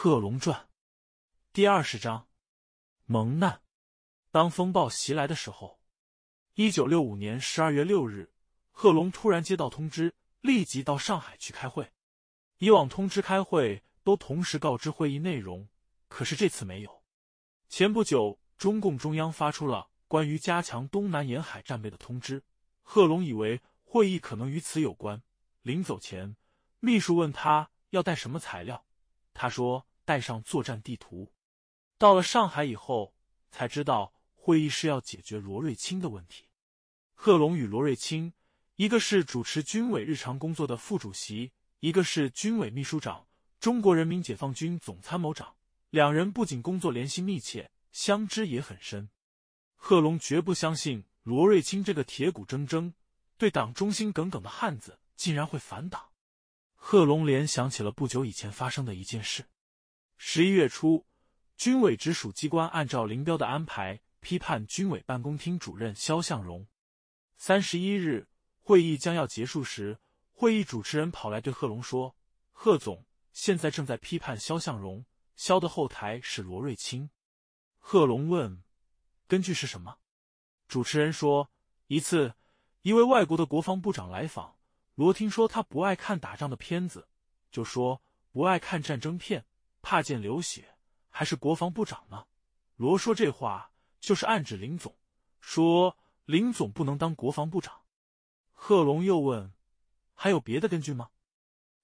《贺龙传》第二十章：蒙难。当风暴袭来的时候，一九六五年十二月六日，贺龙突然接到通知，立即到上海去开会。以往通知开会都同时告知会议内容，可是这次没有。前不久，中共中央发出了关于加强东南沿海战备的通知，贺龙以为会议可能与此有关。临走前，秘书问他要带什么材料，他说。带上作战地图，到了上海以后，才知道会议是要解决罗瑞卿的问题。贺龙与罗瑞卿，一个是主持军委日常工作的副主席，一个是军委秘书长、中国人民解放军总参谋长，两人不仅工作联系密切，相知也很深。贺龙绝不相信罗瑞卿这个铁骨铮铮、对党忠心耿耿的汉子，竟然会反党。贺龙联想起了不久以前发生的一件事。十一月初，军委直属机关按照林彪的安排，批判军委办公厅主任肖向荣。三十一日会议将要结束时，会议主持人跑来对贺龙说：“贺总，现在正在批判肖向荣，肖的后台是罗瑞卿。”贺龙问：“根据是什么？”主持人说：“一次，一位外国的国防部长来访，罗听说他不爱看打仗的片子，就说不爱看战争片。”怕见流血，还是国防部长呢？罗说这话就是暗指林总，说林总不能当国防部长。贺龙又问：“还有别的根据吗？”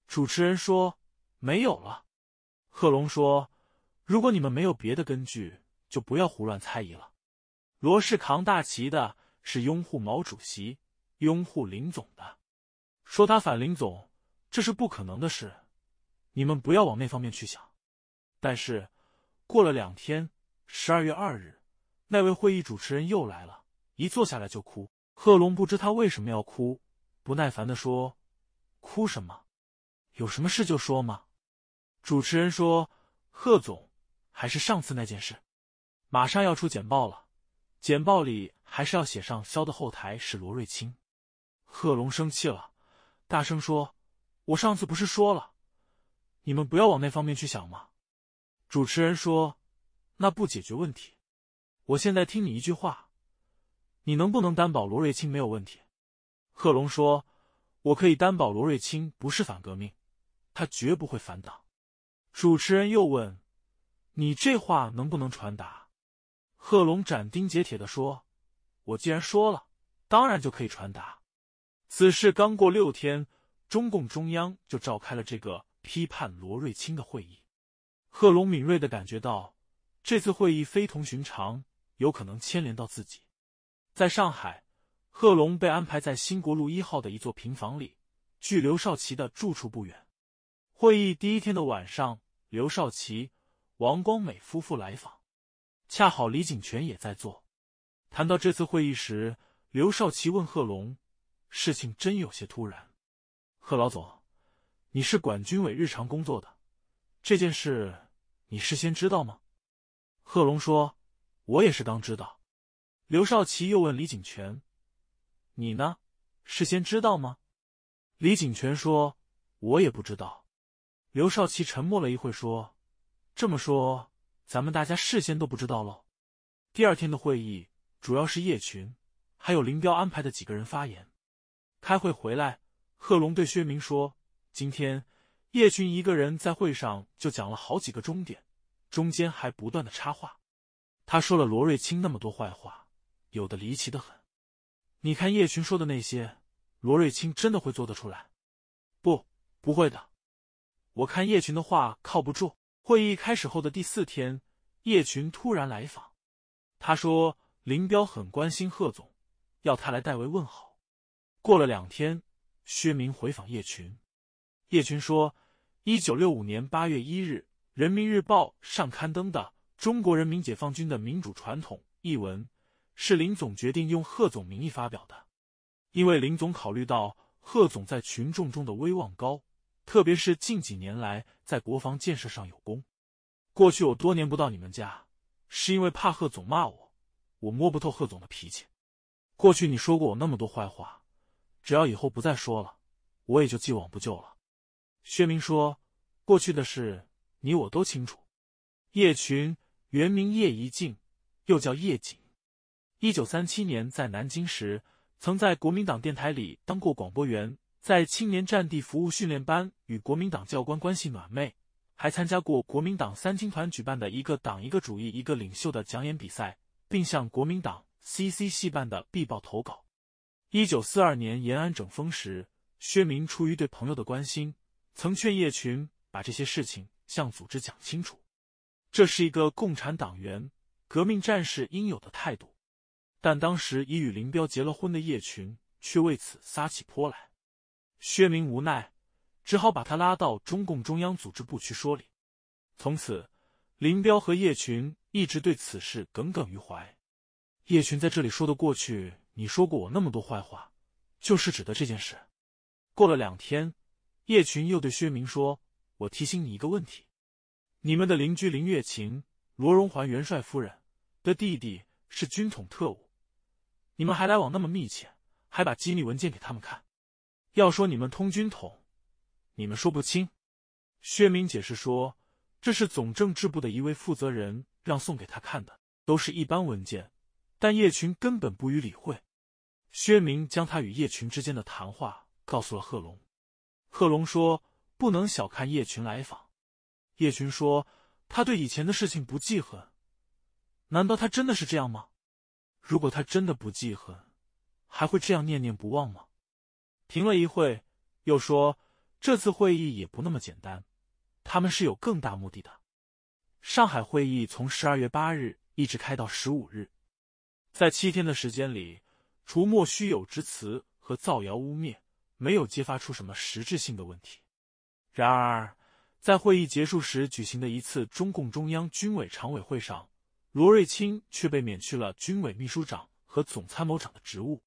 主持人说：“没有了。”贺龙说：“如果你们没有别的根据，就不要胡乱猜疑了。罗氏扛大旗的，是拥护毛主席、拥护林总的，说他反林总，这是不可能的事。你们不要往那方面去想。”但是，过了两天，十二月二日，那位会议主持人又来了，一坐下来就哭。贺龙不知他为什么要哭，不耐烦的说：“哭什么？有什么事就说嘛。”主持人说：“贺总，还是上次那件事，马上要出简报了，简报里还是要写上肖的后台是罗瑞卿。”贺龙生气了，大声说：“我上次不是说了，你们不要往那方面去想吗？”主持人说：“那不解决问题。”我现在听你一句话，你能不能担保罗瑞卿没有问题？贺龙说：“我可以担保罗瑞卿不是反革命，他绝不会反党。”主持人又问：“你这话能不能传达？”贺龙斩钉截铁的说：“我既然说了，当然就可以传达。”此事刚过六天，中共中央就召开了这个批判罗瑞卿的会议。贺龙敏锐的感觉到，这次会议非同寻常，有可能牵连到自己。在上海，贺龙被安排在新国路一号的一座平房里，距刘少奇的住处不远。会议第一天的晚上，刘少奇、王光美夫妇来访，恰好李景泉也在座。谈到这次会议时，刘少奇问贺龙：“事情真有些突然，贺老总，你是管军委日常工作的，这件事。”你事先知道吗？贺龙说：“我也是刚知道。”刘少奇又问李井泉：“你呢？事先知道吗？”李井泉说：“我也不知道。”刘少奇沉默了一会说：“这么说，咱们大家事先都不知道喽。”第二天的会议主要是叶群还有林彪安排的几个人发言。开会回来，贺龙对薛明说：“今天。”叶群一个人在会上就讲了好几个钟点，中间还不断的插话。他说了罗瑞卿那么多坏话，有的离奇的很。你看叶群说的那些，罗瑞卿真的会做得出来？不，不会的。我看叶群的话靠不住。会议开始后的第四天，叶群突然来访，他说林彪很关心贺总，要他来代为问好。过了两天，薛明回访叶群，叶群说。一九六五年八月一日，《人民日报》上刊登的《中国人民解放军的民主传统》一文，是林总决定用贺总名义发表的。因为林总考虑到贺总在群众中的威望高，特别是近几年来在国防建设上有功。过去我多年不到你们家，是因为怕贺总骂我，我摸不透贺总的脾气。过去你说过我那么多坏话，只要以后不再说了，我也就既往不咎了。薛明说：“过去的事，你我都清楚。叶群原名叶一静，又叫叶瑾。一九三七年在南京时，曾在国民党电台里当过广播员，在青年战地服务训练班与国民党教官关系暖昧，还参加过国民党三青团举办的一个‘党一个主义，一个领袖’的讲演比赛，并向国民党 CC 系办的《必报》投稿。一九四二年延安整风时，薛明出于对朋友的关心。”曾劝叶群把这些事情向组织讲清楚，这是一个共产党员、革命战士应有的态度。但当时已与林彪结了婚的叶群却为此撒起泼来。薛明无奈，只好把他拉到中共中央组织部去说理。从此，林彪和叶群一直对此事耿耿于怀。叶群在这里说的过去，你说过我那么多坏话，就是指的这件事。过了两天。叶群又对薛明说：“我提醒你一个问题，你们的邻居林月琴、罗荣桓元帅夫人的弟弟是军统特务，你们还来往那么密切，还把机密文件给他们看。要说你们通军统，你们说不清。”薛明解释说：“这是总政治部的一位负责人让送给他看的，都是一般文件。”但叶群根本不予理会。薛明将他与叶群之间的谈话告诉了贺龙。贺龙说：“不能小看叶群来访。”叶群说：“他对以前的事情不记恨，难道他真的是这样吗？如果他真的不记恨，还会这样念念不忘吗？”停了一会，又说：“这次会议也不那么简单，他们是有更大目的的。”上海会议从十二月八日一直开到十五日，在七天的时间里，除莫须有之词和造谣污蔑。没有揭发出什么实质性的问题，然而，在会议结束时举行的一次中共中央军委常委会上，罗瑞卿却被免去了军委秘书长和总参谋长的职务。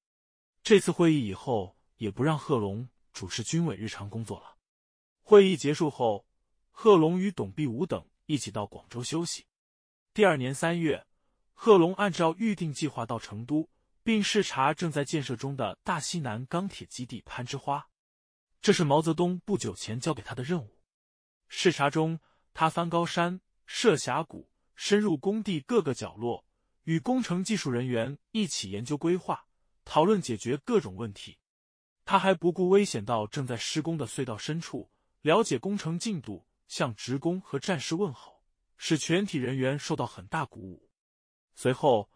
这次会议以后，也不让贺龙主持军委日常工作了。会议结束后，贺龙与董必武等一起到广州休息。第二年三月，贺龙按照预定计划到成都。并视察正在建设中的大西南钢铁基地攀枝花，这是毛泽东不久前交给他的任务。视察中，他翻高山、涉峡谷，深入工地各个角落，与工程技术人员一起研究规划、讨论解决各种问题。他还不顾危险，到正在施工的隧道深处了解工程进度，向职工和战士问好，使全体人员受到很大鼓舞。随后。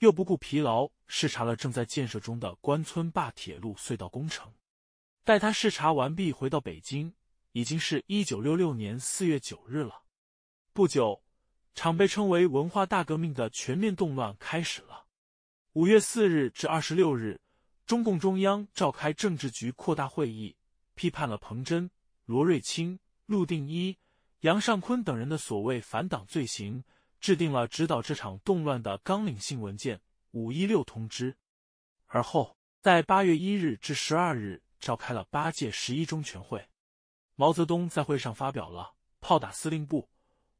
又不顾疲劳，视察了正在建设中的关村坝铁路隧道工程。待他视察完毕，回到北京，已经是一九六六年四月九日了。不久，场被称为“文化大革命”的全面动乱开始了。五月四日至二十六日，中共中央召开政治局扩大会议，批判了彭真、罗瑞卿、陆定一、杨尚昆等人的所谓反党罪行。制定了指导这场动乱的纲领性文件《五一六通知》，而后在八月一日至十二日召开了八届十一中全会。毛泽东在会上发表了《炮打司令部，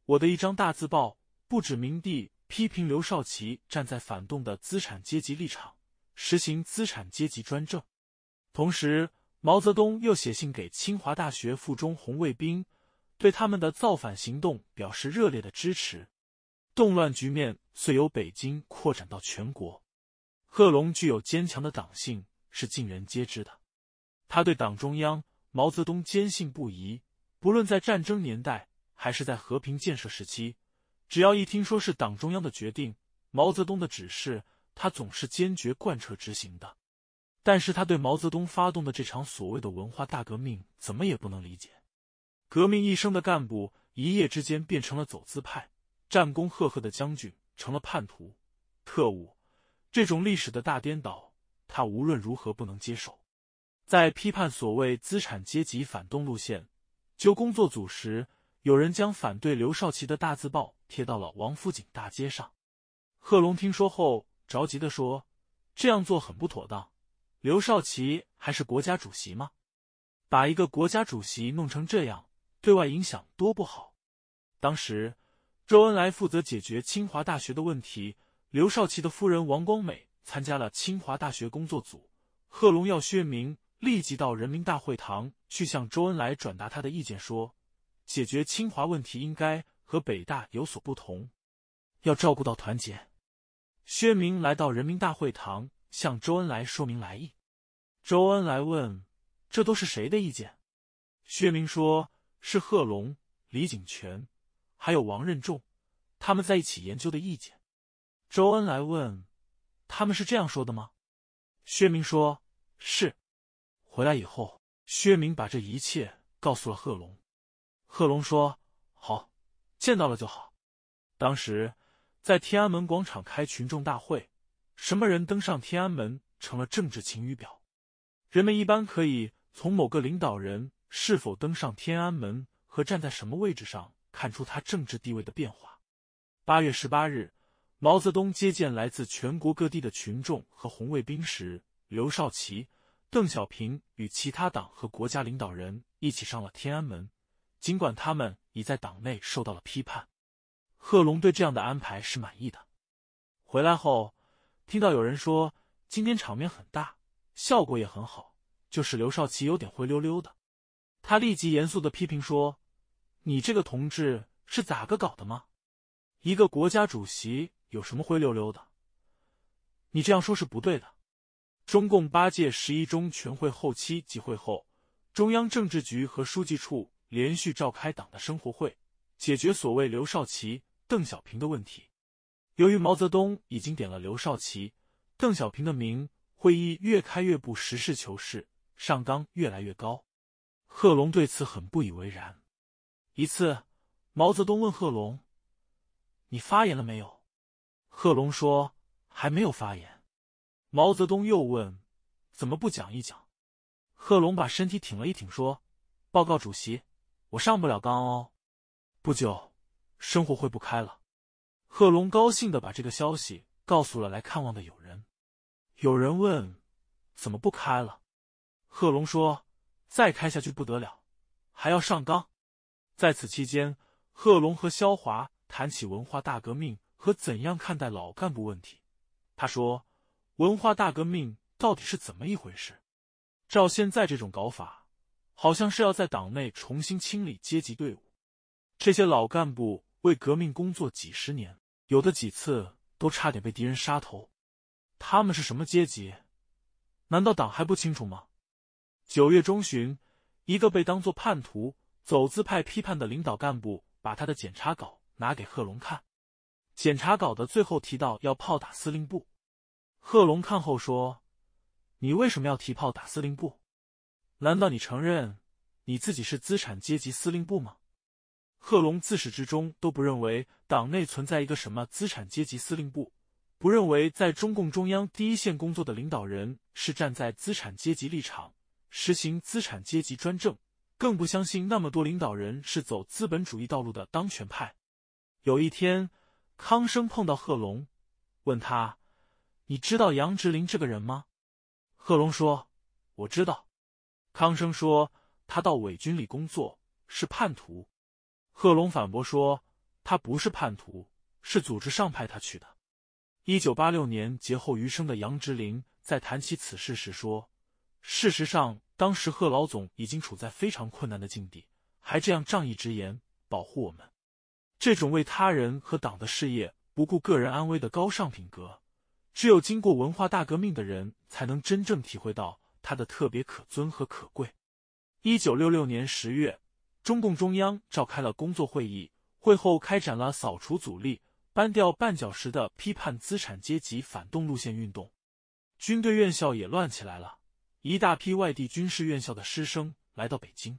我的一张大字报》，不指名地批评刘少奇站在反动的资产阶级立场，实行资产阶级专政。同时，毛泽东又写信给清华大学附中红卫兵，对他们的造反行动表示热烈的支持。动乱局面遂由北京扩展到全国。贺龙具有坚强的党性，是尽人皆知的。他对党中央、毛泽东坚信不疑，不论在战争年代还是在和平建设时期，只要一听说是党中央的决定、毛泽东的指示，他总是坚决贯彻执行的。但是，他对毛泽东发动的这场所谓的文化大革命怎么也不能理解：革命一生的干部一夜之间变成了走资派。战功赫赫的将军成了叛徒、特务，这种历史的大颠倒，他无论如何不能接受。在批判所谓资产阶级反动路线就工作组时，有人将反对刘少奇的大字报贴到了王府井大街上。贺龙听说后着急的说：“这样做很不妥当，刘少奇还是国家主席吗？把一个国家主席弄成这样，对外影响多不好。”当时。周恩来负责解决清华大学的问题。刘少奇的夫人王光美参加了清华大学工作组。贺龙要薛明立即到人民大会堂去向周恩来转达他的意见，说解决清华问题应该和北大有所不同，要照顾到团结。薛明来到人民大会堂，向周恩来说明来意。周恩来问：“这都是谁的意见？”薛明说：“是贺龙、李景泉。”还有王任重，他们在一起研究的意见。周恩来问：“他们是这样说的吗？”薛明说：“是。”回来以后，薛明把这一切告诉了贺龙。贺龙说：“好，见到了就好。”当时在天安门广场开群众大会，什么人登上天安门成了政治晴雨表。人们一般可以从某个领导人是否登上天安门和站在什么位置上。看出他政治地位的变化。八月十八日，毛泽东接见来自全国各地的群众和红卫兵时，刘少奇、邓小平与其他党和国家领导人一起上了天安门。尽管他们已在党内受到了批判，贺龙对这样的安排是满意的。回来后，听到有人说今天场面很大，效果也很好，就是刘少奇有点灰溜溜的。他立即严肃的批评说。你这个同志是咋个搞的吗？一个国家主席有什么灰溜溜的？你这样说是不对的。中共八届十一中全会后期集会后，中央政治局和书记处连续召开党的生活会，解决所谓刘少奇、邓小平的问题。由于毛泽东已经点了刘少奇、邓小平的名，会议越开越不实事求是，上纲越来越高。贺龙对此很不以为然。一次，毛泽东问贺龙：“你发言了没有？”贺龙说：“还没有发言。”毛泽东又问：“怎么不讲一讲？”贺龙把身体挺了一挺，说：“报告主席，我上不了纲哦。”不久，生活会不开了。贺龙高兴的把这个消息告诉了来看望的友人。有人问：“怎么不开了？”贺龙说：“再开下去不得了，还要上纲。”在此期间，贺龙和肖华谈起文化大革命和怎样看待老干部问题。他说：“文化大革命到底是怎么一回事？照现在这种搞法，好像是要在党内重新清理阶级队伍。这些老干部为革命工作几十年，有的几次都差点被敌人杀头。他们是什么阶级？难道党还不清楚吗？”九月中旬，一个被当作叛徒。走资派批判的领导干部把他的检查稿拿给贺龙看，检查稿的最后提到要炮打司令部。贺龙看后说：“你为什么要提炮打司令部？难道你承认你自己是资产阶级司令部吗？”贺龙自始至终都不认为党内存在一个什么资产阶级司令部，不认为在中共中央第一线工作的领导人是站在资产阶级立场实行资产阶级专政。更不相信那么多领导人是走资本主义道路的当权派。有一天，康生碰到贺龙，问他：“你知道杨直林这个人吗？”贺龙说：“我知道。”康生说：“他到伪军里工作，是叛徒。”贺龙反驳说：“他不是叛徒，是组织上派他去的。”一九八六年劫后余生的杨直林在谈起此事时说：“事实上。”当时，贺老总已经处在非常困难的境地，还这样仗义执言，保护我们。这种为他人和党的事业不顾个人安危的高尚品格，只有经过文化大革命的人才能真正体会到他的特别可尊和可贵。一九六六年十月，中共中央召开了工作会议，会后开展了扫除阻力、搬掉绊脚石的批判资产阶级反动路线运动，军队院校也乱起来了。一大批外地军事院校的师生来到北京，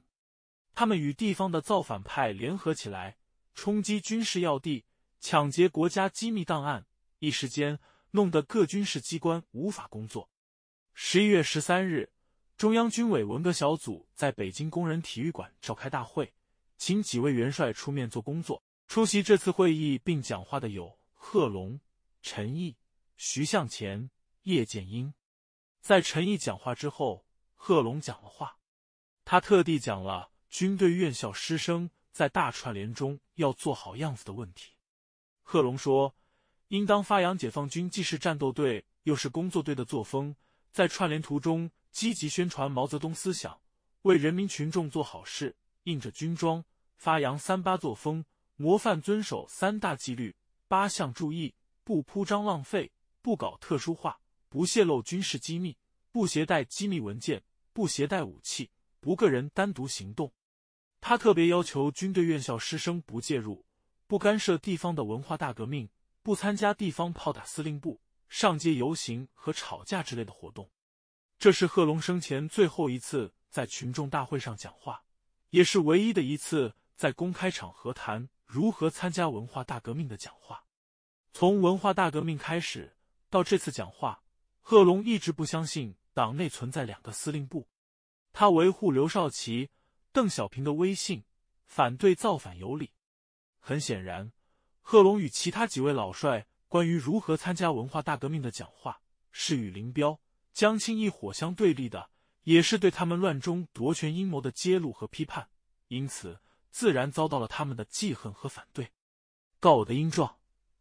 他们与地方的造反派联合起来，冲击军事要地，抢劫国家机密档案，一时间弄得各军事机关无法工作。十一月十三日，中央军委文革小组在北京工人体育馆召开大会，请几位元帅出面做工作。出席这次会议并讲话的有贺龙、陈毅、徐向前、叶剑英。在陈毅讲话之后，贺龙讲了话。他特地讲了军队院校师生在大串联中要做好样子的问题。贺龙说：“应当发扬解放军既是战斗队又是工作队的作风，在串联途中积极宣传毛泽东思想，为人民群众做好事，印着军装，发扬三八作风，模范遵守三大纪律八项注意，不铺张浪费，不搞特殊化。”不泄露军事机密，不携带机密文件，不携带武器，不个人单独行动。他特别要求军队院校师生不介入、不干涉地方的文化大革命，不参加地方炮打司令部、上街游行和吵架之类的活动。这是贺龙生前最后一次在群众大会上讲话，也是唯一的一次在公开场合谈如何参加文化大革命的讲话。从文化大革命开始到这次讲话。贺龙一直不相信党内存在两个司令部，他维护刘少奇、邓小平的威信，反对造反有理。很显然，贺龙与其他几位老帅关于如何参加文化大革命的讲话，是与林彪、江青一伙相对立的，也是对他们乱中夺权阴谋的揭露和批判，因此自然遭到了他们的记恨和反对。告我的英状，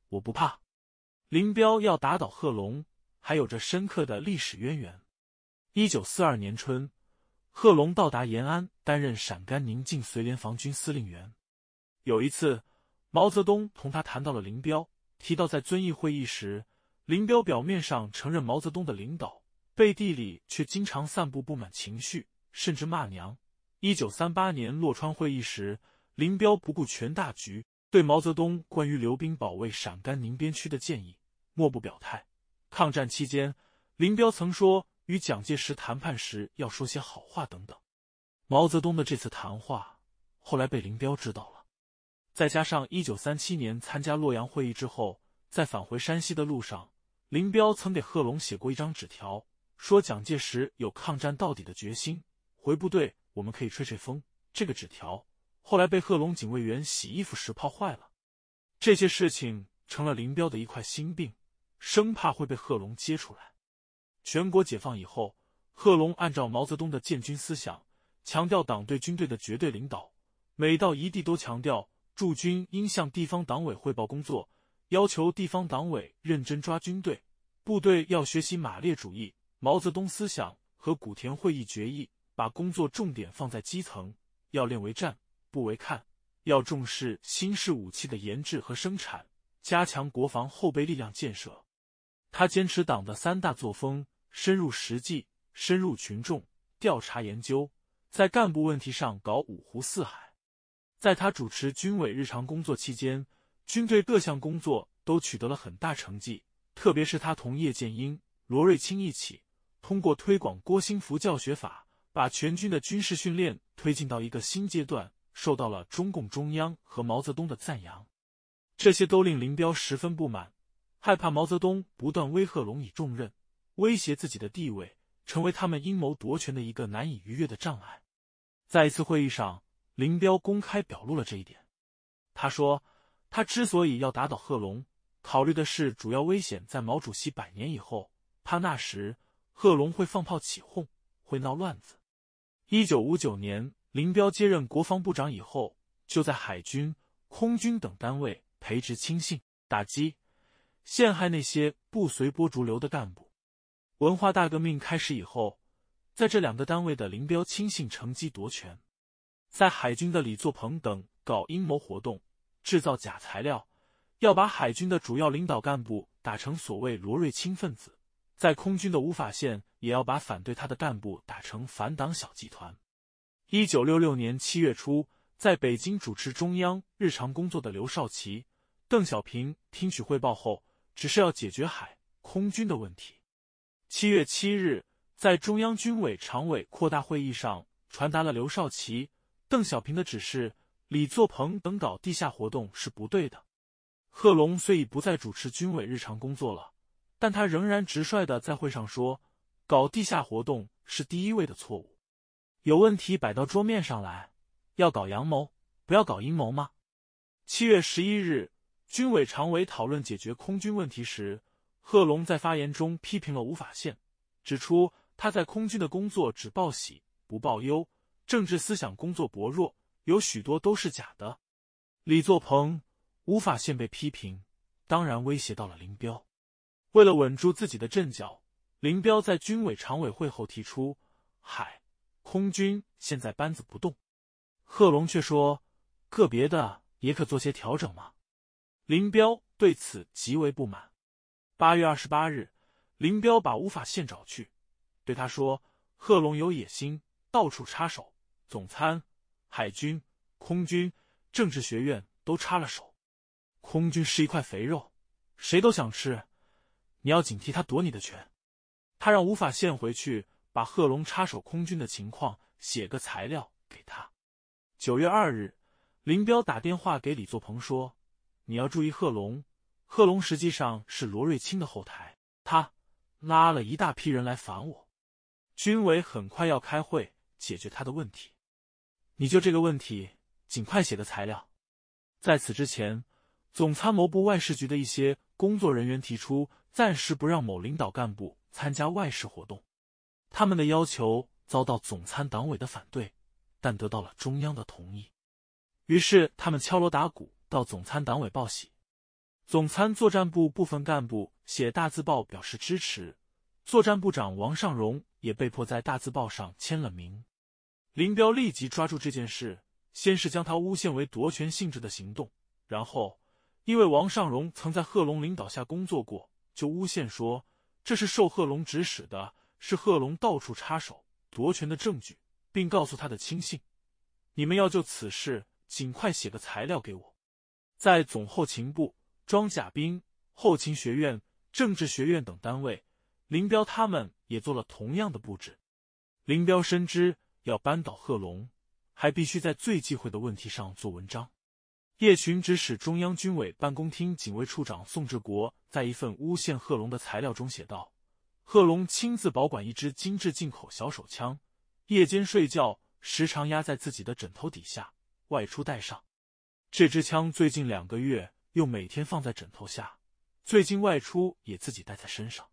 我不怕。林彪要打倒贺龙。还有着深刻的历史渊源。一九四二年春，贺龙到达延安，担任陕甘宁晋绥联防军司令员。有一次，毛泽东同他谈到了林彪，提到在遵义会议时，林彪表面上承认毛泽东的领导，背地里却经常散布不满情绪，甚至骂娘。一九三八年洛川会议时，林彪不顾全大局，对毛泽东关于刘兵保卫陕甘宁边区的建议，莫不表态。抗战期间，林彪曾说与蒋介石谈判时要说些好话等等。毛泽东的这次谈话后来被林彪知道了。再加上一九三七年参加洛阳会议之后，在返回山西的路上，林彪曾给贺龙写过一张纸条，说蒋介石有抗战到底的决心。回部队我们可以吹吹风。这个纸条后来被贺龙警卫员洗衣服时泡坏了。这些事情成了林彪的一块心病。生怕会被贺龙揭出来。全国解放以后，贺龙按照毛泽东的建军思想，强调党对军队的绝对领导，每到一地都强调驻军应向地方党委汇报工作，要求地方党委认真抓军队。部队要学习马列主义、毛泽东思想和古田会议决议，把工作重点放在基层。要练为战，不为看。要重视新式武器的研制和生产，加强国防后备力量建设。他坚持党的三大作风，深入实际，深入群众，调查研究，在干部问题上搞五湖四海。在他主持军委日常工作期间，军队各项工作都取得了很大成绩，特别是他同叶剑英、罗瑞卿一起，通过推广郭兴福教学法，把全军的军事训练推进到一个新阶段，受到了中共中央和毛泽东的赞扬。这些都令林彪十分不满。害怕毛泽东不断威吓龙以重任，威胁自己的地位，成为他们阴谋夺权的一个难以逾越的障碍。在一次会议上，林彪公开表露了这一点。他说：“他之所以要打倒贺龙，考虑的是主要危险在毛主席百年以后，怕那时贺龙会放炮起哄，会闹乱子。”一九五九年，林彪接任国防部长以后，就在海军、空军等单位培植亲信，打击。陷害那些不随波逐流的干部。文化大革命开始以后，在这两个单位的林彪亲信乘机夺权，在海军的李作鹏等搞阴谋活动，制造假材料，要把海军的主要领导干部打成所谓罗瑞卿分子；在空军的吴法宪也要把反对他的干部打成反党小集团。一九六六年七月初，在北京主持中央日常工作的刘少奇、邓小平听取汇报后。只是要解决海空军的问题。七月七日，在中央军委常委扩大会议上，传达了刘少奇、邓小平的指示。李作鹏等搞地下活动是不对的。贺龙虽已不再主持军委日常工作了，但他仍然直率的在会上说：“搞地下活动是第一位的错误。有问题摆到桌面上来，要搞阳谋，不要搞阴谋吗？”七月十一日。军委常委讨论解决空军问题时，贺龙在发言中批评了吴法宪，指出他在空军的工作只报喜不报忧，政治思想工作薄弱，有许多都是假的。李作鹏、吴法宪被批评，当然威胁到了林彪。为了稳住自己的阵脚，林彪在军委常委会后提出，海空军现在班子不动。贺龙却说，个别的也可做些调整吗？林彪对此极为不满。八月二十八日，林彪把吴法宪找去，对他说：“贺龙有野心，到处插手，总参、海军、空军、政治学院都插了手。空军是一块肥肉，谁都想吃。你要警惕他夺你的权。”他让吴法宪回去把贺龙插手空军的情况写个材料给他。九月二日，林彪打电话给李作鹏说。你要注意贺龙，贺龙实际上是罗瑞卿的后台，他拉了一大批人来烦我。军委很快要开会解决他的问题，你就这个问题尽快写个材料。在此之前，总参谋部外事局的一些工作人员提出暂时不让某领导干部参加外事活动，他们的要求遭到总参党委的反对，但得到了中央的同意。于是他们敲锣打鼓。到总参党委报喜，总参作战部部分干部写大字报表示支持，作战部长王尚荣也被迫在大字报上签了名。林彪立即抓住这件事，先是将他诬陷为夺权性质的行动，然后因为王尚荣曾在贺龙领导下工作过，就诬陷说这是受贺龙指使的，是贺龙到处插手夺权的证据，并告诉他的亲信：“你们要就此事尽快写个材料给我。”在总后勤部、装甲兵后勤学院、政治学院等单位，林彪他们也做了同样的布置。林彪深知，要扳倒贺龙，还必须在最忌讳的问题上做文章。叶群指使中央军委办公厅警卫处长宋志国，在一份诬陷贺龙的材料中写道：“贺龙亲自保管一支精致进口小手枪，夜间睡觉时常压在自己的枕头底下，外出带上。”这支枪最近两个月又每天放在枕头下，最近外出也自己带在身上。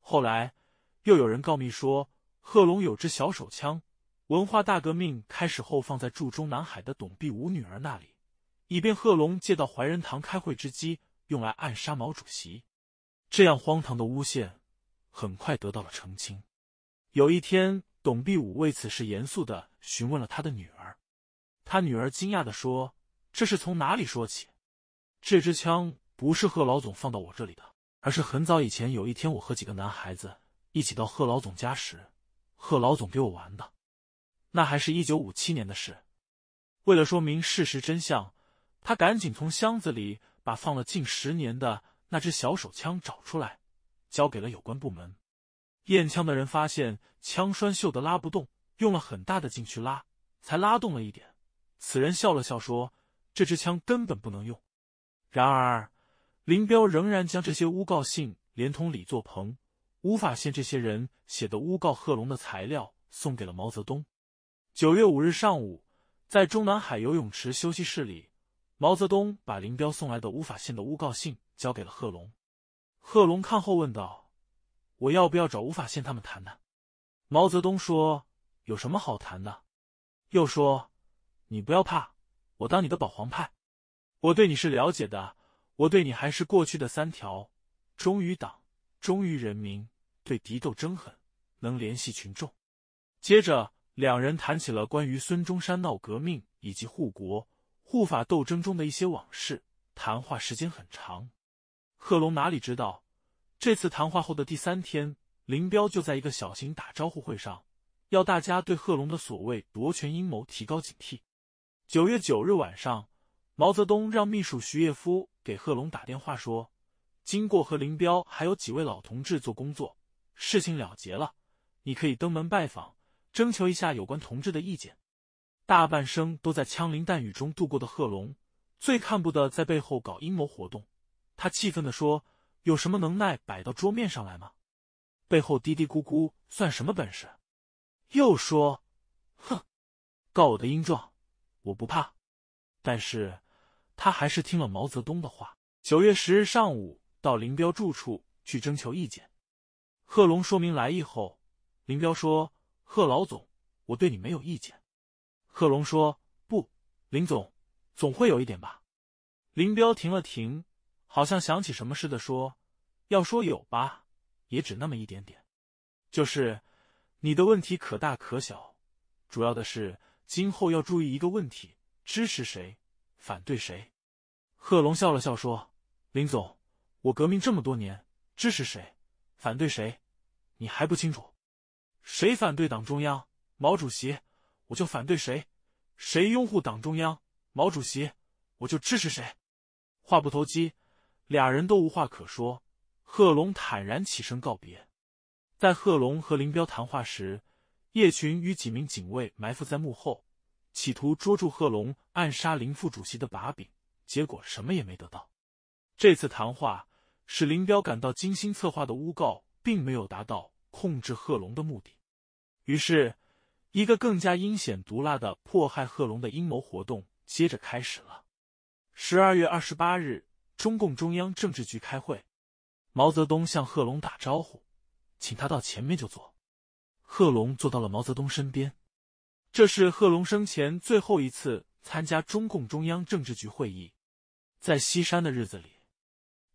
后来又有人告密说，贺龙有支小手枪。文化大革命开始后，放在驻中南海的董必武女儿那里，以便贺龙借到怀仁堂开会之机用来暗杀毛主席。这样荒唐的诬陷，很快得到了澄清。有一天，董必武为此事严肃的询问了他的女儿，他女儿惊讶的说。这是从哪里说起？这支枪不是贺老总放到我这里的，而是很早以前有一天，我和几个男孩子一起到贺老总家时，贺老总给我玩的。那还是一九五七年的事。为了说明事实真相，他赶紧从箱子里把放了近十年的那只小手枪找出来，交给了有关部门。验枪的人发现枪栓锈的拉不动，用了很大的劲去拉，才拉动了一点。此人笑了笑说。这支枪根本不能用，然而林彪仍然将这些诬告信，连同李作鹏、吴法宪这些人写的诬告贺龙的材料，送给了毛泽东。九月五日上午，在中南海游泳池休息室里，毛泽东把林彪送来的吴法宪的诬告信交给了贺龙。贺龙看后问道：“我要不要找吴法宪他们谈谈？”毛泽东说：“有什么好谈的？”又说：“你不要怕。”我当你的保皇派，我对你是了解的，我对你还是过去的三条：忠于党，忠于人民，对敌斗争狠，能联系群众。接着，两人谈起了关于孙中山闹革命以及护国、护法斗争中的一些往事。谈话时间很长。贺龙哪里知道，这次谈话后的第三天，林彪就在一个小型打招呼会上，要大家对贺龙的所谓夺权阴谋提高警惕。九月九日晚上，毛泽东让秘书徐业夫给贺龙打电话说：“经过和林彪还有几位老同志做工作，事情了结了，你可以登门拜访，征求一下有关同志的意见。”大半生都在枪林弹雨中度过的贺龙，最看不得在背后搞阴谋活动。他气愤的说：“有什么能耐摆到桌面上来吗？背后嘀嘀咕咕算什么本事？”又说：“哼，告我的英状！”我不怕，但是他还是听了毛泽东的话。九月十日上午，到林彪住处去征求意见。贺龙说明来意后，林彪说：“贺老总，我对你没有意见。”贺龙说：“不，林总，总会有一点吧。”林彪停了停，好像想起什么似的说：“要说有吧，也只那么一点点，就是你的问题可大可小，主要的是。”今后要注意一个问题：支持谁，反对谁。贺龙笑了笑说：“林总，我革命这么多年，支持谁，反对谁，你还不清楚？谁反对党中央、毛主席，我就反对谁；谁拥护党中央、毛主席，我就支持谁。”话不投机，俩人都无话可说。贺龙坦然起身告别。在贺龙和林彪谈话时。叶群与几名警卫埋伏在幕后，企图捉住贺龙暗杀林副主席的把柄，结果什么也没得到。这次谈话使林彪感到精心策划的诬告并没有达到控制贺龙的目的，于是，一个更加阴险毒辣的迫害贺龙的阴谋活动接着开始了。十二月二十八日，中共中央政治局开会，毛泽东向贺龙打招呼，请他到前面就坐。贺龙坐到了毛泽东身边，这是贺龙生前最后一次参加中共中央政治局会议。在西山的日子里，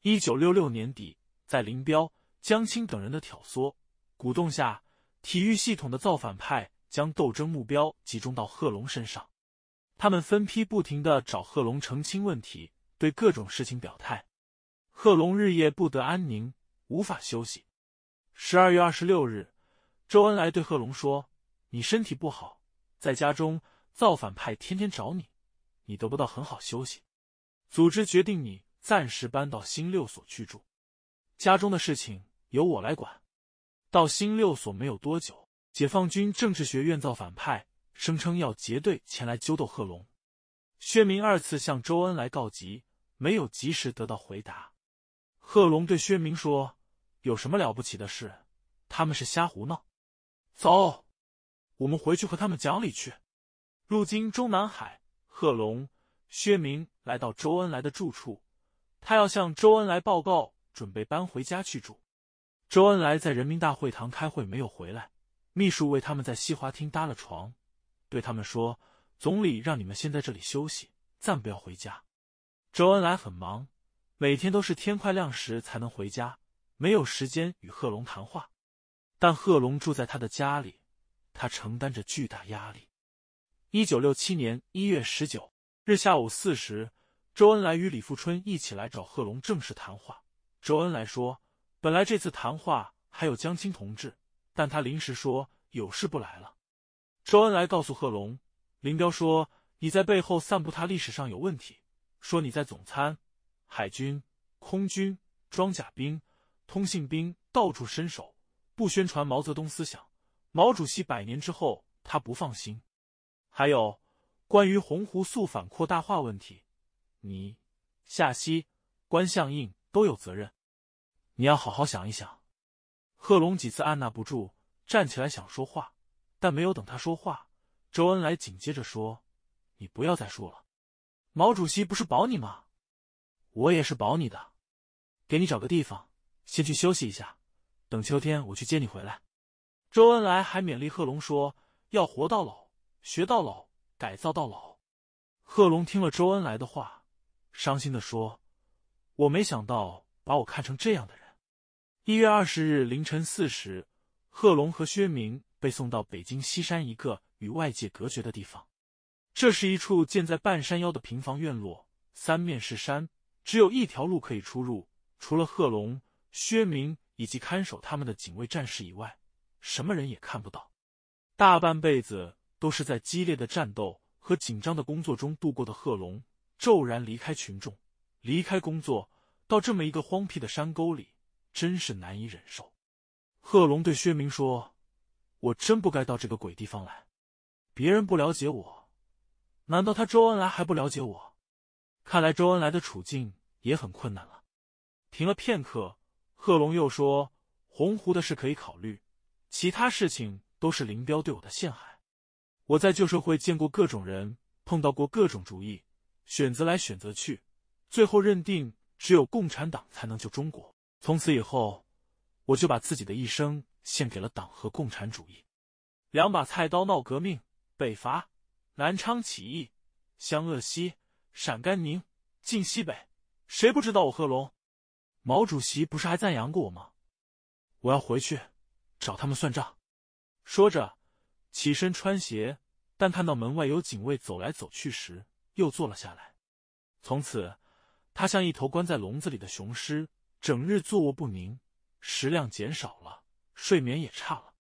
一九六六年底，在林彪、江青等人的挑唆鼓动下，体育系统的造反派将斗争目标集中到贺龙身上。他们分批不停的找贺龙澄清问题，对各种事情表态。贺龙日夜不得安宁，无法休息。十二月二十六日。周恩来对贺龙说：“你身体不好，在家中造反派天天找你，你得不到很好休息。组织决定你暂时搬到新六所去住，家中的事情由我来管。”到新六所没有多久，解放军政治学院造反派声称要结队前来揪斗贺龙。薛明二次向周恩来告急，没有及时得到回答。贺龙对薛明说：“有什么了不起的事？他们是瞎胡闹。”走，我们回去和他们讲理去。路经中南海，贺龙、薛明来到周恩来的住处，他要向周恩来报告，准备搬回家去住。周恩来在人民大会堂开会，没有回来。秘书为他们在西花厅搭了床，对他们说：“总理让你们先在这里休息，暂不要回家。”周恩来很忙，每天都是天快亮时才能回家，没有时间与贺龙谈话。但贺龙住在他的家里，他承担着巨大压力。一九六七年一月十九日下午四时，周恩来与李富春一起来找贺龙正式谈话。周恩来说：“本来这次谈话还有江青同志，但他临时说有事不来了。”周恩来告诉贺龙：“林彪说你在背后散布他历史上有问题，说你在总参、海军、空军、装甲兵、通信兵到处伸手。”不宣传毛泽东思想，毛主席百年之后他不放心。还有关于洪湖肃反扩大化问题，你、夏曦、关向应都有责任，你要好好想一想。贺龙几次按捺不住，站起来想说话，但没有等他说话，周恩来紧接着说：“你不要再说了，毛主席不是保你吗？我也是保你的，给你找个地方，先去休息一下。”等秋天，我去接你回来。周恩来还勉励贺龙说：“要活到老，学到老，改造到老。”贺龙听了周恩来的话，伤心的说：“我没想到把我看成这样的人。”一月二十日凌晨四时，贺龙和薛明被送到北京西山一个与外界隔绝的地方。这是一处建在半山腰的平房院落，三面是山，只有一条路可以出入。除了贺龙、薛明。以及看守他们的警卫战士以外，什么人也看不到。大半辈子都是在激烈的战斗和紧张的工作中度过的。贺龙骤然离开群众，离开工作，到这么一个荒僻的山沟里，真是难以忍受。贺龙对薛明说：“我真不该到这个鬼地方来。别人不了解我，难道他周恩来还不了解我？看来周恩来的处境也很困难了。”停了片刻。贺龙又说：“洪湖的事可以考虑，其他事情都是林彪对我的陷害。我在旧社会见过各种人，碰到过各种主意，选择来选择去，最后认定只有共产党才能救中国。从此以后，我就把自己的一生献给了党和共产主义。两把菜刀闹革命，北伐、南昌起义、湘鄂西、陕甘宁、晋西北，谁不知道我贺龙？”毛主席不是还赞扬过我吗？我要回去找他们算账。说着，起身穿鞋，但看到门外有警卫走来走去时，又坐了下来。从此，他像一头关在笼子里的雄狮，整日坐卧不宁，食量减少了，睡眠也差了。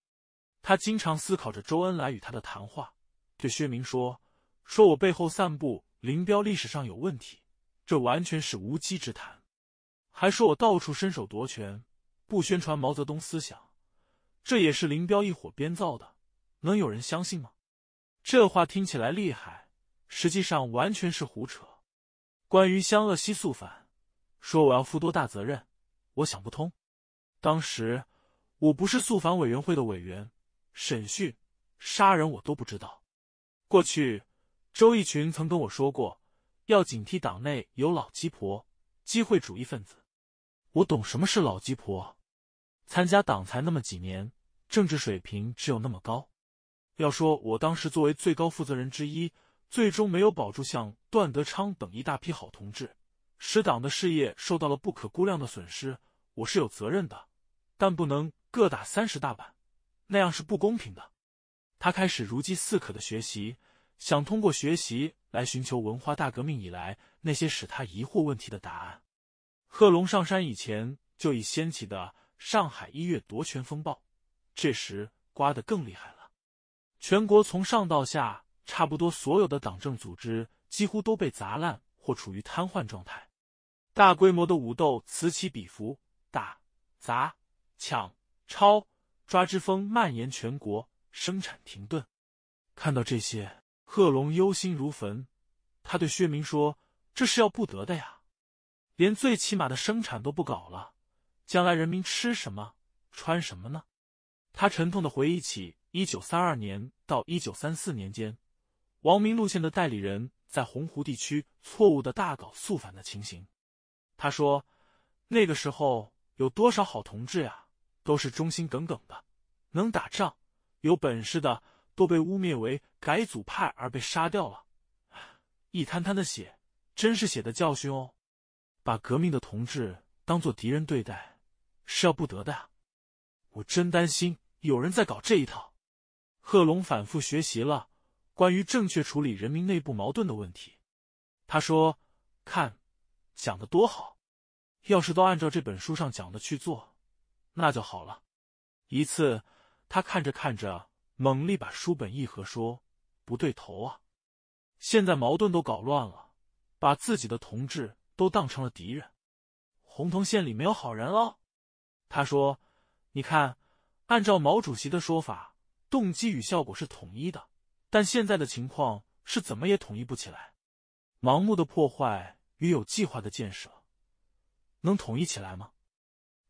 他经常思考着周恩来与他的谈话，对薛明说：“说我背后散布林彪历史上有问题，这完全是无稽之谈。”还说我到处伸手夺权，不宣传毛泽东思想，这也是林彪一伙编造的，能有人相信吗？这话听起来厉害，实际上完全是胡扯。关于湘鄂西肃反，说我要负多大责任，我想不通。当时我不是肃反委员会的委员，审讯、杀人我都不知道。过去周逸群曾跟我说过，要警惕党内有老鸡婆、机会主义分子。我懂什么是老鸡婆，参加党才那么几年，政治水平只有那么高。要说我当时作为最高负责人之一，最终没有保住像段德昌等一大批好同志，使党的事业受到了不可估量的损失，我是有责任的。但不能各打三十大板，那样是不公平的。他开始如饥似渴的学习，想通过学习来寻求文化大革命以来那些使他疑惑问题的答案。贺龙上山以前，就已掀起的上海一月夺权风暴，这时刮得更厉害了。全国从上到下，差不多所有的党政组织几乎都被砸烂或处于瘫痪状态。大规模的武斗此起彼伏，打、砸、抢、抄、抓之风蔓延全国，生产停顿。看到这些，贺龙忧心如焚。他对薛明说：“这是要不得的呀！”连最起码的生产都不搞了，将来人民吃什么、穿什么呢？他沉痛的回忆起一九三二年到一九三四年间，王明路线的代理人在洪湖地区错误的大搞肃反的情形。他说：“那个时候有多少好同志呀，都是忠心耿耿的，能打仗、有本事的都被污蔑为改组派而被杀掉了，一滩滩的血，真是血的教训哦。”把革命的同志当做敌人对待，是要不得的。我真担心有人在搞这一套。贺龙反复学习了《关于正确处理人民内部矛盾的问题》，他说：“看，讲的多好！要是都按照这本书上讲的去做，那就好了。”一次，他看着看着，猛力把书本一合，说：“不对头啊！现在矛盾都搞乱了，把自己的同志……”都当成了敌人，洪洞县里没有好人喽。他说：“你看，按照毛主席的说法，动机与效果是统一的，但现在的情况是怎么也统一不起来。盲目的破坏与有计划的建设，能统一起来吗？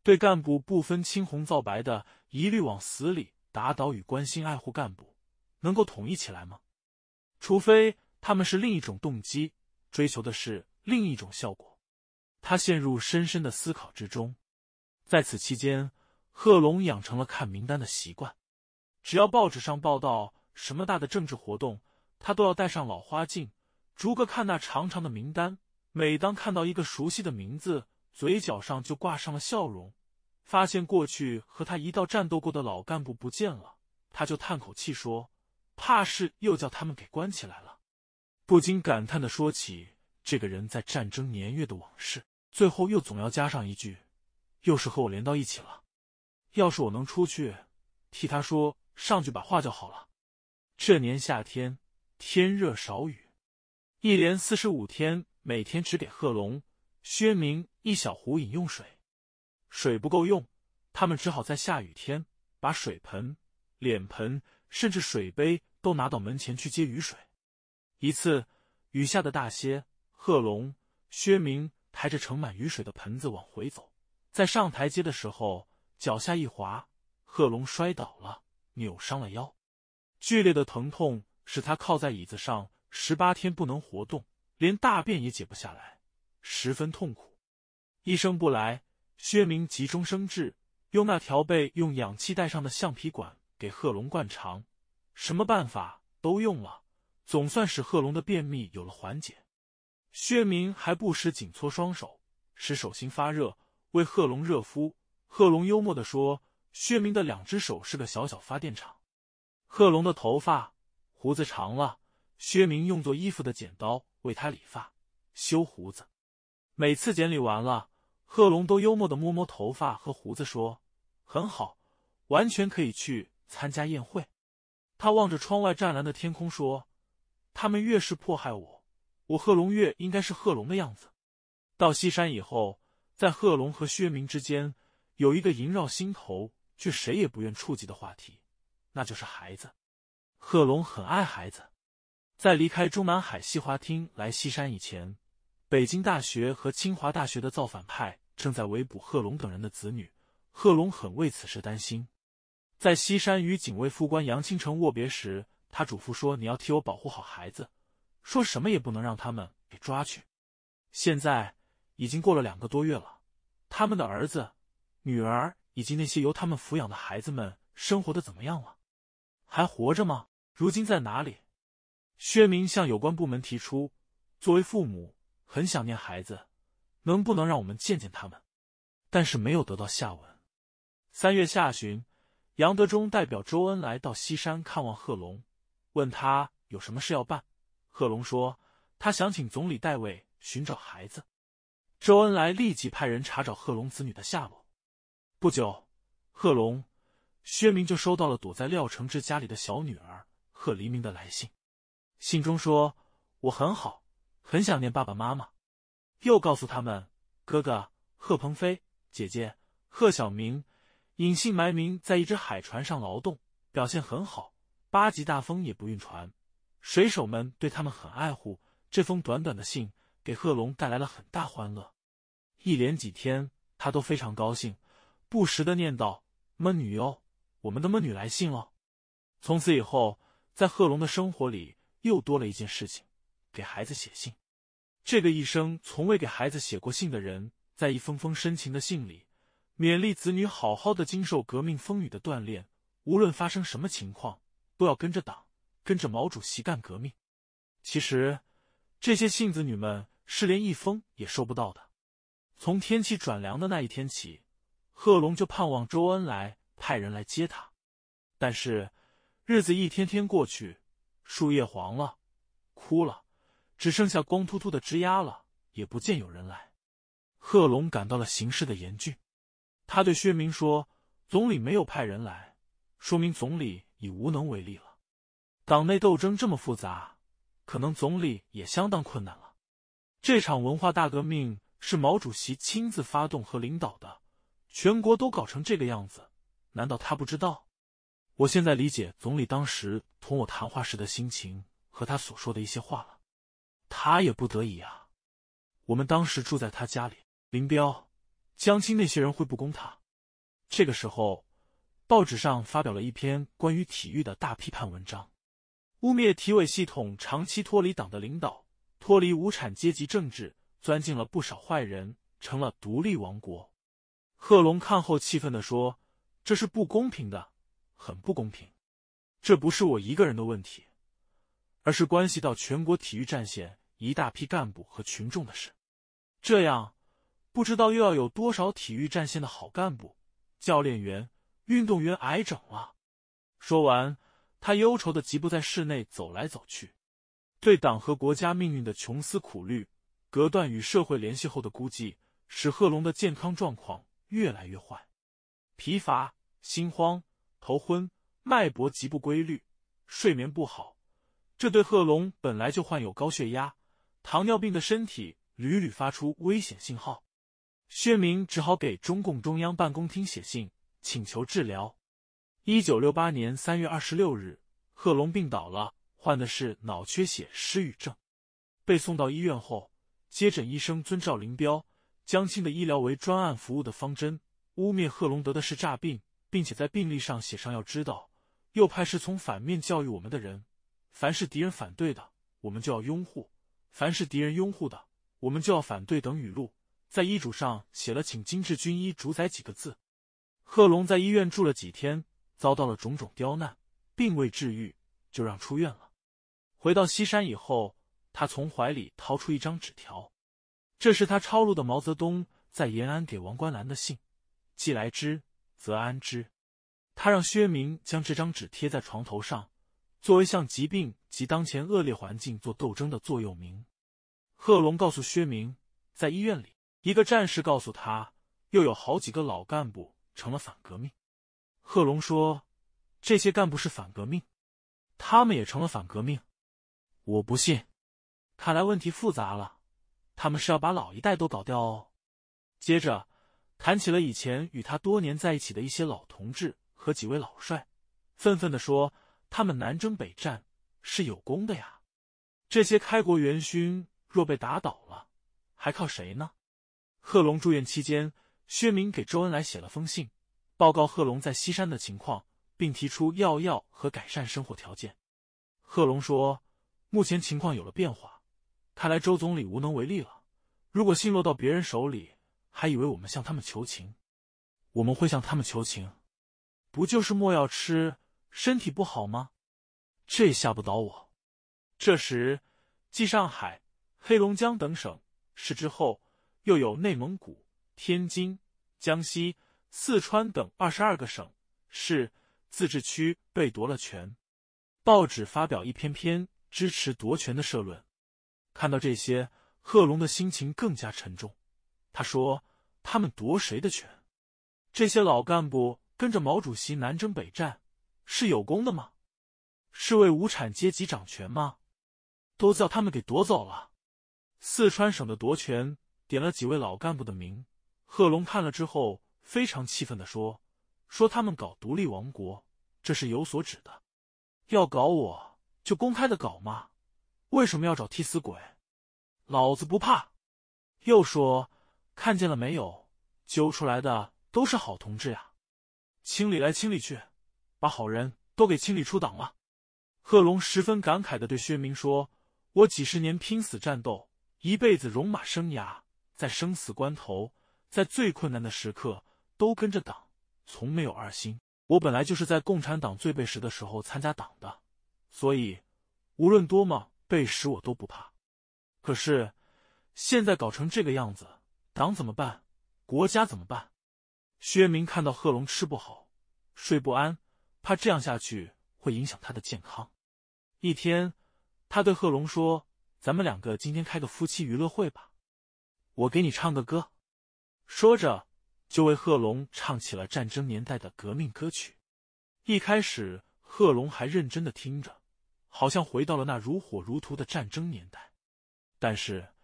对干部不分青红皂白的一律往死里打倒与关心爱护干部，能够统一起来吗？除非他们是另一种动机，追求的是……”另一种效果，他陷入深深的思考之中。在此期间，贺龙养成了看名单的习惯。只要报纸上报道什么大的政治活动，他都要戴上老花镜，逐个看那长长的名单。每当看到一个熟悉的名字，嘴角上就挂上了笑容。发现过去和他一道战斗过的老干部不见了，他就叹口气说：“怕是又叫他们给关起来了。”不禁感叹的说起。这个人在战争年月的往事，最后又总要加上一句，又是和我连到一起了。要是我能出去，替他说上句把话就好了。这年夏天，天热少雨，一连四十五天，每天只给贺龙、薛明一小壶饮用水，水不够用，他们只好在下雨天把水盆、脸盆甚至水杯都拿到门前去接雨水。一次雨下的大些。贺龙、薛明抬着盛满雨水的盆子往回走，在上台阶的时候，脚下一滑，贺龙摔倒了，扭伤了腰。剧烈的疼痛使他靠在椅子上十八天不能活动，连大便也解不下来，十分痛苦。医生不来，薛明急中生智，用那条备用氧气袋上的橡皮管给贺龙灌肠。什么办法都用了，总算使贺龙的便秘有了缓解。薛明还不时紧搓双手，使手心发热，为贺龙热敷。贺龙幽默的说：“薛明的两只手是个小小发电厂。”贺龙的头发胡子长了，薛明用做衣服的剪刀为他理发修胡子。每次剪理完了，贺龙都幽默的摸摸头发和胡子，说：“很好，完全可以去参加宴会。”他望着窗外湛蓝的天空说：“他们越是迫害我。”我贺龙月应该是贺龙的样子。到西山以后，在贺龙和薛明之间，有一个萦绕心头却谁也不愿触及的话题，那就是孩子。贺龙很爱孩子。在离开中南海西华厅来西山以前，北京大学和清华大学的造反派正在围捕贺龙等人的子女，贺龙很为此事担心。在西山与警卫副官杨清城握别时，他嘱咐说：“你要替我保护好孩子。”说什么也不能让他们给抓去。现在已经过了两个多月了，他们的儿子、女儿以及那些由他们抚养的孩子们，生活的怎么样了？还活着吗？如今在哪里？薛明向有关部门提出，作为父母很想念孩子，能不能让我们见见他们？但是没有得到下文。三月下旬，杨德忠代表周恩来到西山看望贺龙，问他有什么事要办。贺龙说：“他想请总理代为寻找孩子。”周恩来立即派人查找贺龙子女的下落。不久，贺龙、薛明就收到了躲在廖承志家里的小女儿贺黎明的来信。信中说：“我很好，很想念爸爸妈妈。”又告诉他们：“哥哥贺鹏飞、姐姐贺小明，隐姓埋名在一只海船上劳动，表现很好，八级大风也不晕船。”水手们对他们很爱护。这封短短的信给贺龙带来了很大欢乐，一连几天他都非常高兴，不时的念叨：“闷女哟，我们的闷女来信了。”从此以后，在贺龙的生活里又多了一件事情：给孩子写信。这个一生从未给孩子写过信的人，在一封封深情的信里，勉励子女好好的经受革命风雨的锻炼，无论发生什么情况，都要跟着党。跟着毛主席干革命，其实这些性子女们是连一封也收不到的。从天气转凉的那一天起，贺龙就盼望周恩来派人来接他。但是日子一天天过去，树叶黄了，枯了，只剩下光秃秃的枝丫了，也不见有人来。贺龙感到了形势的严峻，他对薛明说：“总理没有派人来，说明总理已无能为力了。”党内斗争这么复杂，可能总理也相当困难了。这场文化大革命是毛主席亲自发动和领导的，全国都搞成这个样子，难道他不知道？我现在理解总理当时同我谈话时的心情和他所说的一些话了。他也不得已啊。我们当时住在他家里，林彪、江青那些人会不攻他？这个时候，报纸上发表了一篇关于体育的大批判文章。污蔑体委系统长期脱离党的领导，脱离无产阶级政治，钻进了不少坏人，成了独立王国。贺龙看后气愤的说：“这是不公平的，很不公平。这不是我一个人的问题，而是关系到全国体育战线一大批干部和群众的事。这样，不知道又要有多少体育战线的好干部、教练员、运动员挨整了。”说完。他忧愁的疾步在室内走来走去，对党和国家命运的穷思苦虑，隔断与社会联系后的孤寂，使贺龙的健康状况越来越坏，疲乏、心慌、头昏、脉搏极不规律、睡眠不好，这对贺龙本来就患有高血压、糖尿病的身体屡屡发出危险信号。薛明只好给中共中央办公厅写信，请求治疗。一九六八年三月二十六日，贺龙病倒了，患的是脑缺血失语症。被送到医院后，接诊医生遵照林彪、江青的医疗为专案服务的方针，污蔑贺龙得的是诈病，并且在病历上写上“要知道，右派是从反面教育我们的人，凡是敌人反对的，我们就要拥护；凡是敌人拥护的，我们就要反对”等语录，在医嘱上写了“请金志军医主宰”几个字。贺龙在医院住了几天。遭到了种种刁难，并未治愈，就让出院了。回到西山以后，他从怀里掏出一张纸条，这是他抄录的毛泽东在延安给王冠兰的信：“既来之，则安之。”他让薛明将这张纸贴在床头上，作为向疾病及当前恶劣环境做斗争的座右铭。贺龙告诉薛明，在医院里，一个战士告诉他，又有好几个老干部成了反革命。贺龙说：“这些干部是反革命，他们也成了反革命，我不信。看来问题复杂了，他们是要把老一代都搞掉哦。”接着谈起了以前与他多年在一起的一些老同志和几位老帅，愤愤的说：“他们南征北战是有功的呀，这些开国元勋若被打倒了，还靠谁呢？”贺龙住院期间，薛明给周恩来写了封信。报告贺龙在西山的情况，并提出要药和改善生活条件。贺龙说：“目前情况有了变化，看来周总理无能为力了。如果信落到别人手里，还以为我们向他们求情。我们会向他们求情，不就是莫要吃，身体不好吗？这吓不倒我。”这时，继上海、黑龙江等省市之后，又有内蒙古、天津、江西。四川等二十二个省市自治区被夺了权，报纸发表一篇篇支持夺权的社论。看到这些，贺龙的心情更加沉重。他说：“他们夺谁的权？这些老干部跟着毛主席南征北战是有功的吗？是为无产阶级掌权吗？都叫他们给夺走了。”四川省的夺权点了几位老干部的名，贺龙看了之后。非常气愤的说：“说他们搞独立王国，这是有所指的。要搞我就公开的搞嘛，为什么要找替死鬼？老子不怕。”又说：“看见了没有？揪出来的都是好同志呀，清理来清理去，把好人都给清理出党了。”贺龙十分感慨的对薛明说：“我几十年拼死战斗，一辈子戎马生涯，在生死关头，在最困难的时刻。”都跟着党，从没有二心。我本来就是在共产党最背时的时候参加党的，所以无论多么背时，我都不怕。可是现在搞成这个样子，党怎么办？国家怎么办？薛明看到贺龙吃不好、睡不安，怕这样下去会影响他的健康。一天，他对贺龙说：“咱们两个今天开个夫妻娱乐会吧，我给你唱个歌。”说着。就为贺龙唱起了战争年代的革命歌曲，一开始贺龙还认真的听着，好像回到了那如火如荼的战争年代，但是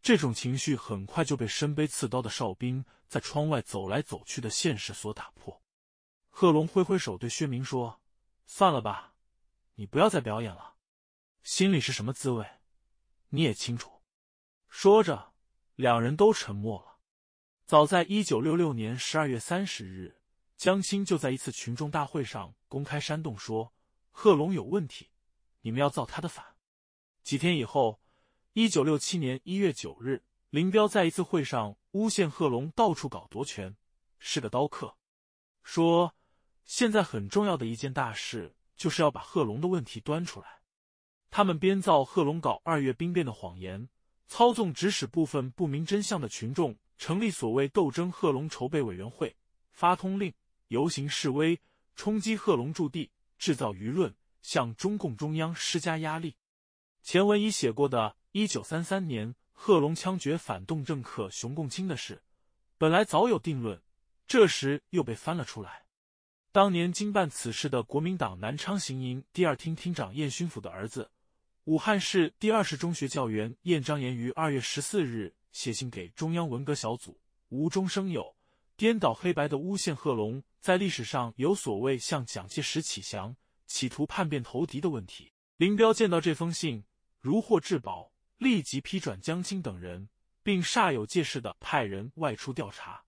这种情绪很快就被身背刺刀的哨兵在窗外走来走去的现实所打破。贺龙挥挥手对薛明说：“算了吧，你不要再表演了，心里是什么滋味，你也清楚。”说着，两人都沉默了。早在一九六六年十二月三十日，江青就在一次群众大会上公开煽动说：“贺龙有问题，你们要造他的反。”几天以后，一九六七年一月九日，林彪在一次会上诬陷贺龙到处搞夺权，是个刀客，说现在很重要的一件大事就是要把贺龙的问题端出来。他们编造贺龙搞二月兵变的谎言，操纵指使部分不明真相的群众。成立所谓斗争贺龙筹备委员会，发通令、游行示威、冲击贺龙驻地，制造舆论，向中共中央施加压力。前文已写过的，一九三三年贺龙枪决反动政客熊共清的事，本来早有定论，这时又被翻了出来。当年经办此事的国民党南昌行营第二厅厅长燕勋甫的儿子，武汉市第二十中学教员燕章言，于二月十四日。写信给中央文革小组，无中生有、颠倒黑白的诬陷贺龙在历史上有所谓向蒋介石乞降、企图叛变投敌的问题。林彪见到这封信，如获至宝，立即批转江青等人，并煞有介事的派人外出调查。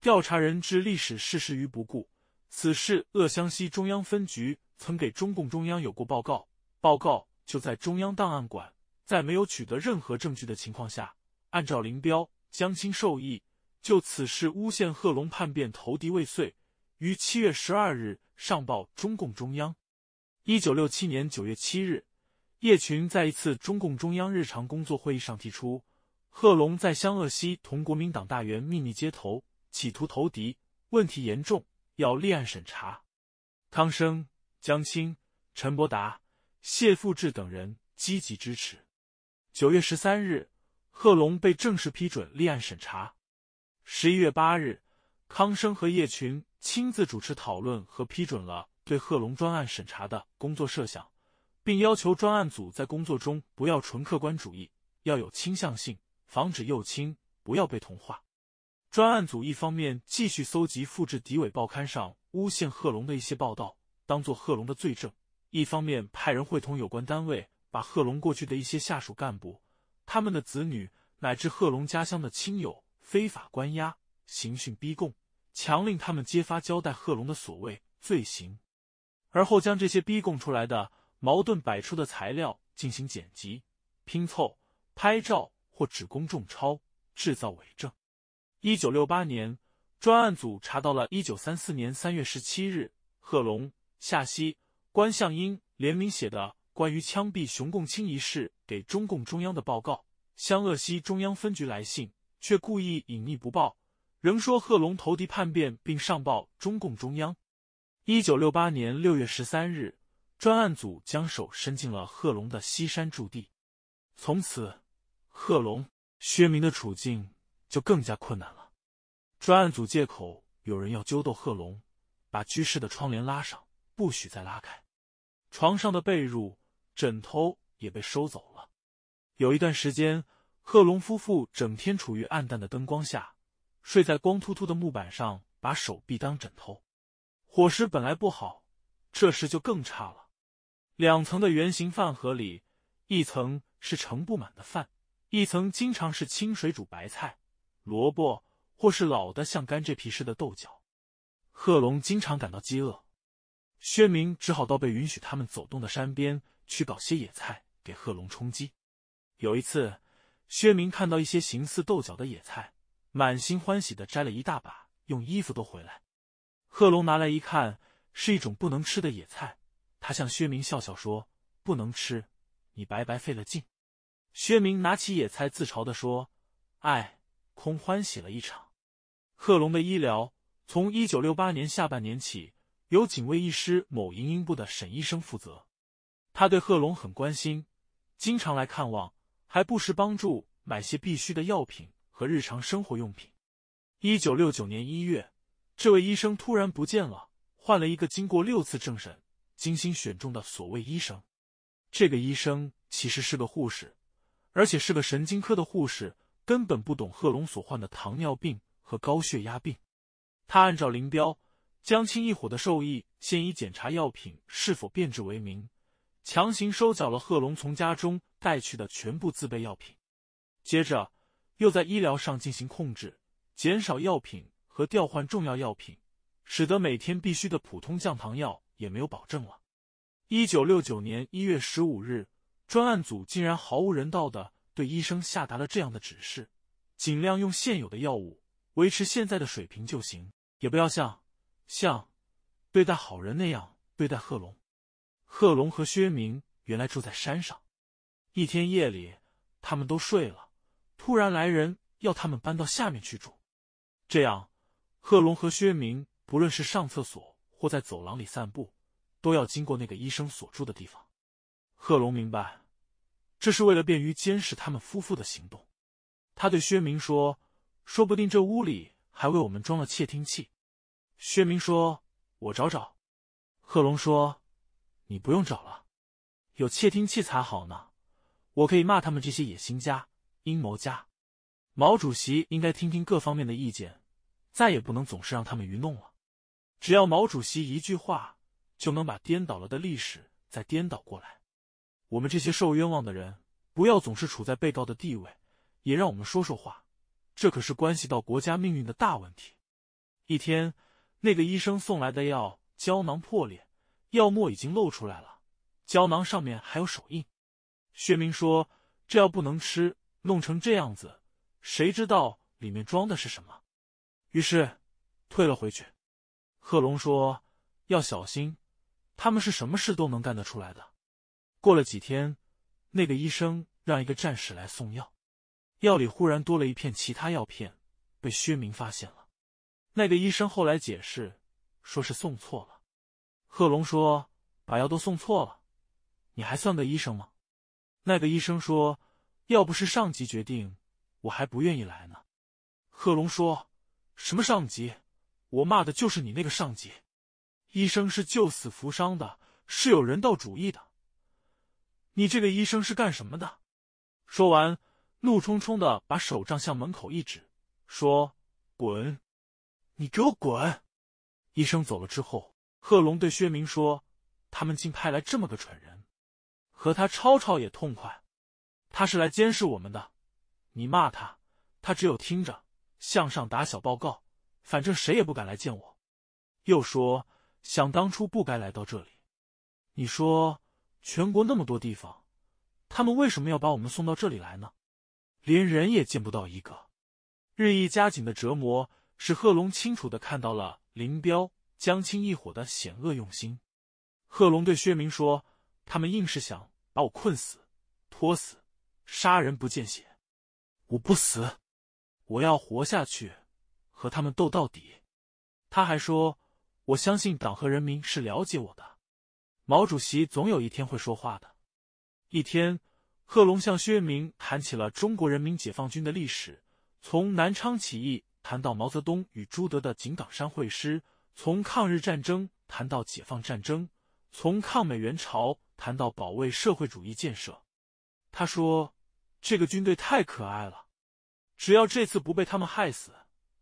调查人置历史事实于不顾，此事鄂湘西中央分局曾给中共中央有过报告，报告就在中央档案馆，在没有取得任何证据的情况下。按照林彪、江青授意，就此事诬陷贺龙叛变投敌未遂，于七月十二日上报中共中央。一九六七年九月七日，叶群在一次中共中央日常工作会议上提出，贺龙在湘鄂西同国民党大员秘密接头，企图投敌，问题严重，要立案审查。康生、江青、陈伯达、谢富治等人积极支持。九月十三日。贺龙被正式批准立案审查。十一月八日，康生和叶群亲自主持讨论和批准了对贺龙专案审查的工作设想，并要求专案组在工作中不要纯客观主义，要有倾向性，防止右倾，不要被同化。专案组一方面继续搜集复制敌伪报刊上诬陷贺龙的一些报道，当做贺龙的罪证；一方面派人会同有关单位，把贺龙过去的一些下属干部。他们的子女乃至贺龙家乡的亲友非法关押、刑讯逼供，强令他们揭发交代贺龙的所谓罪行，而后将这些逼供出来的矛盾百出的材料进行剪辑、拼凑、拍照或指供重抄，制造伪证。一九六八年，专案组查到了一九三四年三月十七日贺龙、夏曦、关向英联名写的。关于枪毙熊共清一事，给中共中央的报告，湘鄂西中央分局来信，却故意隐匿不报，仍说贺龙投敌叛变，并上报中共中央。一九六八年六月十三日，专案组将手伸进了贺龙的西山驻地，从此，贺龙、薛明的处境就更加困难了。专案组借口有人要揪斗贺龙，把居室的窗帘拉上，不许再拉开，床上的被褥。枕头也被收走了。有一段时间，贺龙夫妇整天处于暗淡的灯光下，睡在光秃秃的木板上，把手臂当枕头。伙食本来不好，这时就更差了。两层的圆形饭盒里，一层是盛不满的饭，一层经常是清水煮白菜、萝卜，或是老的像干蔗皮似的豆角。贺龙经常感到饥饿，薛明只好到被允许他们走动的山边。去搞些野菜给贺龙充饥。有一次，薛明看到一些形似豆角的野菜，满心欢喜的摘了一大把，用衣服都回来。贺龙拿来一看，是一种不能吃的野菜。他向薛明笑笑说：“不能吃，你白白费了劲。”薛明拿起野菜，自嘲的说：“哎，空欢喜了一场。”贺龙的医疗从一九六八年下半年起，由警卫医师某营营部的沈医生负责。他对贺龙很关心，经常来看望，还不时帮助买些必需的药品和日常生活用品。一九六九年一月，这位医生突然不见了，换了一个经过六次政审、精心选中的所谓医生。这个医生其实是个护士，而且是个神经科的护士，根本不懂贺龙所患的糖尿病和高血压病。他按照林彪、江青一伙的授意，先以检查药品是否变质为名。强行收缴了贺龙从家中带去的全部自备药品，接着又在医疗上进行控制，减少药品和调换重要药品，使得每天必须的普通降糖药也没有保证了。一九六九年一月十五日，专案组竟然毫无人道的对医生下达了这样的指示：尽量用现有的药物维持现在的水平就行，也不要像像对待好人那样对待贺龙。贺龙和薛明原来住在山上。一天夜里，他们都睡了，突然来人要他们搬到下面去住。这样，贺龙和薛明不论是上厕所或在走廊里散步，都要经过那个医生所住的地方。贺龙明白，这是为了便于监视他们夫妇的行动。他对薛明说：“说不定这屋里还为我们装了窃听器。”薛明说：“我找找。”贺龙说。你不用找了，有窃听器才好呢。我可以骂他们这些野心家、阴谋家。毛主席应该听听各方面的意见，再也不能总是让他们愚弄了。只要毛主席一句话，就能把颠倒了的历史再颠倒过来。我们这些受冤枉的人，不要总是处在被告的地位，也让我们说说话。这可是关系到国家命运的大问题。一天，那个医生送来的药胶囊破裂。药沫已经露出来了，胶囊上面还有手印。薛明说：“这药不能吃，弄成这样子，谁知道里面装的是什么？”于是退了回去。贺龙说：“要小心，他们是什么事都能干得出来的。”过了几天，那个医生让一个战士来送药，药里忽然多了一片其他药片，被薛明发现了。那个医生后来解释，说是送错了。贺龙说：“把药都送错了，你还算个医生吗？”那个医生说：“要不是上级决定，我还不愿意来呢。”贺龙说：“什么上级？我骂的就是你那个上级。”医生是救死扶伤的，是有人道主义的。你这个医生是干什么的？说完，怒冲冲的把手杖向门口一指，说：“滚！你给我滚！”医生走了之后。贺龙对薛明说：“他们竟派来这么个蠢人，和他吵吵也痛快。他是来监视我们的，你骂他，他只有听着，向上打小报告。反正谁也不敢来见我。”又说：“想当初不该来到这里。你说，全国那么多地方，他们为什么要把我们送到这里来呢？连人也见不到一个。日益加紧的折磨，使贺龙清楚的看到了林彪。”江青一伙的险恶用心，贺龙对薛明说：“他们硬是想把我困死、拖死、杀人不见血。我不死，我要活下去，和他们斗到底。”他还说：“我相信党和人民是了解我的，毛主席总有一天会说话的。”一天，贺龙向薛明谈起了中国人民解放军的历史，从南昌起义谈到毛泽东与朱德的井冈山会师。从抗日战争谈到解放战争，从抗美援朝谈到保卫社会主义建设，他说：“这个军队太可爱了，只要这次不被他们害死，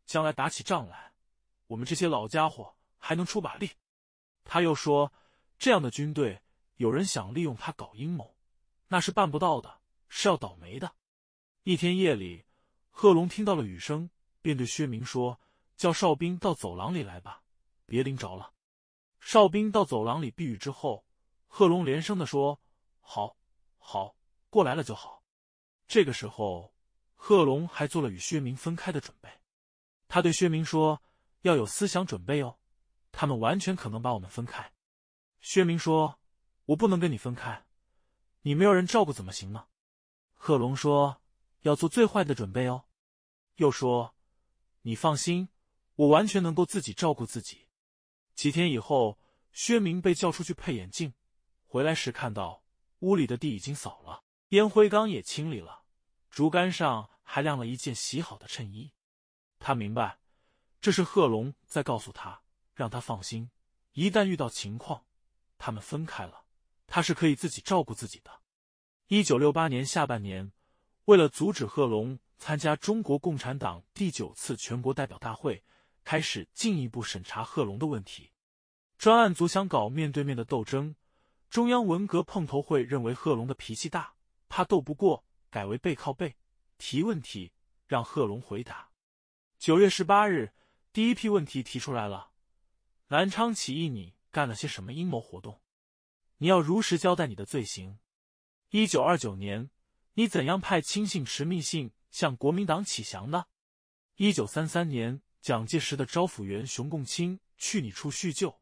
将来打起仗来，我们这些老家伙还能出把力。”他又说：“这样的军队，有人想利用他搞阴谋，那是办不到的，是要倒霉的。”一天夜里，贺龙听到了雨声，便对薛明说：“叫哨兵到走廊里来吧。”别淋着了，哨兵到走廊里避雨之后，贺龙连声的说：“好，好，过来了就好。”这个时候，贺龙还做了与薛明分开的准备。他对薛明说：“要有思想准备哦，他们完全可能把我们分开。”薛明说：“我不能跟你分开，你没有人照顾怎么行呢？”贺龙说：“要做最坏的准备哦。”又说：“你放心，我完全能够自己照顾自己。”几天以后，薛明被叫出去配眼镜，回来时看到屋里的地已经扫了，烟灰缸也清理了，竹竿上还晾了一件洗好的衬衣。他明白，这是贺龙在告诉他，让他放心，一旦遇到情况，他们分开了，他是可以自己照顾自己的。一九六八年下半年，为了阻止贺龙参加中国共产党第九次全国代表大会。开始进一步审查贺龙的问题，专案组想搞面对面的斗争。中央文革碰头会认为贺龙的脾气大，怕斗不过，改为背靠背提问题，让贺龙回答。九月十八日，第一批问题提出来了：南昌起义，你干了些什么阴谋活动？你要如实交代你的罪行。一九二九年，你怎样派亲信持密信向国民党起降的？一九三三年。蒋介石的招抚员熊共清去你处叙旧，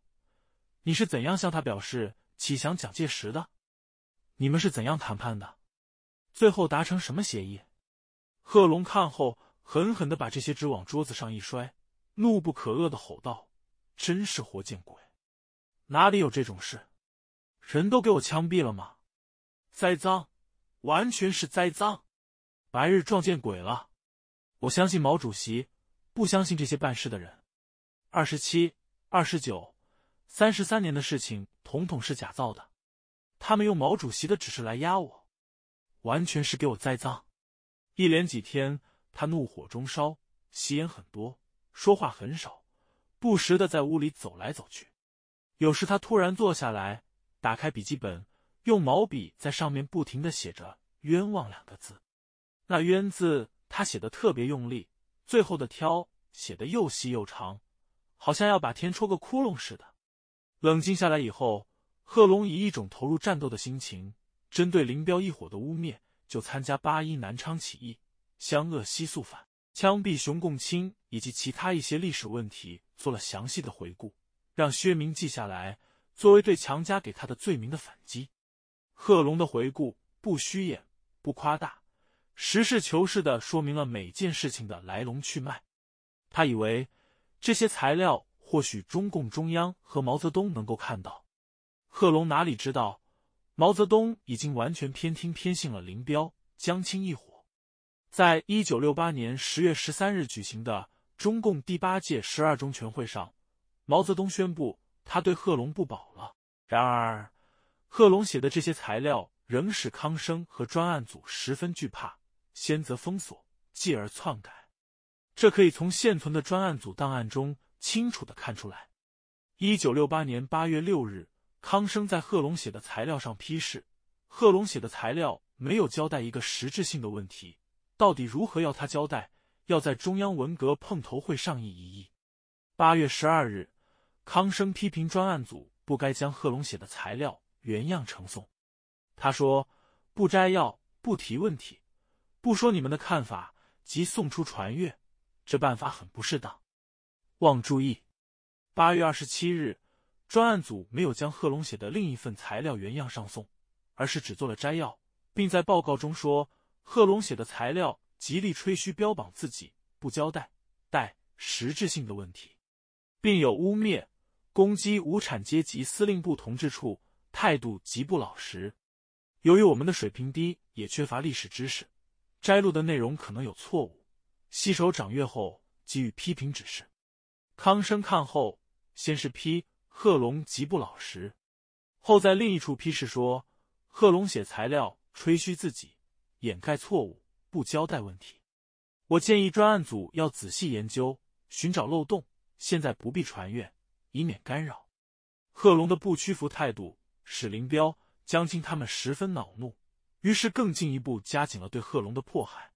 你是怎样向他表示乞降蒋介石的？你们是怎样谈判的？最后达成什么协议？贺龙看后，狠狠的把这些纸往桌子上一摔，怒不可遏的吼道：“真是活见鬼！哪里有这种事？人都给我枪毙了吗？栽赃，完全是栽赃！白日撞见鬼了！我相信毛主席。”不相信这些办事的人，二十七、二十九、三十三年的事情统统是假造的，他们用毛主席的指示来压我，完全是给我栽赃。一连几天，他怒火中烧，吸烟很多，说话很少，不时的在屋里走来走去。有时他突然坐下来，打开笔记本，用毛笔在上面不停的写着“冤枉”两个字，那“冤”字他写的特别用力。最后的挑写的又细又长，好像要把天戳个窟窿似的。冷静下来以后，贺龙以一种投入战斗的心情，针对林彪一伙的污蔑，就参加八一南昌起义、湘鄂西肃反、枪毙熊共清以及其他一些历史问题做了详细的回顾，让薛明记下来，作为对强加给他的罪名的反击。贺龙的回顾不虚演，不夸大。实事求是的说明了每件事情的来龙去脉。他以为这些材料或许中共中央和毛泽东能够看到。贺龙哪里知道，毛泽东已经完全偏听偏信了林彪、江青一伙。在一九六八年十月十三日举行的中共第八届十二中全会上，毛泽东宣布他对贺龙不保了。然而，贺龙写的这些材料仍使康生和专案组十分惧怕。先则封锁，继而篡改，这可以从现存的专案组档案中清楚的看出来。一九六八年八月六日，康生在贺龙写的材料上批示：“贺龙写的材料没有交代一个实质性的问题，到底如何要他交代？要在中央文革碰头会上议一议。”八月十二日，康生批评专案组不该将贺龙写的材料原样呈送，他说：“不摘要，不提问题。”不说你们的看法，即送出传阅，这办法很不适当。望注意。八月二十七日，专案组没有将贺龙写的另一份材料原样上送，而是只做了摘要，并在报告中说贺龙写的材料极力吹嘘、标榜自己，不交代带实质性的问题，并有污蔑、攻击无产阶级司令部同志处，态度极不老实。由于我们的水平低，也缺乏历史知识。摘录的内容可能有错误，细首掌阅后给予批评指示。康生看后，先是批贺龙极不老实，后在另一处批示说贺龙写材料吹嘘自己，掩盖错误，不交代问题。我建议专案组要仔细研究，寻找漏洞。现在不必传阅，以免干扰。贺龙的不屈服态度使林彪、江青他们十分恼怒。于是更进一步加紧了对贺龙的迫害。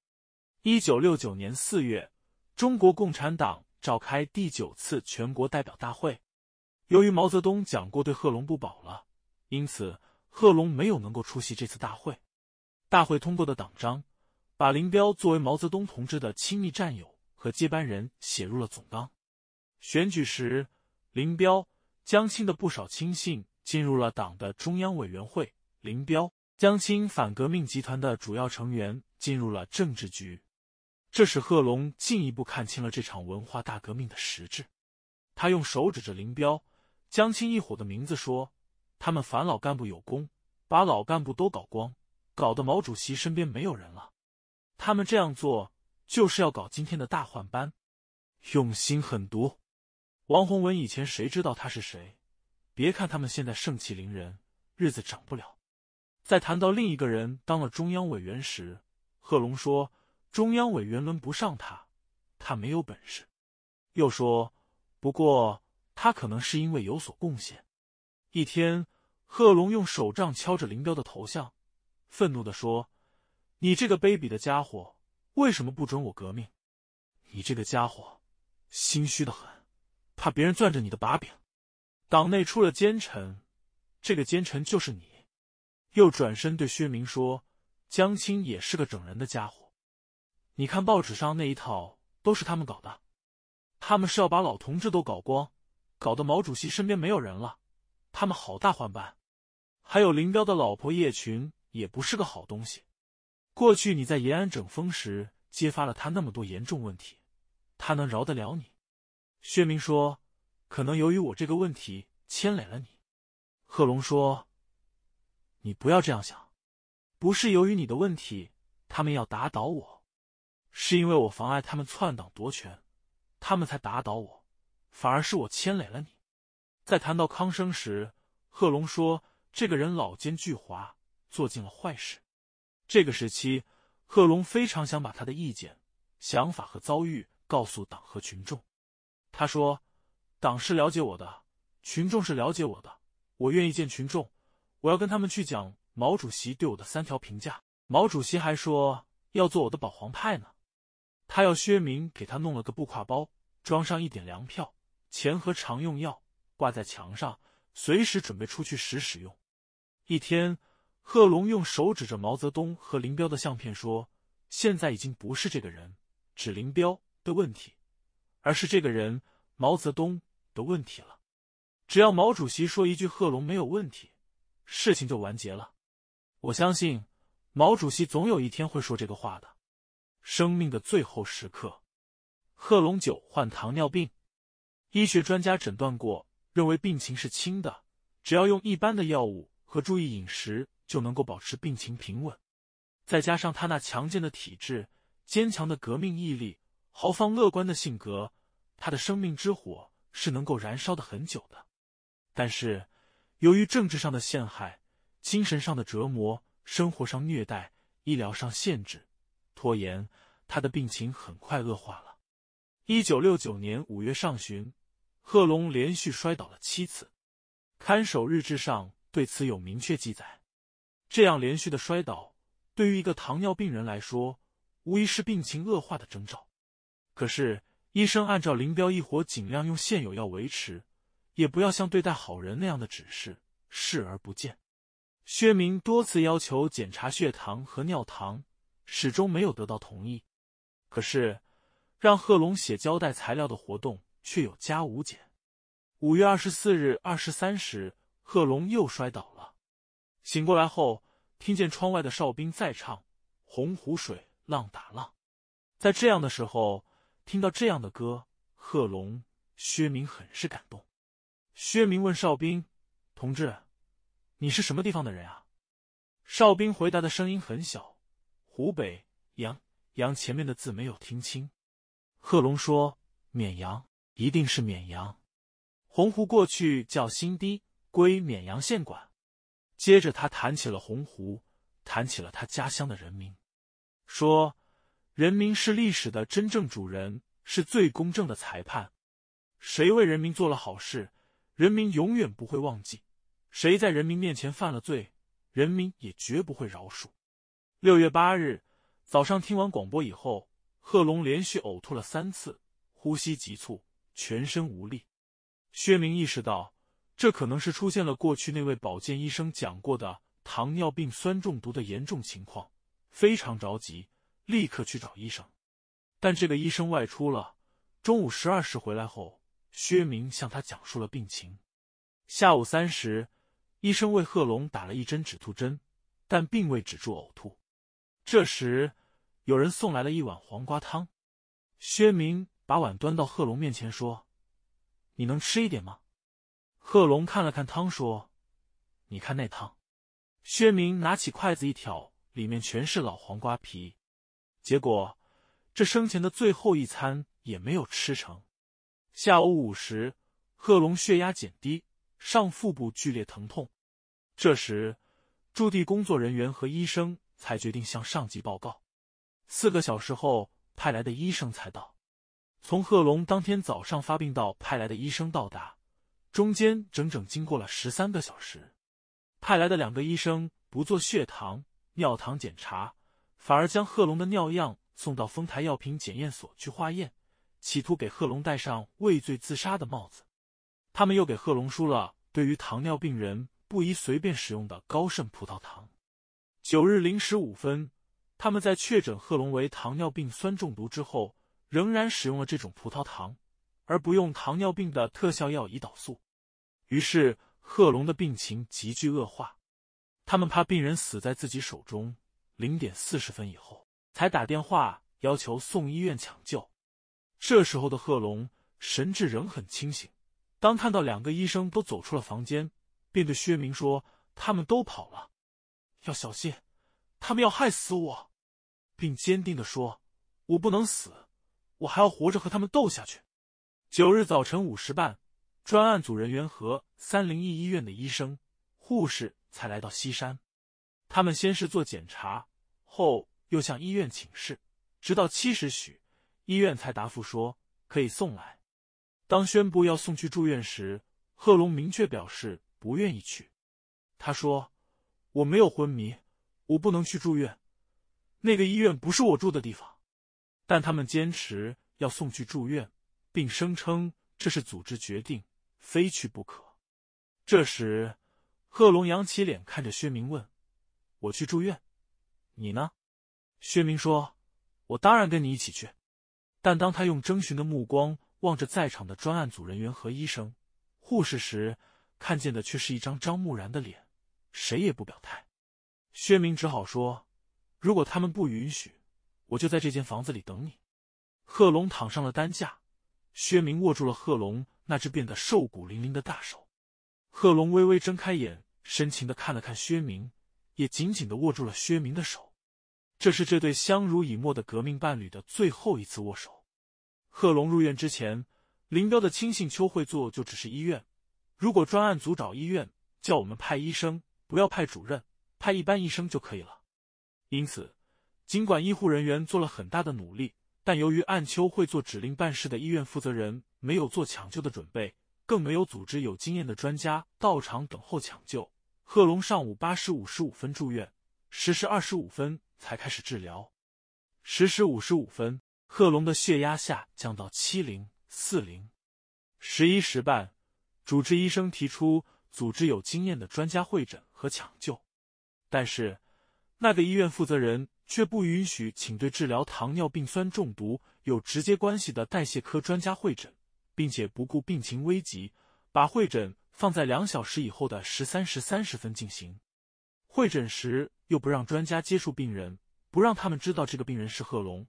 一九六九年四月，中国共产党召开第九次全国代表大会。由于毛泽东讲过对贺龙不保了，因此贺龙没有能够出席这次大会。大会通过的党章，把林彪作为毛泽东同志的亲密战友和接班人写入了总纲。选举时，林彪、江青的不少亲信进入了党的中央委员会。林彪。江青反革命集团的主要成员进入了政治局，这使贺龙进一步看清了这场文化大革命的实质。他用手指着林彪、江青一伙的名字说：“他们反老干部有功，把老干部都搞光，搞得毛主席身边没有人了。他们这样做就是要搞今天的大换班，用心狠毒。”王洪文以前谁知道他是谁？别看他们现在盛气凌人，日子长不了。在谈到另一个人当了中央委员时，贺龙说：“中央委员轮不上他，他没有本事。”又说：“不过他可能是因为有所贡献。”一天，贺龙用手杖敲着林彪的头像，愤怒的说：“你这个卑鄙的家伙，为什么不准我革命？你这个家伙，心虚的很，怕别人攥着你的把柄。党内出了奸臣，这个奸臣就是你。”又转身对薛明说：“江青也是个整人的家伙，你看报纸上那一套都是他们搞的，他们是要把老同志都搞光，搞得毛主席身边没有人了，他们好大换班。还有林彪的老婆叶群也不是个好东西，过去你在延安整风时揭发了他那么多严重问题，他能饶得了你？”薛明说：“可能由于我这个问题牵累了你。”贺龙说。你不要这样想，不是由于你的问题，他们要打倒我，是因为我妨碍他们篡党夺权，他们才打倒我，反而是我牵累了你。在谈到康生时，贺龙说：“这个人老奸巨猾，做尽了坏事。”这个时期，贺龙非常想把他的意见、想法和遭遇告诉党和群众。他说：“党是了解我的，群众是了解我的，我愿意见群众。”我要跟他们去讲毛主席对我的三条评价。毛主席还说要做我的保皇派呢。他要薛明给他弄了个布挎包，装上一点粮票、钱和常用药，挂在墙上，随时准备出去时使用。一天，贺龙用手指着毛泽东和林彪的相片说：“现在已经不是这个人指林彪的问题，而是这个人毛泽东的问题了。只要毛主席说一句贺龙没有问题。”事情就完结了。我相信毛主席总有一天会说这个话的。生命的最后时刻，贺龙九患糖尿病，医学专家诊断过，认为病情是轻的，只要用一般的药物和注意饮食，就能够保持病情平稳。再加上他那强健的体质、坚强的革命毅力、豪放乐观的性格，他的生命之火是能够燃烧的很久的。但是。由于政治上的陷害、精神上的折磨、生活上虐待、医疗上限制、拖延，他的病情很快恶化了。一九六九年五月上旬，贺龙连续摔倒了七次，看守日志上对此有明确记载。这样连续的摔倒，对于一个糖尿病人来说，无疑是病情恶化的征兆。可是，医生按照林彪一伙尽量用现有药维持。也不要像对待好人那样的指示视而不见。薛明多次要求检查血糖和尿糖，始终没有得到同意。可是，让贺龙写交代材料的活动却有加无减。五月二十四日二十三时，贺龙又摔倒了。醒过来后，听见窗外的哨兵在唱《洪湖水浪打浪》。在这样的时候听到这样的歌，贺龙、薛明很是感动。薛明问哨兵：“同志，你是什么地方的人啊？”哨兵回答的声音很小：“湖北阳阳前面的字没有听清。”贺龙说：“绵阳一定是绵阳。”洪湖过去叫新堤，归绵阳县管。接着他谈起了洪湖，谈起了他家乡的人民，说：“人民是历史的真正主人，是最公正的裁判。谁为人民做了好事？”人民永远不会忘记，谁在人民面前犯了罪，人民也绝不会饶恕。六月八日早上听完广播以后，贺龙连续呕吐了三次，呼吸急促，全身无力。薛明意识到这可能是出现了过去那位保健医生讲过的糖尿病酸中毒的严重情况，非常着急，立刻去找医生。但这个医生外出了，中午十二时回来后。薛明向他讲述了病情。下午三时，医生为贺龙打了一针止吐针，但并未止住呕吐。这时，有人送来了一碗黄瓜汤。薛明把碗端到贺龙面前，说：“你能吃一点吗？”贺龙看了看汤，说：“你看那汤。”薛明拿起筷子一挑，里面全是老黄瓜皮。结果，这生前的最后一餐也没有吃成。下午五时，贺龙血压减低，上腹部剧烈疼痛。这时，驻地工作人员和医生才决定向上级报告。四个小时后，派来的医生才到。从贺龙当天早上发病到派来的医生到达，中间整整经过了十三个小时。派来的两个医生不做血糖、尿糖检查，反而将贺龙的尿样送到丰台药品检验所去化验。企图给贺龙戴上畏罪自杀的帽子，他们又给贺龙输了对于糖尿病人不宜随便使用的高渗葡萄糖。九日零时五分，他们在确诊贺龙为糖尿病酸中毒之后，仍然使用了这种葡萄糖，而不用糖尿病的特效药胰岛素。于是贺龙的病情急剧恶化。他们怕病人死在自己手中，零点四十分以后才打电话要求送医院抢救。这时候的贺龙神志仍很清醒。当看到两个医生都走出了房间，便对薛明说：“他们都跑了，要小心，他们要害死我。”并坚定的说：“我不能死，我还要活着和他们斗下去。”九日早晨五时半，专案组人员和三零一医院的医生、护士才来到西山。他们先是做检查，后又向医院请示，直到七时许。医院才答复说可以送来。当宣布要送去住院时，贺龙明确表示不愿意去。他说：“我没有昏迷，我不能去住院。那个医院不是我住的地方。”但他们坚持要送去住院，并声称这是组织决定，非去不可。这时，贺龙扬起脸看着薛明问：“我去住院，你呢？”薛明说：“我当然跟你一起去。”但当他用征询的目光望着在场的专案组人员和医生、护士时，看见的却是一张张木然的脸，谁也不表态。薛明只好说：“如果他们不允许，我就在这间房子里等你。”贺龙躺上了担架，薛明握住了贺龙那只变得瘦骨嶙嶙的大手。贺龙微微睁开眼，深情的看了看薛明，也紧紧的握住了薛明的手。这是这对相濡以沫的革命伴侣的最后一次握手。贺龙入院之前，林彪的亲信邱会作就只是医院。如果专案组找医院，叫我们派医生，不要派主任，派一般医生就可以了。因此，尽管医护人员做了很大的努力，但由于按邱会作指令办事的医院负责人没有做抢救的准备，更没有组织有经验的专家到场等候抢救。贺龙上午八时五十五分住院，十时二十五分。才开始治疗。十时五十五分，贺龙的血压下降到七零四零。十一时半，主治医生提出组织有经验的专家会诊和抢救，但是那个医院负责人却不允许，请对治疗糖尿病酸中毒有直接关系的代谢科专家会诊，并且不顾病情危急，把会诊放在两小时以后的十三时三十分进行。会诊时。又不让专家接触病人，不让他们知道这个病人是贺龙，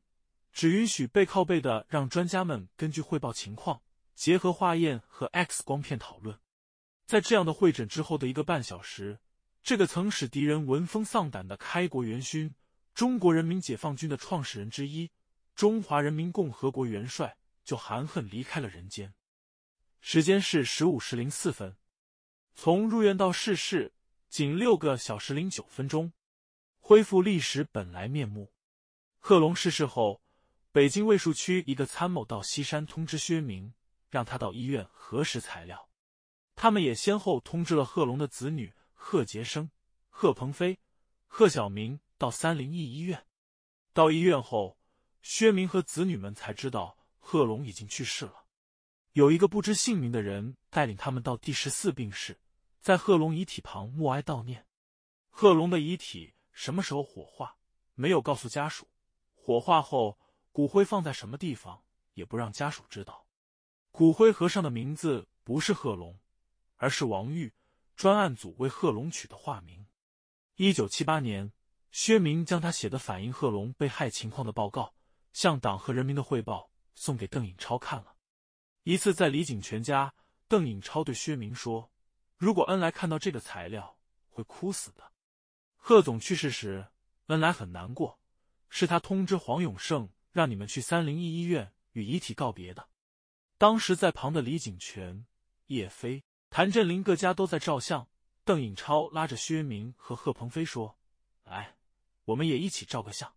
只允许背靠背的让专家们根据汇报情况结合化验和 X 光片讨论。在这样的会诊之后的一个半小时，这个曾使敌人闻风丧胆的开国元勋、中国人民解放军的创始人之一、中华人民共和国元帅，就含恨离开了人间。时间是十五时零四分，从入院到逝世仅六个小时零九分钟。恢复历史本来面目。贺龙逝世后，北京卫戍区一个参谋到西山通知薛明，让他到医院核实材料。他们也先后通知了贺龙的子女贺杰生、贺鹏飞、贺小明到三零一医院。到医院后，薛明和子女们才知道贺龙已经去世了。有一个不知姓名的人带领他们到第十四病室，在贺龙遗体旁默哀悼念。贺龙的遗体。什么时候火化没有告诉家属，火化后骨灰放在什么地方也不让家属知道，骨灰盒上的名字不是贺龙，而是王玉专案组为贺龙取的化名。一九七八年，薛明将他写的反映贺龙被害情况的报告向党和人民的汇报送给邓颖超看了。一次在李景泉家，邓颖超对薛明说：“如果恩来看到这个材料，会哭死的。”贺总去世时，恩来很难过，是他通知黄永胜让你们去三零一医院与遗体告别的。当时在旁的李景泉、叶飞、谭振林各家都在照相。邓颖超拉着薛明和贺鹏飞说：“来，我们也一起照个相。”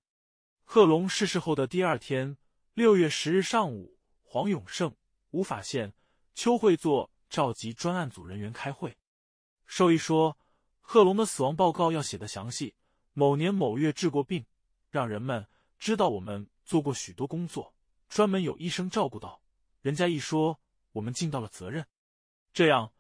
贺龙逝世后的第二天，六月十日上午，黄永胜、吴法宪、邱会作召集专案组人员开会，兽医说。贺龙的死亡报告要写得详细。某年某月治过病，让人们知道我们做过许多工作，专门有医生照顾到。人家一说，我们尽到了责任。这样，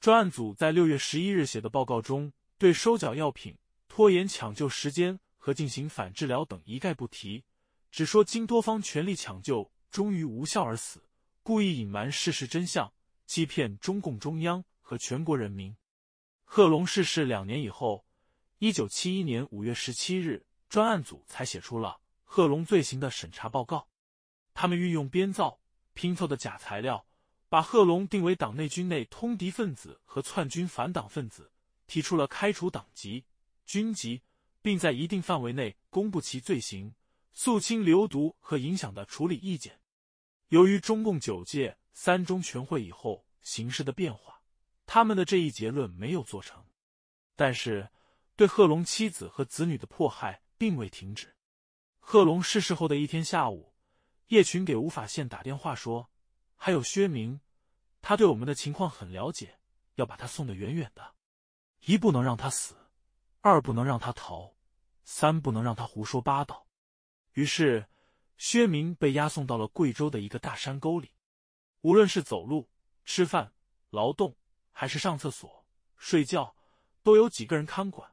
专案组在六月十一日写的报告中，对收缴药品、拖延抢救时间和进行反治疗等一概不提，只说经多方全力抢救，终于无效而死，故意隐瞒事实真相，欺骗中共中央和全国人民。贺龙逝世两年以后，一九七一年五月十七日，专案组才写出了贺龙罪行的审查报告。他们运用编造、拼凑的假材料，把贺龙定为党内、军内通敌分子和篡军反党分子，提出了开除党籍、军籍，并在一定范围内公布其罪行、肃清流毒和影响的处理意见。由于中共九届三中全会以后形势的变化。他们的这一结论没有做成，但是对贺龙妻子和子女的迫害并未停止。贺龙逝世后的一天下午，叶群给吴法宪打电话说：“还有薛明，他对我们的情况很了解，要把他送得远远的。一不能让他死，二不能让他逃，三不能让他胡说八道。”于是，薛明被押送到了贵州的一个大山沟里。无论是走路、吃饭、劳动，还是上厕所、睡觉都有几个人看管，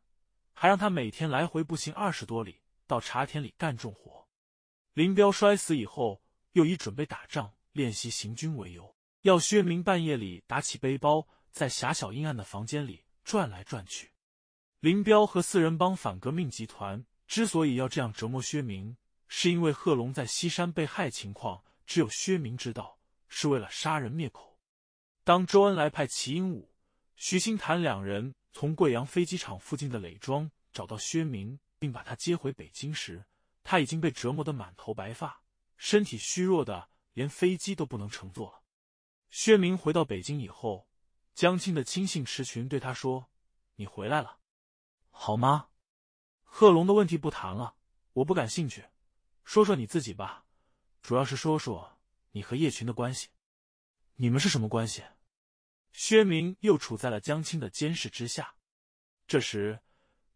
还让他每天来回步行二十多里到茶田里干重活。林彪摔死以后，又以准备打仗、练习行军为由，要薛明半夜里打起背包，在狭小阴暗的房间里转来转去。林彪和四人帮反革命集团之所以要这样折磨薛明，是因为贺龙在西山被害情况只有薛明知道，是为了杀人灭口。当周恩来派齐英武、徐星谈两人从贵阳飞机场附近的垒庄找到薛明，并把他接回北京时，他已经被折磨得满头白发，身体虚弱的连飞机都不能乘坐了。薛明回到北京以后，江青的亲信池群对他说：“你回来了，好吗？贺龙的问题不谈了，我不感兴趣。说说你自己吧，主要是说说你和叶群的关系，你们是什么关系？”薛明又处在了江青的监视之下。这时，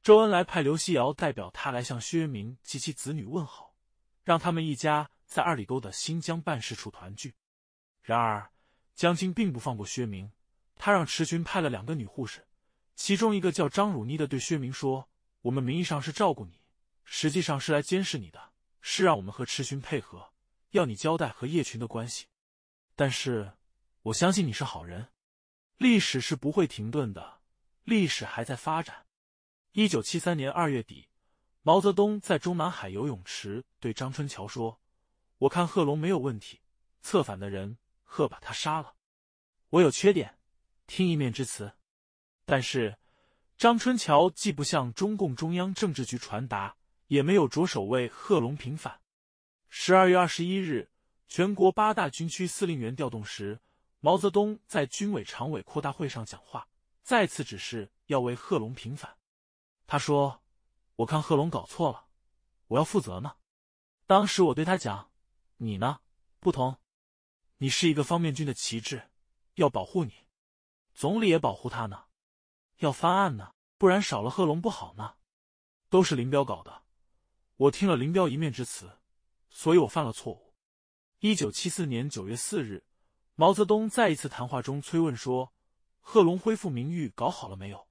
周恩来派刘西尧代表他来向薛明及其子女问好，让他们一家在二里沟的新疆办事处团聚。然而，江青并不放过薛明，他让迟群派了两个女护士，其中一个叫张汝妮的对薛明说：“我们名义上是照顾你，实际上是来监视你的，是让我们和迟群配合，要你交代和叶群的关系。但是，我相信你是好人。”历史是不会停顿的，历史还在发展。一九七三年二月底，毛泽东在中南海游泳池对张春桥说：“我看贺龙没有问题，策反的人贺把他杀了。我有缺点，听一面之词。”但是，张春桥既不向中共中央政治局传达，也没有着手为贺龙平反。十二月二十一日，全国八大军区司令员调动时。毛泽东在军委常委扩大会上讲话，再次指示要为贺龙平反。他说：“我看贺龙搞错了，我要负责呢。当时我对他讲，你呢不同，你是一个方面军的旗帜，要保护你，总理也保护他呢，要翻案呢，不然少了贺龙不好呢。都是林彪搞的，我听了林彪一面之词，所以我犯了错误。”一九七四年九月四日。毛泽东在一次谈话中催问说：“贺龙恢复名誉搞好了没有？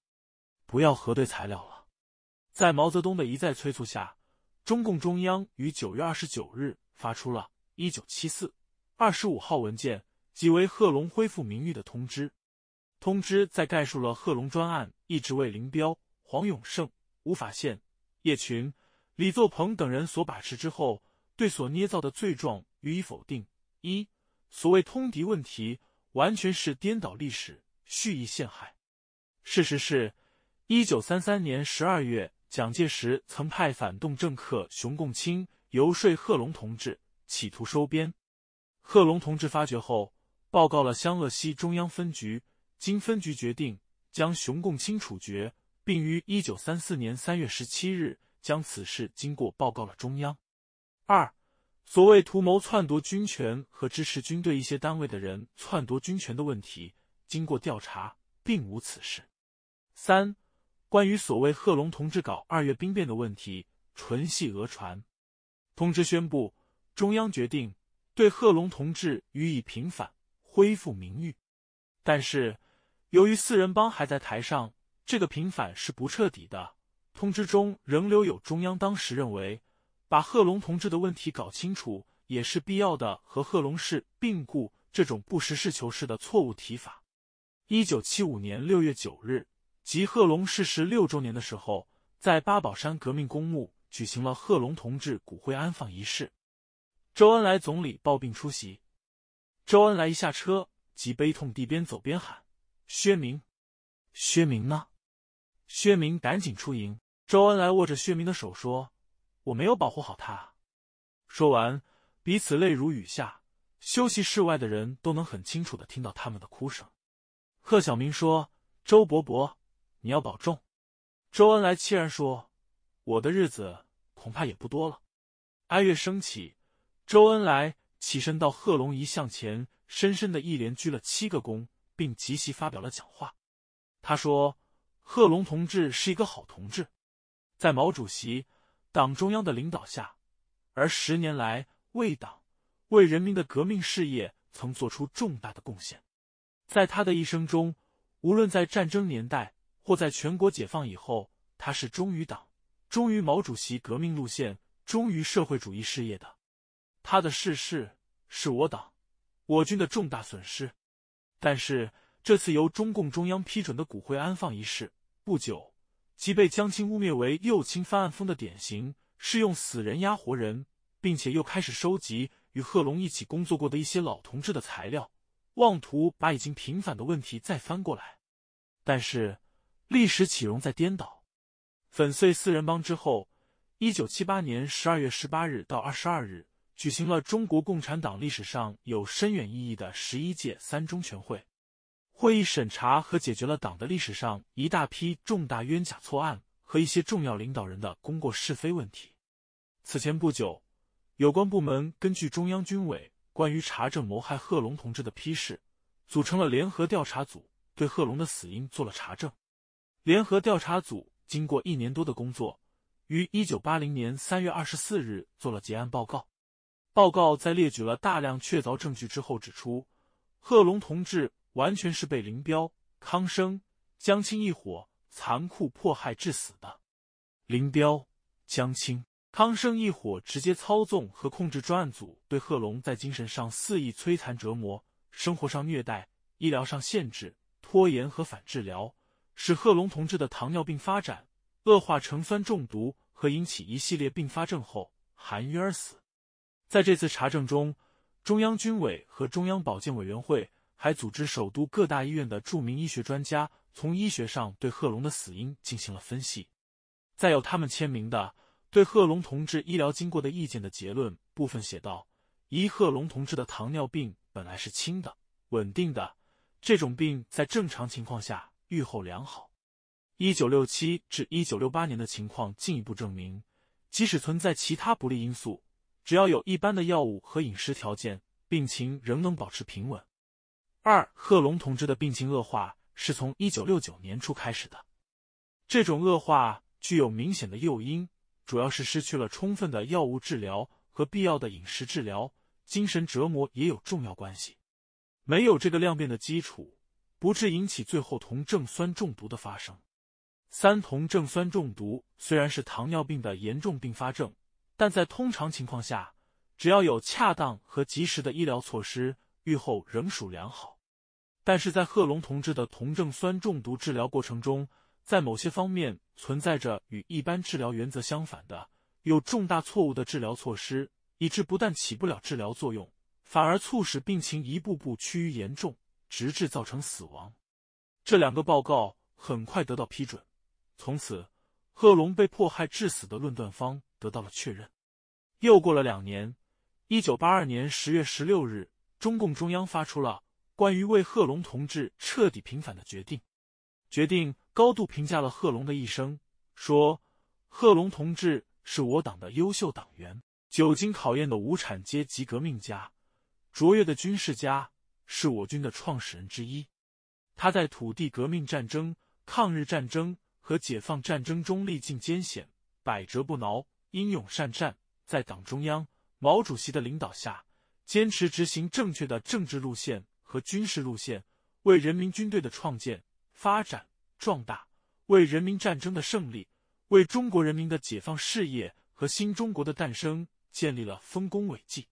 不要核对材料了。”在毛泽东的一再催促下，中共中央于九月二十九日发出了一九七四二十五号文件，即为贺龙恢复名誉的通知。通知在概述了贺龙专案一直为林彪、黄永胜、吴法宪、叶群、李作鹏等人所把持之后，对所捏造的罪状予以否定。一所谓通敌问题，完全是颠倒历史、蓄意陷害。事实是，一九三三年十二月，蒋介石曾派反动政客熊共清游说贺龙同志，企图收编。贺龙同志发觉后，报告了湘鄂西中央分局，经分局决定，将熊共清处决，并于一九三四年三月十七日将此事经过报告了中央。二所谓图谋篡夺军权和支持军队一些单位的人篡夺军权的问题，经过调查，并无此事。三、关于所谓贺龙同志搞二月兵变的问题，纯系讹传。通知宣布，中央决定对贺龙同志予以平反，恢复名誉。但是，由于四人帮还在台上，这个平反是不彻底的。通知中仍留有中央当时认为。把贺龙同志的问题搞清楚也是必要的。和贺龙氏病故这种不实事求是的错误提法。一九七五年六月九日，即贺龙逝世六周年的时候，在八宝山革命公墓举行了贺龙同志骨灰安放仪式。周恩来总理抱病出席。周恩来一下车即悲痛地边走边喊：“薛明，薛明呢？”薛明赶紧出营。周恩来握着薛明的手说。我没有保护好他。说完，彼此泪如雨下。休息室外的人都能很清楚的听到他们的哭声。贺小明说：“周伯伯，你要保重。”周恩来凄然说：“我的日子恐怕也不多了。”哀乐升起，周恩来起身到贺龙仪像前，深深的一连鞠了七个躬，并即席发表了讲话。他说：“贺龙同志是一个好同志，在毛主席。”党中央的领导下，而十年来为党、为人民的革命事业曾做出重大的贡献。在他的一生中，无论在战争年代或在全国解放以后，他是忠于党、忠于毛主席革命路线、忠于社会主义事业的。他的逝世是我党、我军的重大损失。但是，这次由中共中央批准的骨灰安放仪式不久。即被江青污蔑为右倾翻案风的典型，是用死人压活人，并且又开始收集与贺龙一起工作过的一些老同志的材料，妄图把已经平反的问题再翻过来。但是，历史岂容在颠倒？粉碎四人帮之后，一九七八年十二月十八日到二十二日，举行了中国共产党历史上有深远意义的十一届三中全会。会议审查和解决了党的历史上一大批重大冤假错案和一些重要领导人的功过是非问题。此前不久，有关部门根据中央军委关于查证谋害贺龙同志的批示，组成了联合调查组，对贺龙的死因做了查证。联合调查组经过一年多的工作，于一九八零年三月二十四日做了结案报告。报告在列举了大量确凿证据之后指出，贺龙同志。完全是被林彪、康生、江青一伙残酷迫害致死的。林彪、江青、康生一伙直接操纵和控制专案组，对贺龙在精神上肆意摧残折磨，生活上虐待，医疗上限制、拖延和反治疗，使贺龙同志的糖尿病发展恶化成酸中毒和引起一系列并发症后含冤而死。在这次查证中，中央军委和中央保健委员会。还组织首都各大医院的著名医学专家，从医学上对贺龙的死因进行了分析。在有他们签名的对贺龙同志医疗经过的意见的结论部分写道：“一贺龙同志的糖尿病本来是轻的、稳定的，这种病在正常情况下预后良好。一九六七至一九六八年的情况进一步证明，即使存在其他不利因素，只要有一般的药物和饮食条件，病情仍能保持平稳。”二，贺龙同志的病情恶化是从一九六九年初开始的。这种恶化具有明显的诱因，主要是失去了充分的药物治疗和必要的饮食治疗，精神折磨也有重要关系。没有这个量变的基础，不致引起最后酮症酸中毒的发生。三，酮症酸中毒虽然是糖尿病的严重并发症，但在通常情况下，只要有恰当和及时的医疗措施。愈后仍属良好，但是在贺龙同志的酮症酸中毒治疗过程中，在某些方面存在着与一般治疗原则相反的、有重大错误的治疗措施，以致不但起不了治疗作用，反而促使病情一步步趋于严重，直至造成死亡。这两个报告很快得到批准，从此贺龙被迫害致死的论断方得到了确认。又过了两年，一九八二年十月十六日。中共中央发出了关于为贺龙同志彻底平反的决定，决定高度评价了贺龙的一生，说贺龙同志是我党的优秀党员，久经考验的无产阶级革命家，卓越的军事家，是我军的创始人之一。他在土地革命战争、抗日战争和解放战争中历尽艰险，百折不挠，英勇善战，在党中央、毛主席的领导下。坚持执行正确的政治路线和军事路线，为人民军队的创建、发展、壮大，为人民战争的胜利，为中国人民的解放事业和新中国的诞生，建立了丰功伟绩。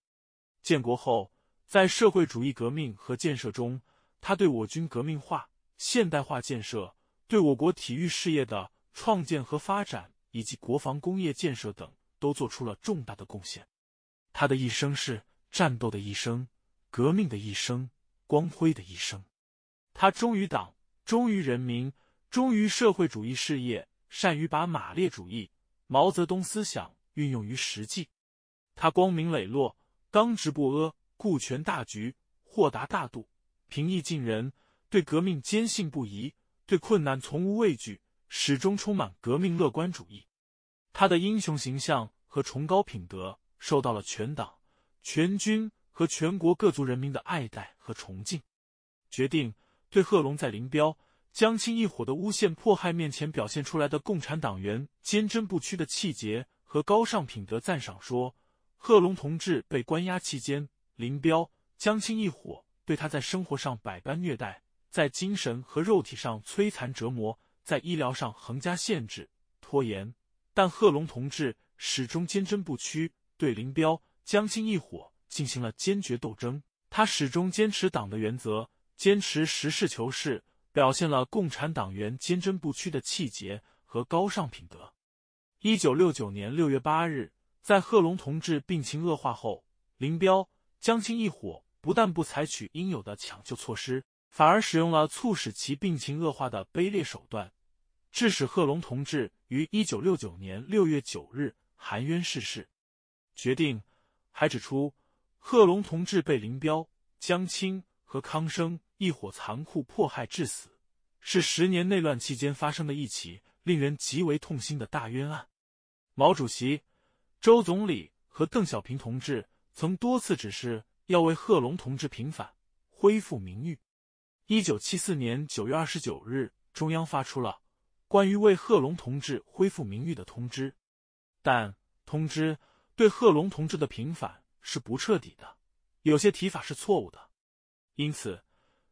建国后，在社会主义革命和建设中，他对我军革命化、现代化建设，对我国体育事业的创建和发展，以及国防工业建设等，都做出了重大的贡献。他的一生是。战斗的一生，革命的一生，光辉的一生。他忠于党，忠于人民，忠于社会主义事业，善于把马列主义、毛泽东思想运用于实际。他光明磊落，刚直不阿，顾全大局，豁达大度，平易近人，对革命坚信不疑，对困难从无畏惧，始终充满革命乐观主义。他的英雄形象和崇高品德，受到了全党。全军和全国各族人民的爱戴和崇敬，决定对贺龙在林彪、江青一伙的诬陷迫害面前表现出来的共产党员坚贞不屈的气节和高尚品德赞赏。说贺龙同志被关押期间，林彪、江青一伙对他在生活上百般虐待，在精神和肉体上摧残折磨，在医疗上横加限制、拖延，但贺龙同志始终坚贞不屈，对林彪。江青一伙进行了坚决斗争，他始终坚持党的原则，坚持实事求是，表现了共产党员坚贞不屈的气节和高尚品德。一九六九年六月八日，在贺龙同志病情恶化后，林彪、江青一伙不但不采取应有的抢救措施，反而使用了促使其病情恶化的卑劣手段，致使贺龙同志于一九六九年六月九日含冤逝世。决定。还指出，贺龙同志被林彪、江青和康生一伙残酷迫害致死，是十年内乱期间发生的一起令人极为痛心的大冤案。毛主席、周总理和邓小平同志曾多次指示要为贺龙同志平反、恢复名誉。一九七四年九月二十九日，中央发出了关于为贺龙同志恢复名誉的通知，但通知。对贺龙同志的平反是不彻底的，有些提法是错误的，因此，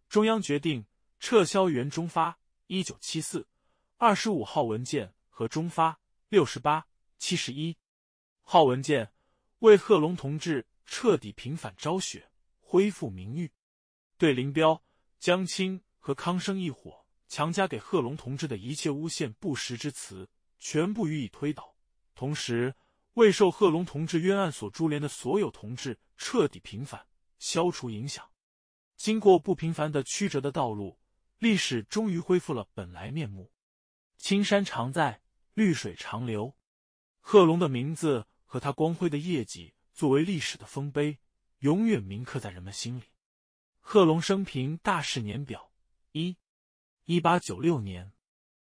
中央决定撤销原中发一九七四二十五号文件和中发六十八七十一号文件，为贺龙同志彻底平反昭雪，恢复名誉。对林彪、江青和康生一伙强加给贺龙同志的一切诬陷不实之词，全部予以推倒，同时。为受贺龙同志冤案所株连的所有同志彻底平反，消除影响。经过不平凡的曲折的道路，历史终于恢复了本来面目。青山常在，绿水长流。贺龙的名字和他光辉的业绩，作为历史的丰碑，永远铭刻在人们心里。贺龙生平大事年表：一，一八九六年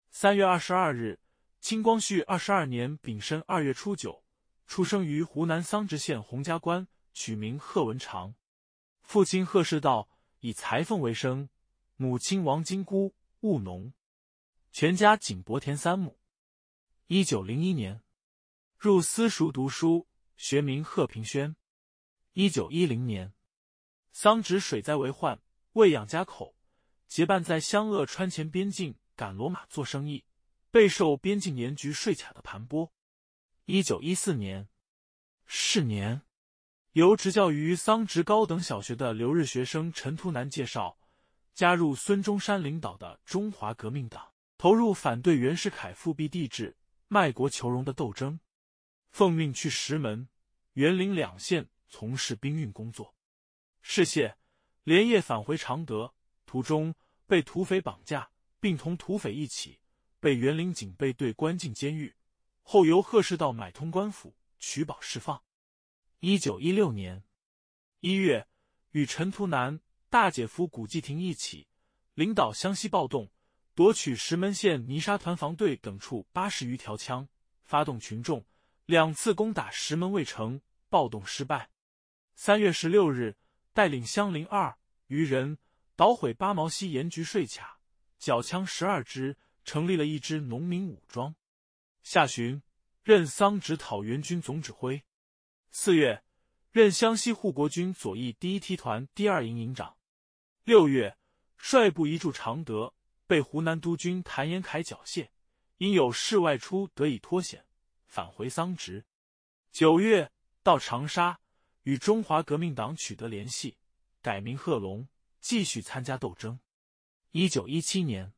三月二十二日，清光绪二十二年丙申二月初九。出生于湖南桑植县洪家关，取名贺文长，父亲贺世道以裁缝为生，母亲王金姑务农，全家仅薄田三亩。一九零一年，入私塾读书，学名贺平轩。一九一零年，桑植水灾为患，为养家口，结伴在湘鄂川黔边境赶骡马做生意，备受边境盐局税卡的盘剥。一九一四年，是年，由执教于桑植高等小学的留日学生陈图南介绍，加入孙中山领导的中华革命党，投入反对袁世凯复辟帝制、卖国求荣的斗争。奉命去石门、沅陵两县从事兵运工作，是谢连夜返回常德，途中被土匪绑架，并同土匪一起被沅陵警备队关进监狱。后由贺氏道买通官府取保释放。一九一六年一月，与陈图南、大姐夫古继廷一起领导湘西暴动，夺取石门县泥沙团防队等处八十余条枪，发动群众两次攻打石门卫城，暴动失败。三月十六日，带领乡邻二余人捣毁八毛溪盐局税卡，缴枪十二支，成立了一支农民武装。下旬任桑植讨袁军总指挥，四月任湘西护国军左翼第一梯团第二营营长，六月率部移驻常德，被湖南督军谭延闿缴械，因有事外出得以脱险，返回桑植。九月到长沙，与中华革命党取得联系，改名贺龙，继续参加斗争。一九一七年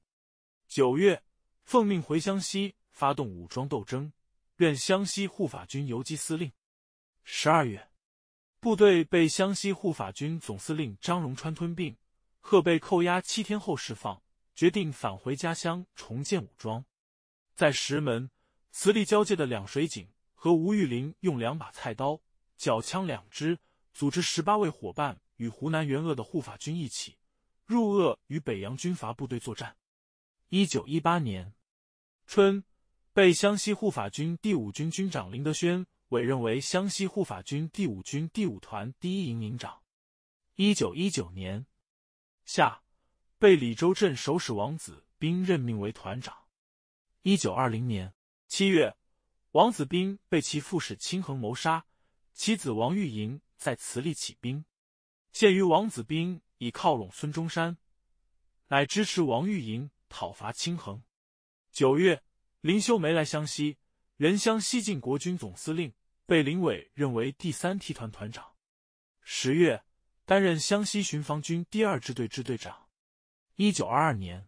九月，奉命回湘西。发动武装斗争，任湘西护法军游击司令。十二月，部队被湘西护法军总司令张荣川吞并，贺被扣押七天后释放，决定返回家乡重建武装。在石门慈利交界的两水井，和吴玉林用两把菜刀、脚枪两支，组织十八位伙伴，与湖南援鄂的护法军一起入鄂，与北洋军阀部队作战。一九一八年春。被湘西护法军第五军军长林德轩委任为湘西护法军第五军第五团第一营营长。一九一九年夏，被李州镇守使王子斌任命为团长。一九二零年七月，王子斌被其副使清衡谋杀，其子王玉莹在慈利起兵。鉴于王子斌已靠拢孙中山，乃支持王玉莹讨伐清衡。九月。林修梅来湘西，原湘西晋国军总司令，被林伟认为第三梯团团长。十月，担任湘西巡防军第二支队支队长。一九二二年，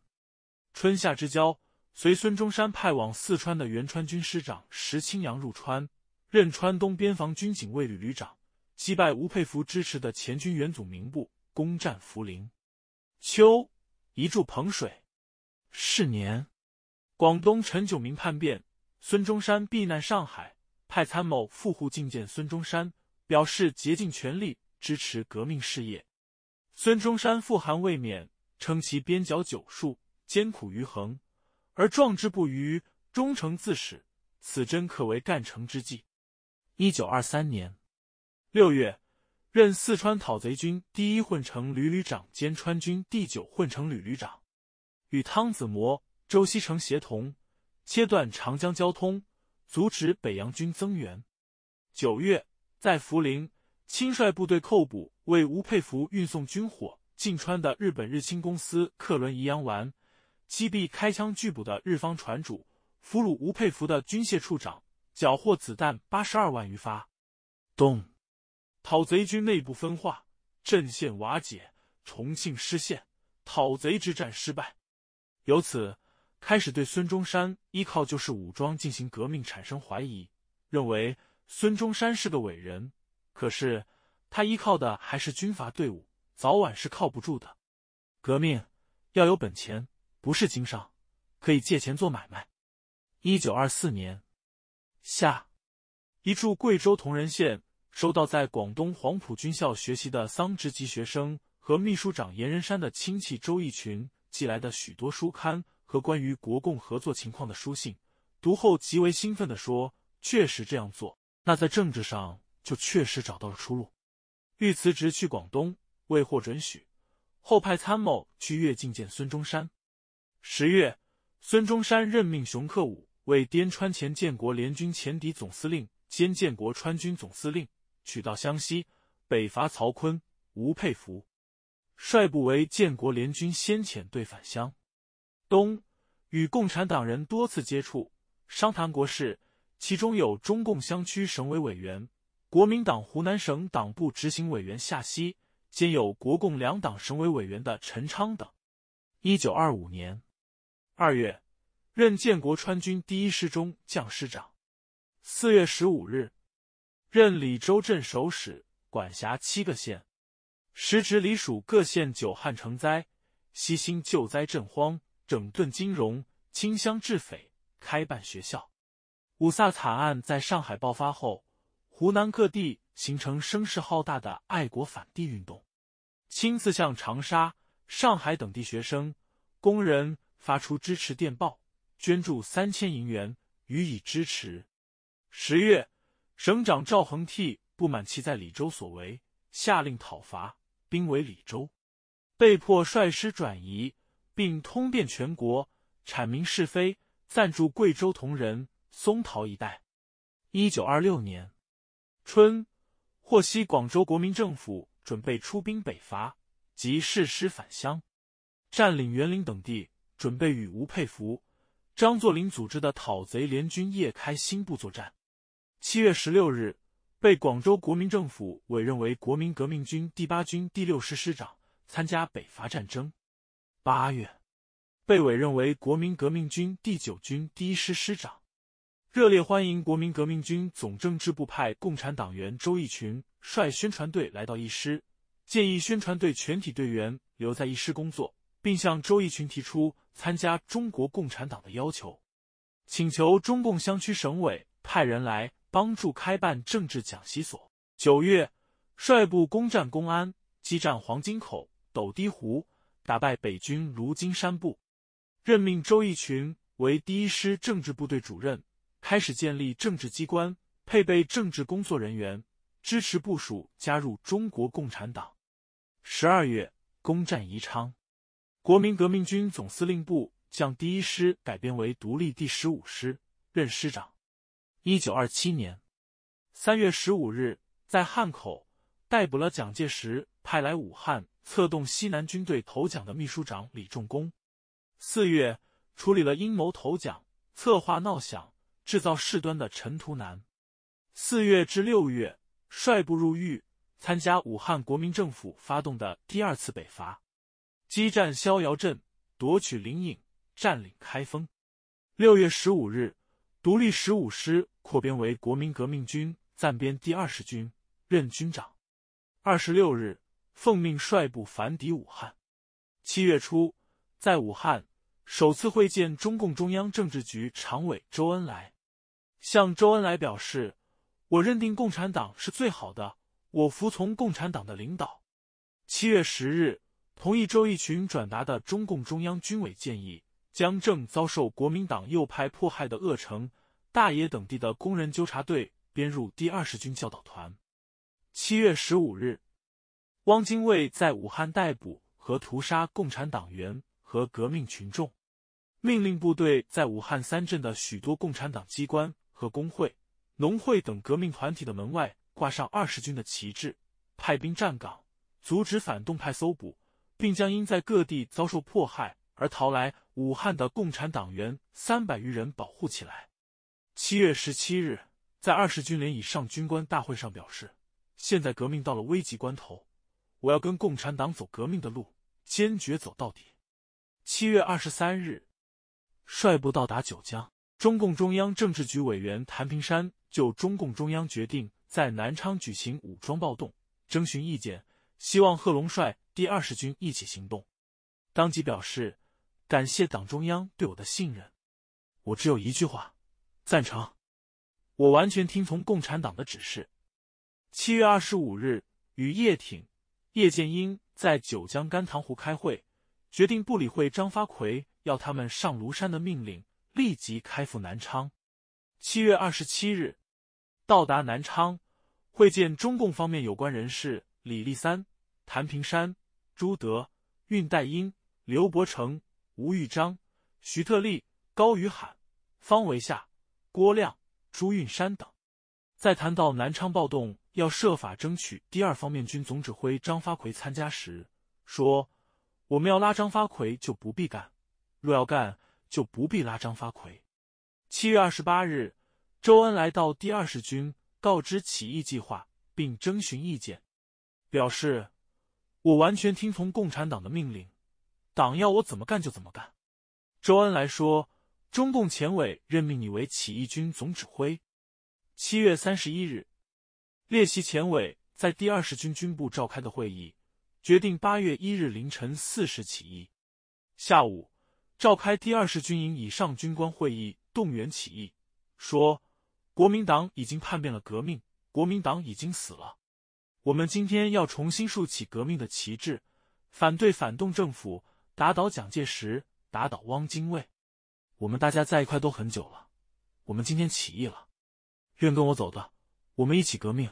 春夏之交，随孙中山派往四川的原川军师长石青阳入川，任川东边防军警卫旅旅长，击败吴佩孚支持的黔军原祖名部，攻占涪陵。秋，一驻彭水。是年。广东陈炯明叛变，孙中山避难上海，派参谋赴沪觐见孙中山，表示竭尽全力支持革命事业。孙中山复函未免，称其边角九数，艰苦于恒，而壮志不渝，忠诚自始，此真可为干成之计。一九二三年六月，任四川讨贼军第一混成旅旅长兼川军第九混成旅旅长，与汤子模。周锡成协同切断长江交通，阻止北洋军增援。九月，在涪陵亲率部队扣捕为吴佩孚运送军火进川的日本日清公司客轮宜阳丸，击毙开枪拒捕的日方船主，俘虏吴佩孚的军械处长，缴获子弹八十二万余发。动，讨贼军内部分化，阵线瓦解，重庆失陷，讨贼之战失败。由此。开始对孙中山依靠就是武装进行革命产生怀疑，认为孙中山是个伟人，可是他依靠的还是军阀队伍，早晚是靠不住的。革命要有本钱，不是经商，可以借钱做买卖。一九二四年夏，一处贵州铜仁县，收到在广东黄埔军校学习的桑植籍学生和秘书长颜仁山的亲戚周逸群寄来的许多书刊。和关于国共合作情况的书信，读后极为兴奋的说：“确实这样做，那在政治上就确实找到了出路。”欲辞职去广东，未获准许，后派参谋去越境见孙中山。十月，孙中山任命熊克武为滇川前建国联军前敌总司令兼建国川军总司令，取道湘西北伐曹锟、吴佩孚，率部为建国联军先遣队返乡。东与共产党人多次接触，商谈国事，其中有中共湘区省委委员、国民党湖南省党部执行委员夏曦，兼有国共两党省委委员的陈昌等。一九二五年二月，任建国川军第一师中将师长。四月十五日，任李州镇守使，管辖七个县。时值里属各县久旱成灾，悉心救灾赈荒。整顿金融，清乡治匪，开办学校。五卅惨案在上海爆发后，湖南各地形成声势浩大的爱国反帝运动。亲自向长沙、上海等地学生、工人发出支持电报，捐助三千银元予以支持。十月，省长赵恒惕不满其在李州所为，下令讨伐，兵围李州，被迫率师转移。并通遍全国，阐明是非，赞助贵州铜仁、松桃一带。一九二六年春，获悉广州国民政府准备出兵北伐，即誓师返乡，占领沅陵等地，准备与吴佩孚、张作霖组织的讨贼联军叶开新部作战。七月十六日，被广州国民政府委任为国民革命军第八军第六师师长，参加北伐战争。八月，被委任为国民革命军第九军第一师师长。热烈欢迎国民革命军总政治部派共产党员周逸群率宣传队来到一师，建议宣传队全体队员留在一师工作，并向周逸群提出参加中国共产党的要求，请求中共湘区省委派人来帮助开办政治讲习所。九月，率部攻占公安，激战黄金口、斗堤湖。打败北军卢金山部，任命周逸群为第一师政治部队主任，开始建立政治机关，配备政治工作人员，支持部署加入中国共产党。十二月，攻占宜昌。国民革命军总司令部将第一师改编为独立第十五师，任师长。一九二七年三月十五日，在汉口逮捕了蒋介石派来武汉。策动西南军队投蒋的秘书长李仲功四月处理了阴谋投蒋、策划闹响、制造事端的陈图南。四月至六月，率部入豫，参加武汉国民政府发动的第二次北伐，激战逍遥镇，夺取灵隐，占领开封。六月十五日，独立十五师扩编为国民革命军暂编第二十军，任军长。二十六日。奉命率部反抵武汉，七月初在武汉首次会见中共中央政治局常委周恩来，向周恩来表示：“我认定共产党是最好的，我服从共产党的领导。”七月十日，同意周逸群转达的中共中央军委建议，将正遭受国民党右派迫害的鄂城、大冶等地的工人纠察队编入第二十军教导团。七月十五日。汪精卫在武汉逮捕和屠杀共产党员和革命群众，命令部队在武汉三镇的许多共产党机关和工会、农会等革命团体的门外挂上二十军的旗帜，派兵站岗，阻止反动派搜捕，并将因在各地遭受迫害而逃来武汉的共产党员三百余人保护起来。七月十七日，在二十军连以上军官大会上表示，现在革命到了危急关头。我要跟共产党走革命的路，坚决走到底。七月二十三日，率部到达九江。中共中央政治局委员谭平山就中共中央决定在南昌举行武装暴动征询意见，希望贺龙率第二十军一起行动。当即表示感谢党中央对我的信任。我只有一句话：赞成。我完全听从共产党的指示。七月二十五日，与叶挺。叶剑英在九江甘棠湖开会，决定不理会张发奎要他们上庐山的命令，立即开赴南昌。七月二十七日到达南昌，会见中共方面有关人士李立三、谭平山、朱德、恽代英、刘伯承、吴玉章、徐特立、高于罕、方维夏、郭亮、朱运山等。在谈到南昌暴动。要设法争取第二方面军总指挥张发奎参加时，说：“我们要拉张发奎就不必干，若要干就不必拉张发奎。”七月二十八日，周恩来到第二十军，告知起义计划并征询意见，表示：“我完全听从共产党的命令，党要我怎么干就怎么干。”周恩来说：“中共前委任命你为起义军总指挥。”七月三十一日。列席前委在第二十军军部召开的会议，决定八月一日凌晨四时起义。下午召开第二十军营以上军官会议，动员起义，说：“国民党已经叛变了革命，国民党已经死了，我们今天要重新竖起革命的旗帜，反对反动政府，打倒蒋介石，打倒汪精卫。我们大家在一块都很久了，我们今天起义了，愿跟我走的，我们一起革命。”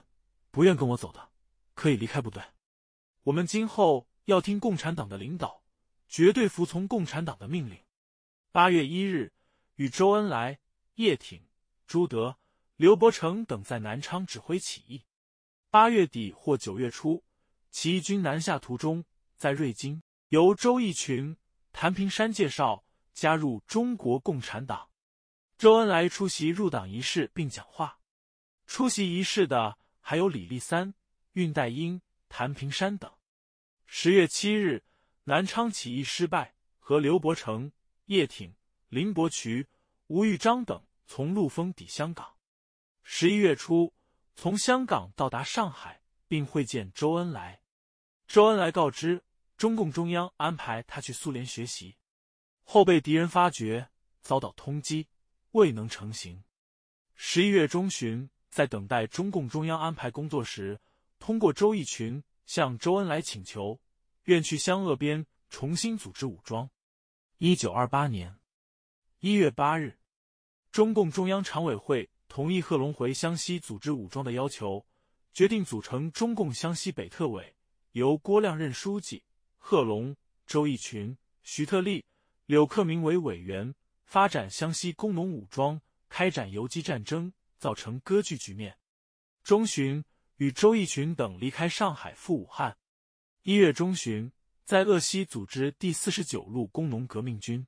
不愿跟我走的，可以离开部队。我们今后要听共产党的领导，绝对服从共产党的命令。八月一日，与周恩来、叶挺、朱德、刘伯承等在南昌指挥起义。八月底或九月初，起义军南下途中，在瑞金，由周逸群、谭平山介绍加入中国共产党。周恩来出席入党仪式并讲话。出席仪式的。还有李立三、恽代英、谭平山等。十月七日，南昌起义失败。和刘伯承、叶挺、林伯渠、吴玉章等从陆丰抵香港。十一月初，从香港到达上海，并会见周恩来。周恩来告知中共中央安排他去苏联学习，后被敌人发觉，遭到通缉，未能成行。十一月中旬。在等待中共中央安排工作时，通过周逸群向周恩来请求，愿去湘鄂边重新组织武装。一九二八年一月八日，中共中央常委会同意贺龙回湘西组织武装的要求，决定组成中共湘西北特委，由郭亮任书记，贺龙、周逸群、徐特立、柳克明为委员，发展湘西工农武装，开展游击战争。造成割据局面。中旬与周逸群等离开上海赴武汉。一月中旬在鄂西组织第四十九路工农革命军。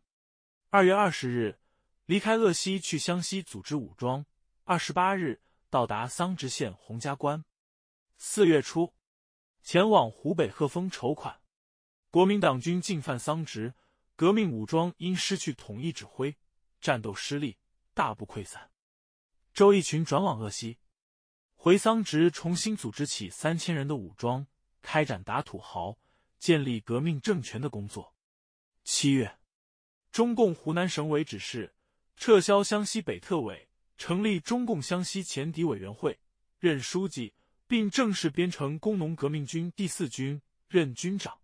二月二十日离开鄂西去湘西组织武装。二十八日到达桑植县洪家关。四月初前往湖北鹤峰筹款。国民党军进犯桑植，革命武装因失去统一指挥，战斗失利，大部溃散。周逸群转往鄂西，回桑植重新组织起三千人的武装，开展打土豪、建立革命政权的工作。七月，中共湖南省委指示撤销湘西北特委，成立中共湘西前敌委员会，任书记，并正式编成工农革命军第四军，任军长。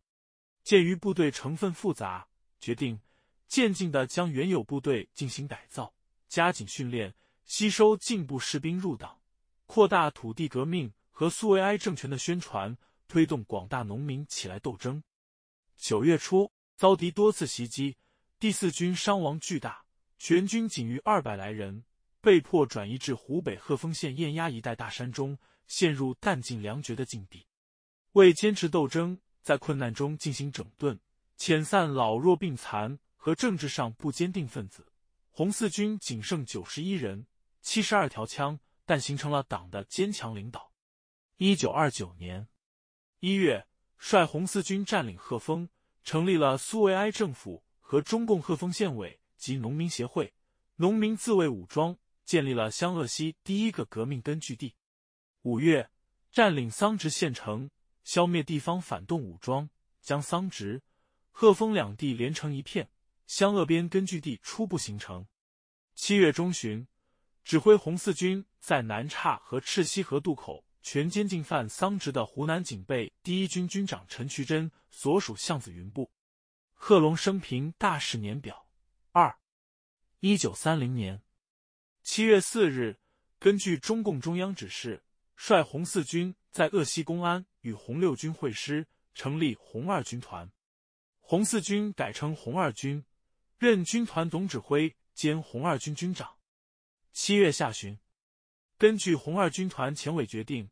鉴于部队成分复杂，决定渐进的将原有部队进行改造，加紧训练。吸收进步士兵入党，扩大土地革命和苏维埃政权的宣传，推动广大农民起来斗争。九月初遭敌多次袭击，第四军伤亡巨大，全军仅余二百来人，被迫转移至湖北鹤峰县燕垭一带大山中，陷入弹尽粮绝的境地。为坚持斗争，在困难中进行整顿，遣散老弱病残和政治上不坚定分子，红四军仅剩九十一人。七十二条枪，但形成了党的坚强领导。一九二九年一月，率红四军占领鹤峰，成立了苏维埃政府和中共鹤峰县委及农民协会、农民自卫武装，建立了湘鄂西第一个革命根据地。五月，占领桑植县城，消灭地方反动武装，将桑植、鹤峰两地连成一片，湘鄂边根据地初步形成。七月中旬。指挥红四军在南岔和赤溪河渡口全歼进犯桑植的湖南警备第一军军长陈渠珍所属巷子云部。贺龙生平大事年表二：一九三零年七月四日，根据中共中央指示，率红四军在鄂西公安与红六军会师，成立红二军团。红四军改称红二军，任军团总指挥兼红二军军长。七月下旬，根据红二军团前委决定，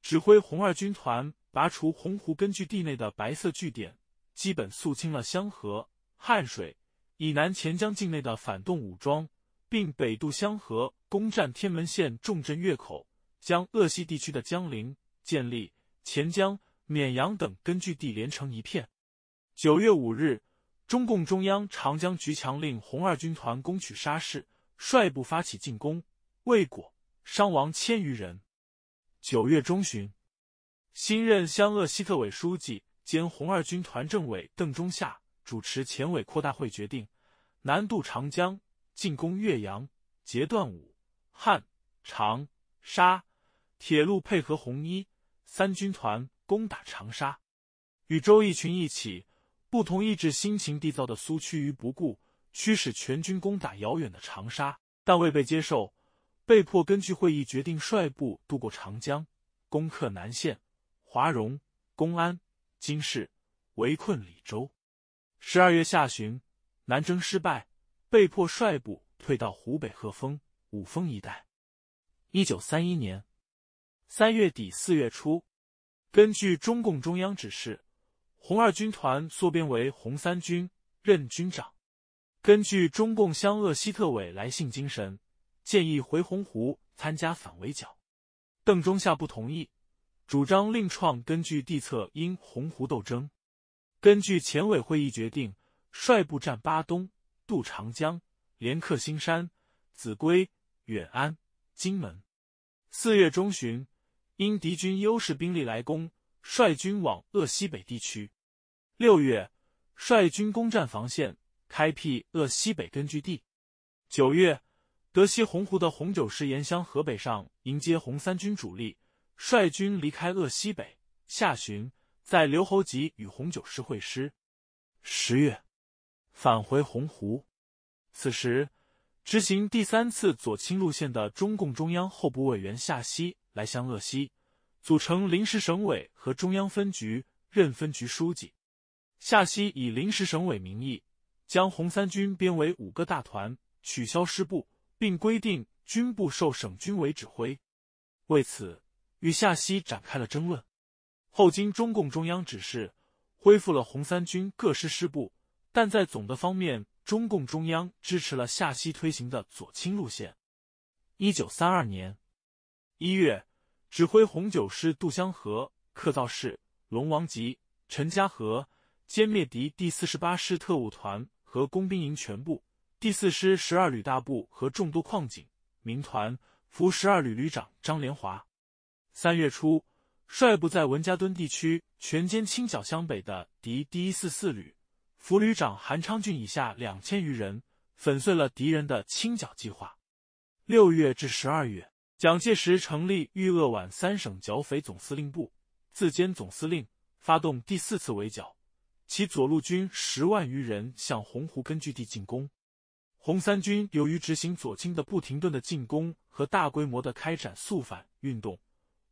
指挥红二军团拔除洪湖根据地内的白色据点，基本肃清了湘河、汉水以南潜江境内的反动武装，并北渡湘河，攻占天门县重镇岳口，将鄂西地区的江陵、建立潜江、沔阳等根据地连成一片。九月五日，中共中央长江局强令红二军团攻取沙市。率部发起进攻，未果，伤亡千余人。九月中旬，新任湘鄂西特委书记兼红二军团政委邓中夏主持前委扩大会，决定南渡长江，进攻岳阳，截断武汉长沙铁路，配合红一三军团攻打长沙，与周逸群一起，不同意志、心情缔造的苏区于不顾。驱使全军攻打遥远的长沙，但未被接受，被迫根据会议决定率部渡过长江，攻克南县、华容、公安、金市，围困李州。十二月下旬，南征失败，被迫率部退到湖北鹤峰、五峰一带。一九三一年三月底四月初，根据中共中央指示，红二军团缩编为红三军，任军长。根据中共湘鄂西特委来信精神，建议回洪湖参加反围剿。邓中夏不同意，主张另创根据地策，因洪湖斗争。根据前委会议决定，率部战巴东、渡长江，连克兴山、秭归、远安、荆门。四月中旬，因敌军优势兵力来攻，率军往鄂西北地区。六月，率军攻占防线。开辟鄂西北根据地。九月，德西洪湖的红九师沿湘河北上迎接红三军主力，率军离开鄂西北。下旬，在刘侯集与红九师会师。十月，返回洪湖。此时，执行第三次左倾路线的中共中央候补委员夏曦来湘鄂西，组成临时省委和中央分局，任分局书记。夏曦以临时省委名义。将红三军编为五个大团，取消师部，并规定军部受省军委指挥。为此，与夏曦展开了争论。后经中共中央指示，恢复了红三军各师师部，但在总的方面，中共中央支持了夏曦推行的左倾路线。一九三二年一月，指挥红九师杜湘河、客造市、龙王集、陈家河歼灭敌第四十八师特务团。和工兵营全部第四师十二旅大部和众多矿井民团，服十二旅旅长张连华。三月初，率部在文家墩地区全歼清剿湘北的敌第一四四旅，俘旅长韩昌俊以下两千余人，粉碎了敌人的清剿计划。六月至十二月，蒋介石成立豫鄂皖三省剿匪总司令部，自兼总司令，发动第四次围剿。其左路军十万余人向洪湖根据地进攻，红三军由于执行左倾的不停顿的进攻和大规模的开展肃反运动，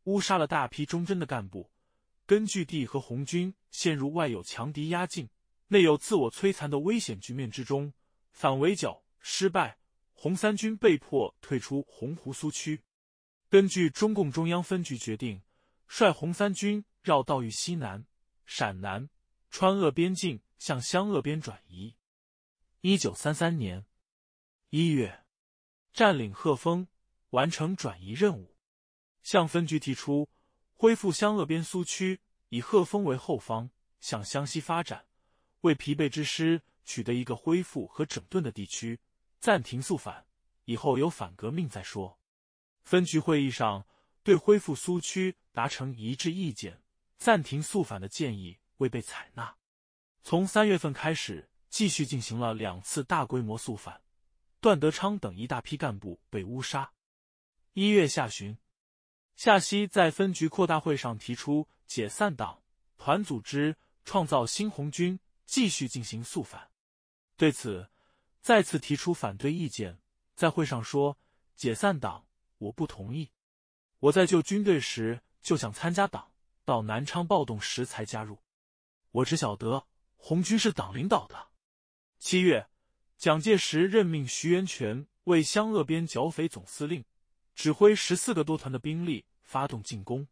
误杀了大批忠贞的干部，根据地和红军陷入外有强敌压境、内有自我摧残的危险局面之中，反围剿失败，红三军被迫退出洪湖苏区。根据中共中央分局决定，率红三军绕道豫西南、陕南。川鄂边境向湘鄂边转移。一九三三年一月，占领鹤峰，完成转移任务。向分局提出恢复湘鄂边苏区，以鹤峰为后方，向湘西发展，为疲惫之师取得一个恢复和整顿的地区。暂停肃反，以后有反革命再说。分局会议上对恢复苏区达成一致意见，暂停肃反的建议。未被采纳。从三月份开始，继续进行了两次大规模肃反，段德昌等一大批干部被诬杀。一月下旬，夏曦在分局扩大会上提出解散党团组织，创造新红军，继续进行肃反。对此，再次提出反对意见，在会上说：“解散党，我不同意。我在救军队时就想参加党，到南昌暴动时才加入。”我只晓得红军是党领导的。七月，蒋介石任命徐源泉为湘鄂边剿匪总司令，指挥十四个多团的兵力发动进攻。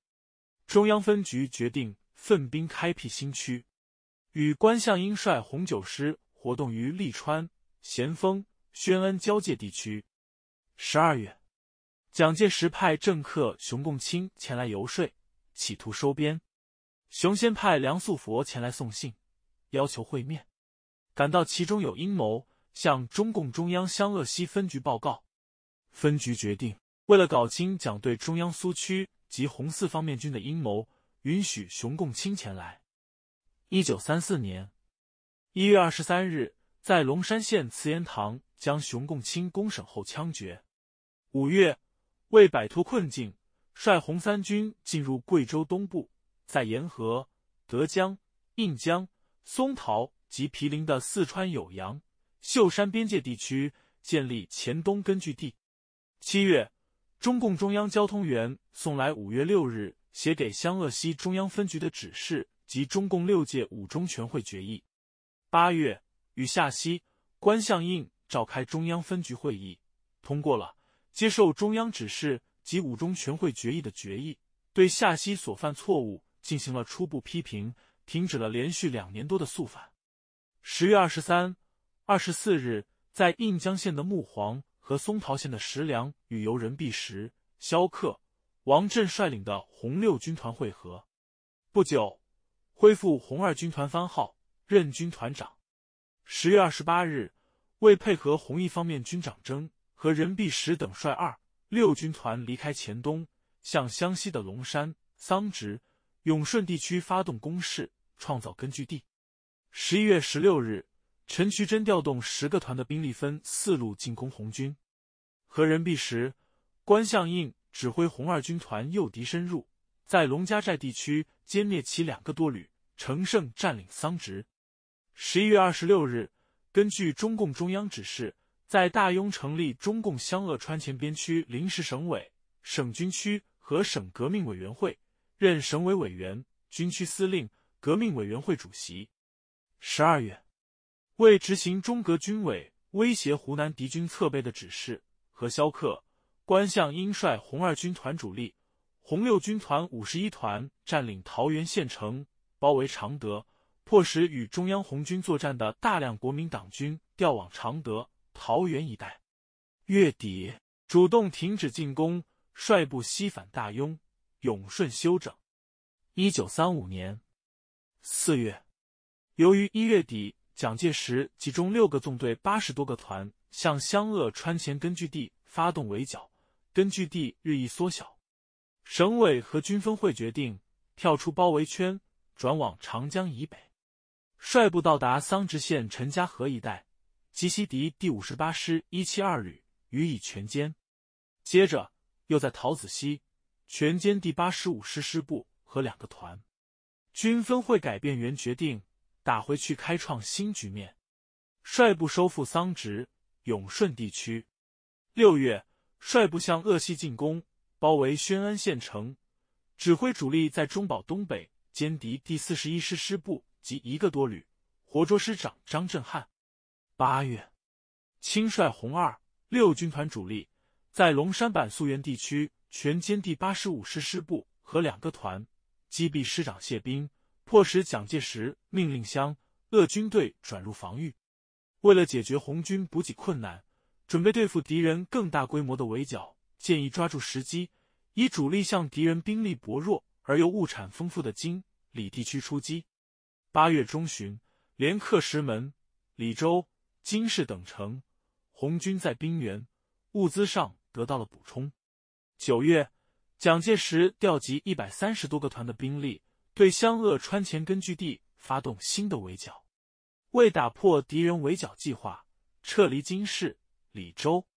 中央分局决定奋兵开辟新区，与关向应率红九师活动于利川、咸丰、宣恩交界地区。十二月，蒋介石派政客熊共清前来游说，企图收编。熊先派梁素佛前来送信，要求会面。感到其中有阴谋，向中共中央湘鄂西分局报告。分局决定，为了搞清蒋对中央苏区及红四方面军的阴谋，允许熊共清前来。一九三四年一月二十三日，在龙山县慈延堂将熊共清公审后枪决。五月，为摆脱困境，率红三军进入贵州东部。在沿河、德江、印江、松桃及毗邻的四川酉阳、秀山边界地区建立黔东根据地。七月，中共中央交通员送来五月六日写给湘鄂西中央分局的指示及中共六届五中全会决议。八月，与夏曦、关向应召开中央分局会议，通过了接受中央指示及五中全会决议的决议，对夏曦所犯错误。进行了初步批评，停止了连续两年多的肃反。十月二十三、二十四日，在印江县的木黄和松桃县的石梁，与由任弼时、萧克、王震率领的红六军团会合。不久，恢复红二军团番号，任军团长。十月二十八日，为配合红一方面军长征，和任弼时等率二六军团离开黔东，向湘西的龙山、桑植。永顺地区发动攻势，创造根据地。十一月十六日，陈渠珍调动十个团的兵力，分四路进攻红军。何仁弼、时关向应指挥红二军团诱敌深入，在龙家寨地区歼灭其两个多旅，乘胜占领桑植。十一月二十六日，根据中共中央指示，在大雍成立中共湘鄂川黔边区临时省委、省军区和省革命委员会。任省委委员、军区司令、革命委员会主席。十二月，为执行中革军委威胁湖南敌军侧背的指示，和萧克、关向应率红二军团主力、红六军团五十一团占领桃园县城，包围常德，迫使与中央红军作战的大量国民党军调往常德、桃园一带。月底，主动停止进攻，率部西返大庸。永顺休整。一九三五年四月，由于一月底蒋介石集中六个纵队、八十多个团向湘鄂川黔根据地发动围剿，根据地日益缩小，省委和军分会决定跳出包围圈，转往长江以北，率部到达桑植县陈家河一带，击西敌第五十八师一七二旅，予以全歼。接着又在桃子溪。全歼第八十五师师部和两个团，军分会改变原决定，打回去开创新局面，率部收复桑植、永顺地区。六月，率部向鄂西进攻，包围宣恩县城，指挥主力在中堡东北歼敌第四十一师师部及一个多旅，活捉师长张震汉。八月，亲率红二、六军团主力在龙山板溯源地区。全歼第八十五师师部和两个团，击毙师长谢斌，迫使蒋介石命令湘鄂军队转入防御。为了解决红军补给困难，准备对付敌人更大规模的围剿，建议抓住时机，以主力向敌人兵力薄弱而又物产丰富的金、李地区出击。八月中旬，连克石门、李州、金市等城，红军在兵源、物资上得到了补充。九月，蒋介石调集一百三十多个团的兵力，对湘鄂川黔根据地发动新的围剿。为打破敌人围剿计划，撤离金市、李州。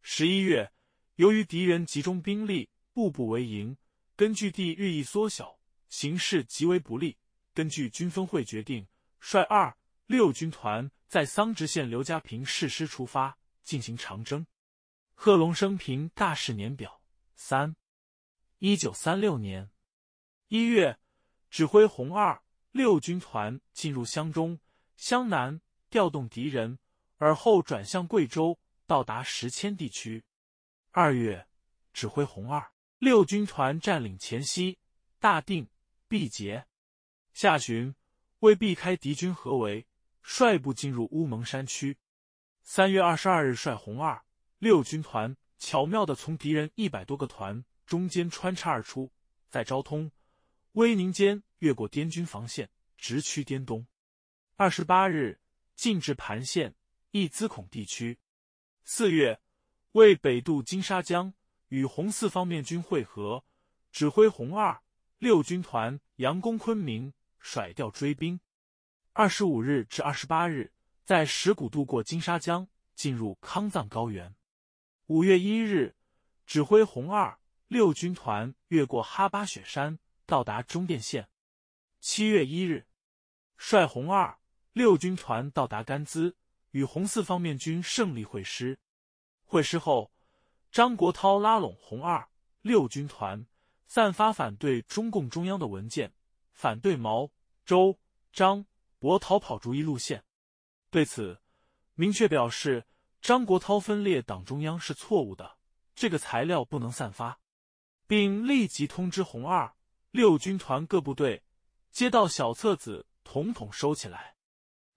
十一月，由于敌人集中兵力，步步为营，根据地日益缩小，形势极为不利。根据军分会决定，率二六军团在桑植县刘家坪誓师出发，进行长征。贺龙生平大事年表。三一九三六年一月，指挥红二六军团进入湘中、湘南，调动敌人，而后转向贵州，到达石阡地区。二月，指挥红二六军团占领黔西、大定、毕节。下旬，为避开敌军合围，率部进入乌蒙山区。三月二十二日，率红二六军团。巧妙的从敌人一百多个团中间穿插而出，在昭通、威宁间越过滇军防线，直趋滇东。二十八日进至盘县、义资孔地区。四月为北渡金沙江，与红四方面军会合，指挥红二、六军团佯攻昆明，甩掉追兵。二十五日至二十八日，在石鼓渡过金沙江，进入康藏高原。五月一日，指挥红二六军团越过哈巴雪山，到达中甸县。七月一日，率红二六军团到达甘孜，与红四方面军胜利会师。会师后，张国焘拉拢红二六军团，散发反对中共中央的文件，反对毛周张博逃跑主义路线。对此，明确表示。张国焘分裂党中央是错误的，这个材料不能散发，并立即通知红二、六军团各部队，接到小册子统统收起来。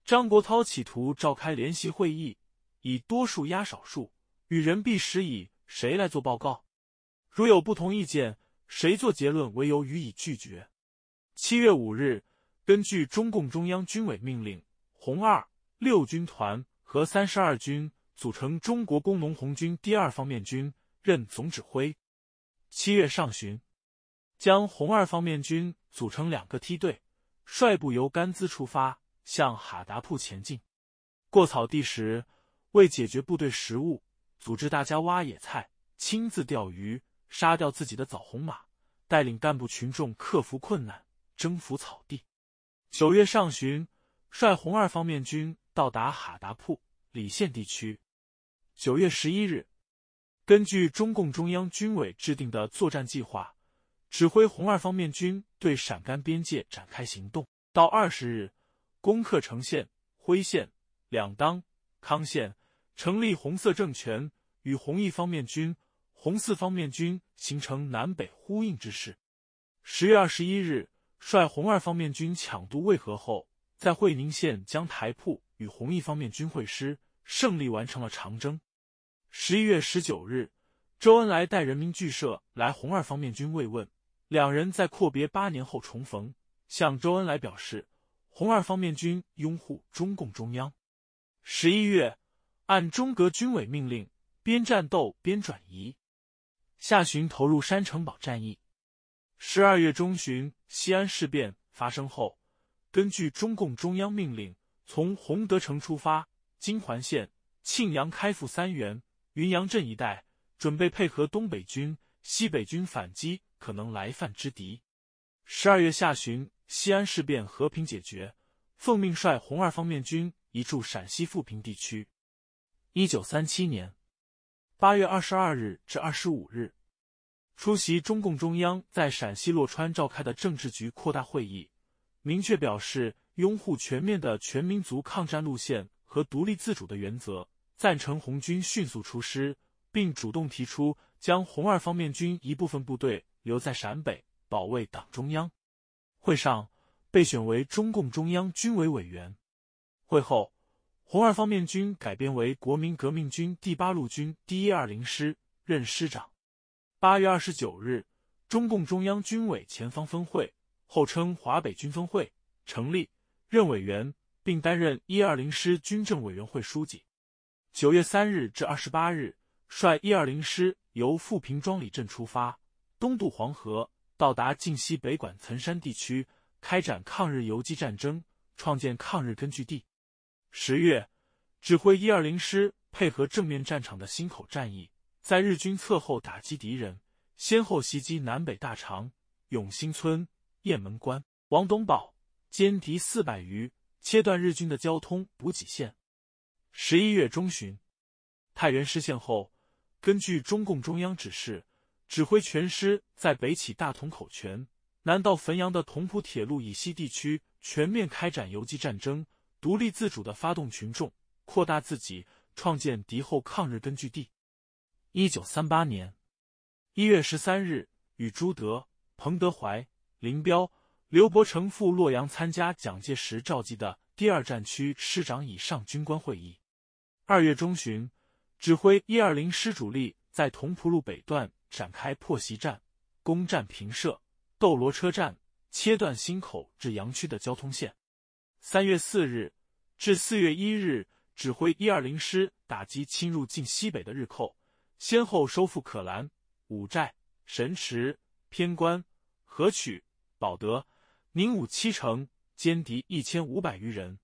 张国焘企图召开联席会议，以多数压少数，与人必时以谁来做报告，如有不同意见，谁做结论为由予以拒绝。七月五日，根据中共中央军委命令，红二、六军团和三十二军。组成中国工农红军第二方面军，任总指挥。七月上旬，将红二方面军组成两个梯队，率部由甘孜出发，向哈达铺前进。过草地时，为解决部队食物，组织大家挖野菜，亲自钓鱼，杀掉自己的枣红马，带领干部群众克服困难，征服草地。九月上旬，率红二方面军到达哈达铺礼县地区。九月十一日，根据中共中央军委制定的作战计划，指挥红二方面军对陕甘边界展开行动。到二十日，攻克成县、辉县、两当、康县，成立红色政权，与红一方面军、红四方面军形成南北呼应之势。十月二十一日，率红二方面军抢渡渭河后，在会宁县将台铺与红一方面军会师，胜利完成了长征。十一月十九日，周恩来带人民剧社来红二方面军慰问，两人在阔别八年后重逢，向周恩来表示红二方面军拥护中共中央。十一月，按中革军委命令，边战斗边转移，下旬投入山城堡战役。十二月中旬，西安事变发生后，根据中共中央命令，从洪德城出发，金环线庆阳开赴三原。云阳镇一带，准备配合东北军、西北军反击可能来犯之敌。十二月下旬，西安事变和平解决，奉命率红二方面军移驻陕西富平地区。一九三七年八月二十二日至二十五日，出席中共中央在陕西洛川召开的政治局扩大会议，明确表示拥护全面的全民族抗战路线和独立自主的原则。赞成红军迅速出师，并主动提出将红二方面军一部分部队留在陕北保卫党中央。会上被选为中共中央军委委员。会后，红二方面军改编为国民革命军第八路军第一二零师，任师长。八月二十九日，中共中央军委前方分会（后称华北军分会）成立，任委员，并担任一二零师军政委员会书记。九月三日至二十八日，率一二零师由富平庄里镇出发，东渡黄河，到达晋西北管涔山地区，开展抗日游击战争，创建抗日根据地。十月，指挥一二零师配合正面战场的新口战役，在日军侧后打击敌人，先后袭击南北大长、永兴村、雁门关、王东堡，歼敌四百余，切断日军的交通补给线。十一月中旬，太原失陷后，根据中共中央指示，指挥全师在北起大同口泉，南到汾阳的同蒲铁路以西地区全面开展游击战争，独立自主的发动群众，扩大自己，创建敌后抗日根据地。一九三八年一月十三日，与朱德、彭德怀、林彪、刘伯承赴洛阳参加蒋介石召集的第二战区师长以上军官会议。二月中旬，指挥一二零师主力在同蒲路北段展开破袭战，攻占平社、斗罗车站，切断新口至阳曲的交通线。三月四日至四月一日，指挥一二零师打击侵入晋西北的日寇，先后收复可兰、五寨、神池、偏关、河曲、保德、宁武七城，歼敌一千五百余人。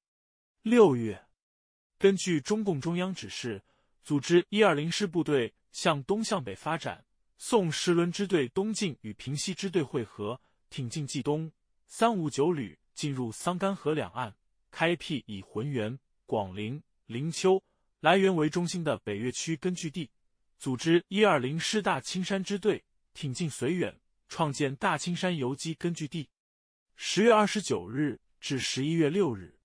六月。根据中共中央指示，组织一二零师部队向东向北发展，送十轮支队东进与平西支队会合，挺进冀东；三五九旅进入桑干河两岸，开辟以浑源、广陵、灵丘、涞源为中心的北岳区根据地；组织一二零师大青山支队挺进绥远，创建大青山游击根据地。十月二十九日至十一月六日。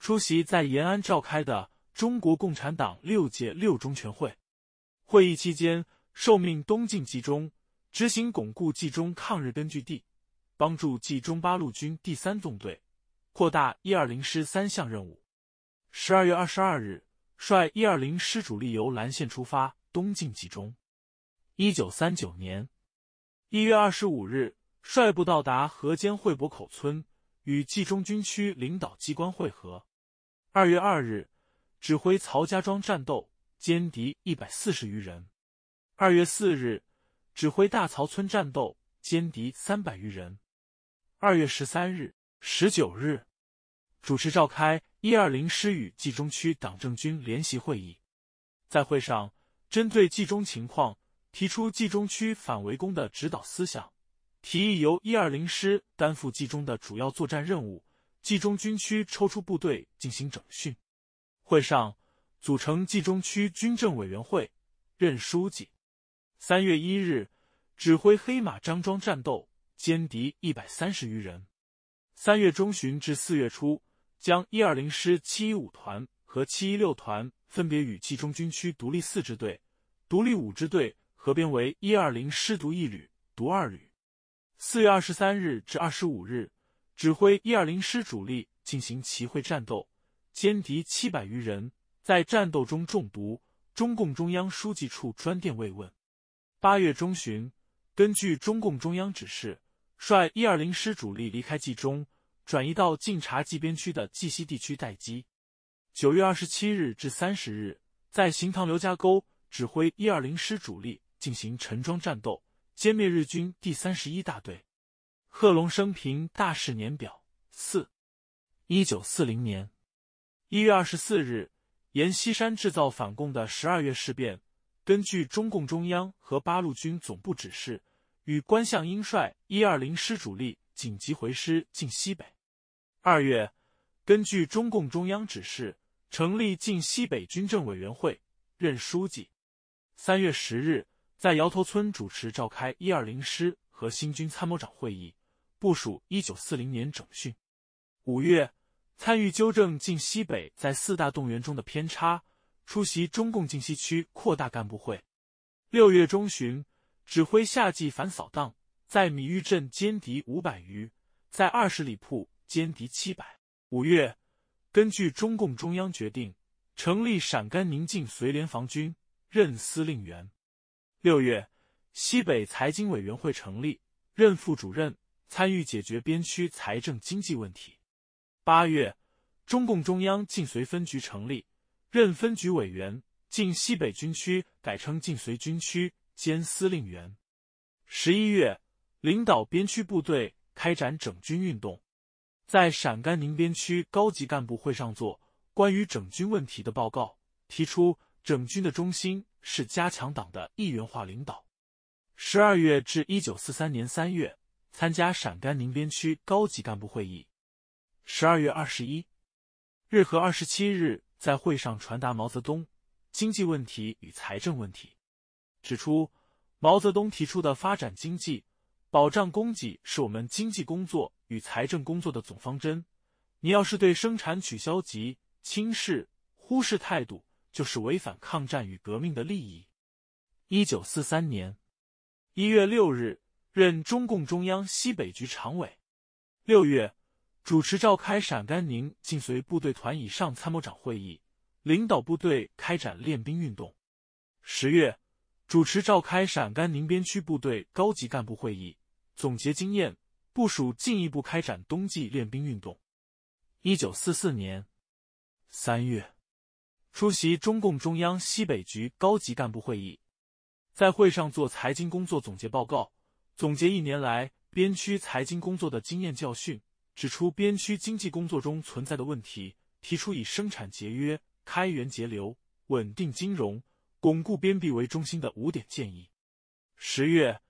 出席在延安召开的中国共产党六届六中全会，会议期间受命东进冀中，执行巩固冀中抗日根据地、帮助冀中八路军第三纵队扩大一二零师三项任务。十二月二十二日，率一二零师主力由岚县出发东进冀中。一九三九年一月二十五日，率部到达河间会泊口村，与冀中军区领导机关会合。二月二日，指挥曹家庄战斗，歼敌一百四十余人；二月四日，指挥大曹村战斗，歼敌三百余人；二月十三日、十九日，主持召开一二零师与冀中区党政军联席会议，在会上针对冀中情况，提出冀中区反围攻的指导思想，提议由一二零师担负冀中的主要作战任务。冀中军区抽出部队进行整训。会上组成冀中区军政委员会，任书记。三月一日，指挥黑马张庄战斗，歼敌一百三十余人。三月中旬至四月初，将一二零师七一五团和七一六团分别与冀中军区独立四支队、独立五支队合编为一二零师独一旅、独二旅。四月二十三日至二十五日。指挥一二零师主力进行齐会战斗，歼敌七百余人，在战斗中中毒。中共中央书记处专电慰问。八月中旬，根据中共中央指示，率一二零师主力离开冀中，转移到晋察冀边区的冀西地区待机。九月二十七日至三十日，在行唐刘家沟指挥一二零师主力进行陈庄战斗，歼灭日军第三十一大队。贺龙生平大事年表：四，一九四零年一月二十四日，阎锡山制造反共的十二月事变。根据中共中央和八路军总部指示，与关向应率一二零师主力紧急回师晋西北。二月，根据中共中央指示，成立晋西北军政委员会，任书记。三月十日，在窑头村主持召开一二零师和新军参谋长会议。部署一九四零年整训。五月，参与纠正晋西北在四大动员中的偏差，出席中共晋西区扩大干部会。六月中旬，指挥夏季反扫荡，在米峪镇歼敌五百余，在二十里铺歼敌七百。五月，根据中共中央决定，成立陕甘宁晋绥联防军，任司令员。六月，西北财经委员会成立，任副主任。参与解决边区财政经济问题。八月，中共中央晋绥分局成立，任分局委员；晋西北军区改称晋绥军区，兼司令员。十一月，领导边区部队开展整军运动，在陕甘宁边区高级干部会上做关于整军问题的报告，提出整军的中心是加强党的一元化领导。十二月至一九四三年三月。参加陕甘宁边区高级干部会议，十二月二十一日和二十七日在会上传达毛泽东《经济问题与财政问题》，指出毛泽东提出的发展经济、保障供给是我们经济工作与财政工作的总方针。你要是对生产取消及轻视、忽视态度，就是违反抗战与革命的利益。一九四三年一月六日。任中共中央西北局常委，六月主持召开陕甘宁晋绥部队团以上参谋长会议，领导部队开展练兵运动。十月主持召开陕甘宁边区部队高级干部会议，总结经验，部署进一步开展冬季练兵运动。一九四四年三月，出席中共中央西北局高级干部会议，在会上做财经工作总结报告。总结一年来边区财经工作的经验教训，指出边区经济工作中存在的问题，提出以生产节约、开源节流、稳定金融、巩固边壁为中心的五点建议。十月，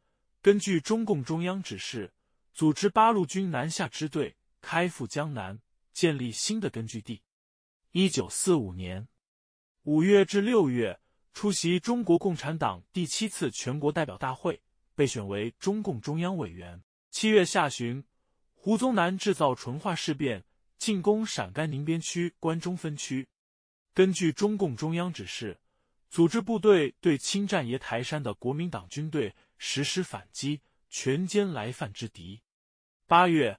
根据中共中央指示，组织八路军南下支队开赴江南，建立新的根据地。一九四五年五月至六月，出席中国共产党第七次全国代表大会。被选为中共中央委员。七月下旬，胡宗南制造淳化事变，进攻陕甘宁边区关中分区。根据中共中央指示，组织部队对侵占爷台山的国民党军队实施反击，全歼来犯之敌。八月，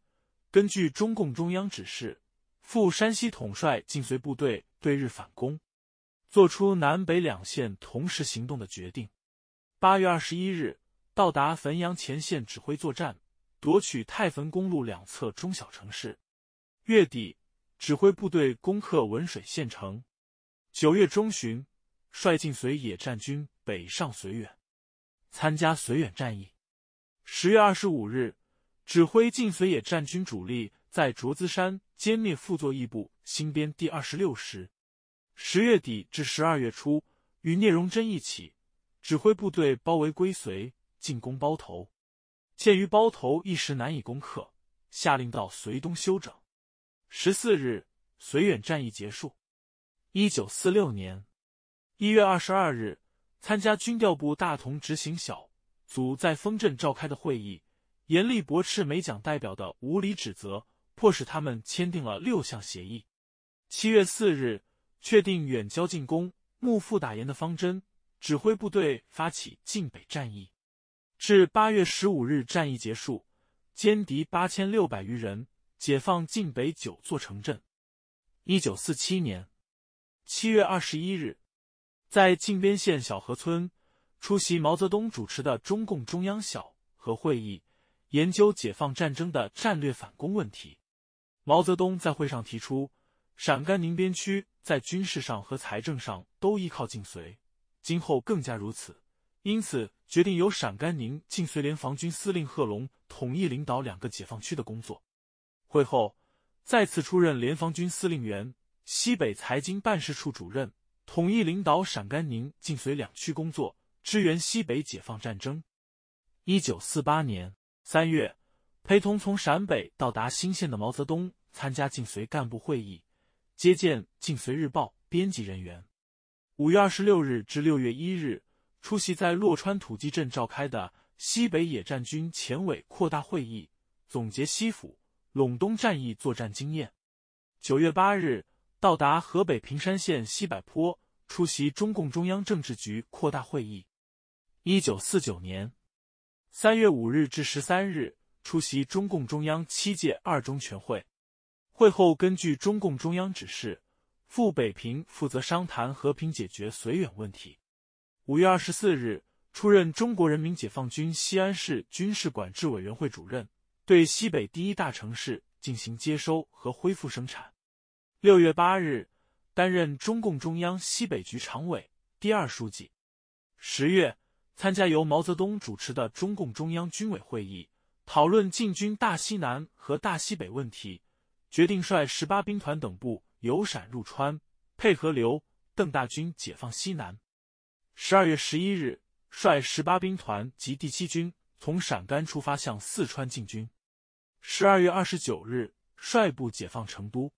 根据中共中央指示，赴山西统帅晋绥部队对日反攻，做出南北两线同时行动的决定。八月二十一日。到达汾阳前线指挥作战，夺取太汾公路两侧中小城市。月底，指挥部队攻克文水县城。九月中旬，率晋绥野战军北上绥远，参加绥远战役。十月二十五日，指挥晋绥野战军主力在卓资山歼灭傅作义部新编第二十六师。十月底至十二月初，与聂荣臻一起指挥部队包围归绥。进攻包头，鉴于包头一时难以攻克，下令到绥东休整。十四日，绥远战役结束。一九四六年一月二十二日，参加军调部大同执行小组在丰镇召开的会议，严厉驳斥美蒋代表的无理指责，迫使他们签订了六项协议。七月四日，确定远交进攻、幕府打严的方针，指挥部队发起晋北战役。至八月十五日，战役结束，歼敌八千六百余人，解放晋北九座城镇。一九四七年七月二十一日，在靖边县小河村，出席毛泽东主持的中共中央小河会议，研究解放战争的战略反攻问题。毛泽东在会上提出，陕甘宁边区在军事上和财政上都依靠晋绥，今后更加如此。因此，决定由陕甘宁晋绥联防军司令贺龙统一领导两个解放区的工作。会后，再次出任联防军司令员、西北财经办事处主任，统一领导陕甘宁晋绥两区工作，支援西北解放战争。一九四八年三月，陪同从陕北到达新县的毛泽东参加晋绥干部会议，接见晋绥日报编辑人员。五月二十六日至六月一日。出席在洛川土鸡镇召开的西北野战军前委扩大会议，总结西府陇东战役作战经验。九月八日到达河北平山县西柏坡，出席中共中央政治局扩大会议。一九四九年三月五日至十三日，出席中共中央七届二中全会。会后，根据中共中央指示，赴北平负责商谈和平解决绥远问题。五月二十四日，出任中国人民解放军西安市军事管制委员会主任，对西北第一大城市进行接收和恢复生产。六月八日，担任中共中央西北局常委、第二书记。十月，参加由毛泽东主持的中共中央军委会议，讨论进军大西南和大西北问题，决定率十八兵团等部由陕入川，配合刘邓大军解放西南。十二月十一日，率十八兵团及第七军从陕甘出发，向四川进军。十二月二十九日，率部解放成都。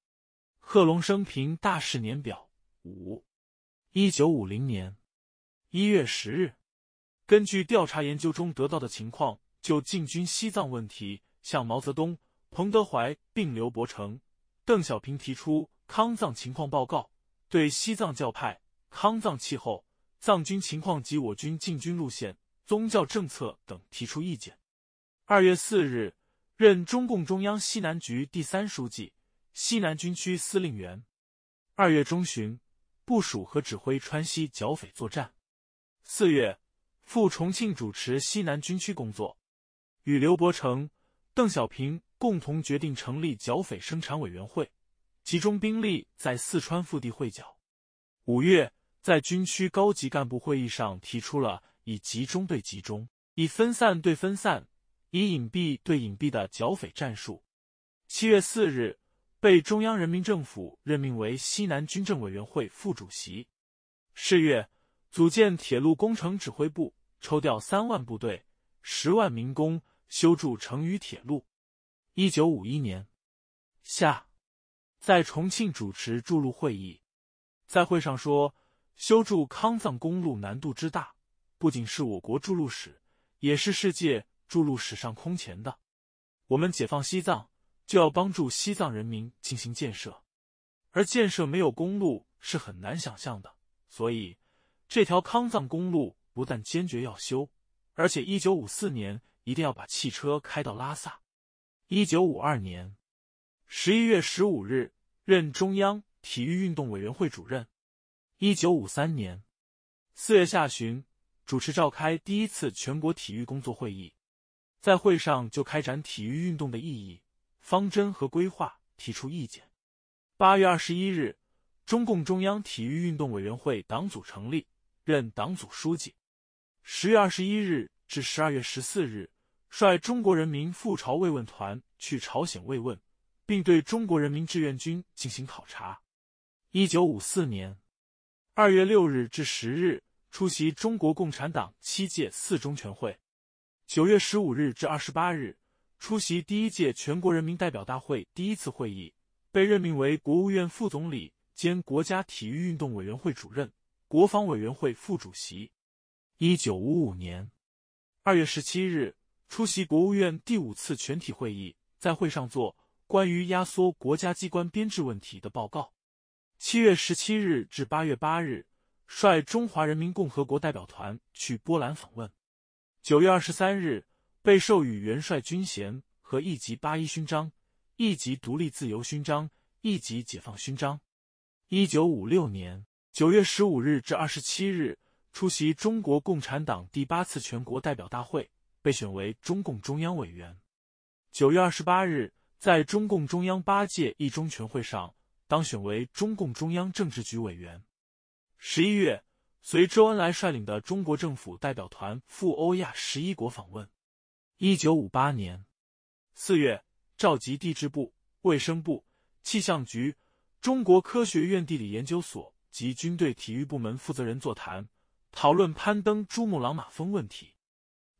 贺龙生平大事年表：五，一九五零年一月十日，根据调查研究中得到的情况，就进军西藏问题向毛泽东、彭德怀并刘伯承、邓小平提出康藏情况报告，对西藏教派、康藏气候。藏军情况及我军进军路线、宗教政策等提出意见。二月四日，任中共中央西南局第三书记、西南军区司令员。二月中旬，部署和指挥川西剿匪作战。四月，赴重庆主持西南军区工作，与刘伯承、邓小平共同决定成立剿匪生产委员会，集中兵力在四川腹地会剿。五月。在军区高级干部会议上提出了以集中对集中，以分散对分散，以隐蔽对隐蔽的剿匪战术。七月四日，被中央人民政府任命为西南军政委员会副主席。是月，组建铁路工程指挥部，抽调三万部队、十万民工修筑成渝铁路。一九五一年夏，在重庆主持筑路会议，在会上说。修筑康藏公路难度之大，不仅是我国筑路史，也是世界筑路史上空前的。我们解放西藏，就要帮助西藏人民进行建设，而建设没有公路是很难想象的。所以，这条康藏公路不但坚决要修，而且一九五四年一定要把汽车开到拉萨。一九五二年十一月十五日，任中央体育运动委员会主任。一九五三年四月下旬，主持召开第一次全国体育工作会议，在会上就开展体育运动的意义、方针和规划提出意见。八月二十一日，中共中央体育运动委员会党组成立，任党组书记。十月二十一日至十二月十四日，率中国人民赴朝慰问团去朝鲜慰问，并对中国人民志愿军进行考察。一九五四年。二月六日至十日，出席中国共产党七届四中全会；九月十五日至二十八日，出席第一届全国人民代表大会第一次会议，被任命为国务院副总理兼国家体育运动委员会主任、国防委员会副主席。一九五五年二月十七日，出席国务院第五次全体会议，在会上作关于压缩国家机关编制问题的报告。七月十七日至八月八日，率中华人民共和国代表团去波兰访问。九月二十三日，被授予元帅军衔和一级八一勋章、一级独立自由勋章、一级解放勋章。一九五六年九月十五日至二十七日，出席中国共产党第八次全国代表大会，被选为中共中央委员。九月二十八日，在中共中央八届一中全会上。当选为中共中央政治局委员。十一月，随周恩来率领的中国政府代表团赴欧亚十一国访问。一九五八年四月，召集地质部、卫生部、气象局、中国科学院地理研究所及军队体育部门负责人座谈，讨论攀登珠穆朗玛峰问题。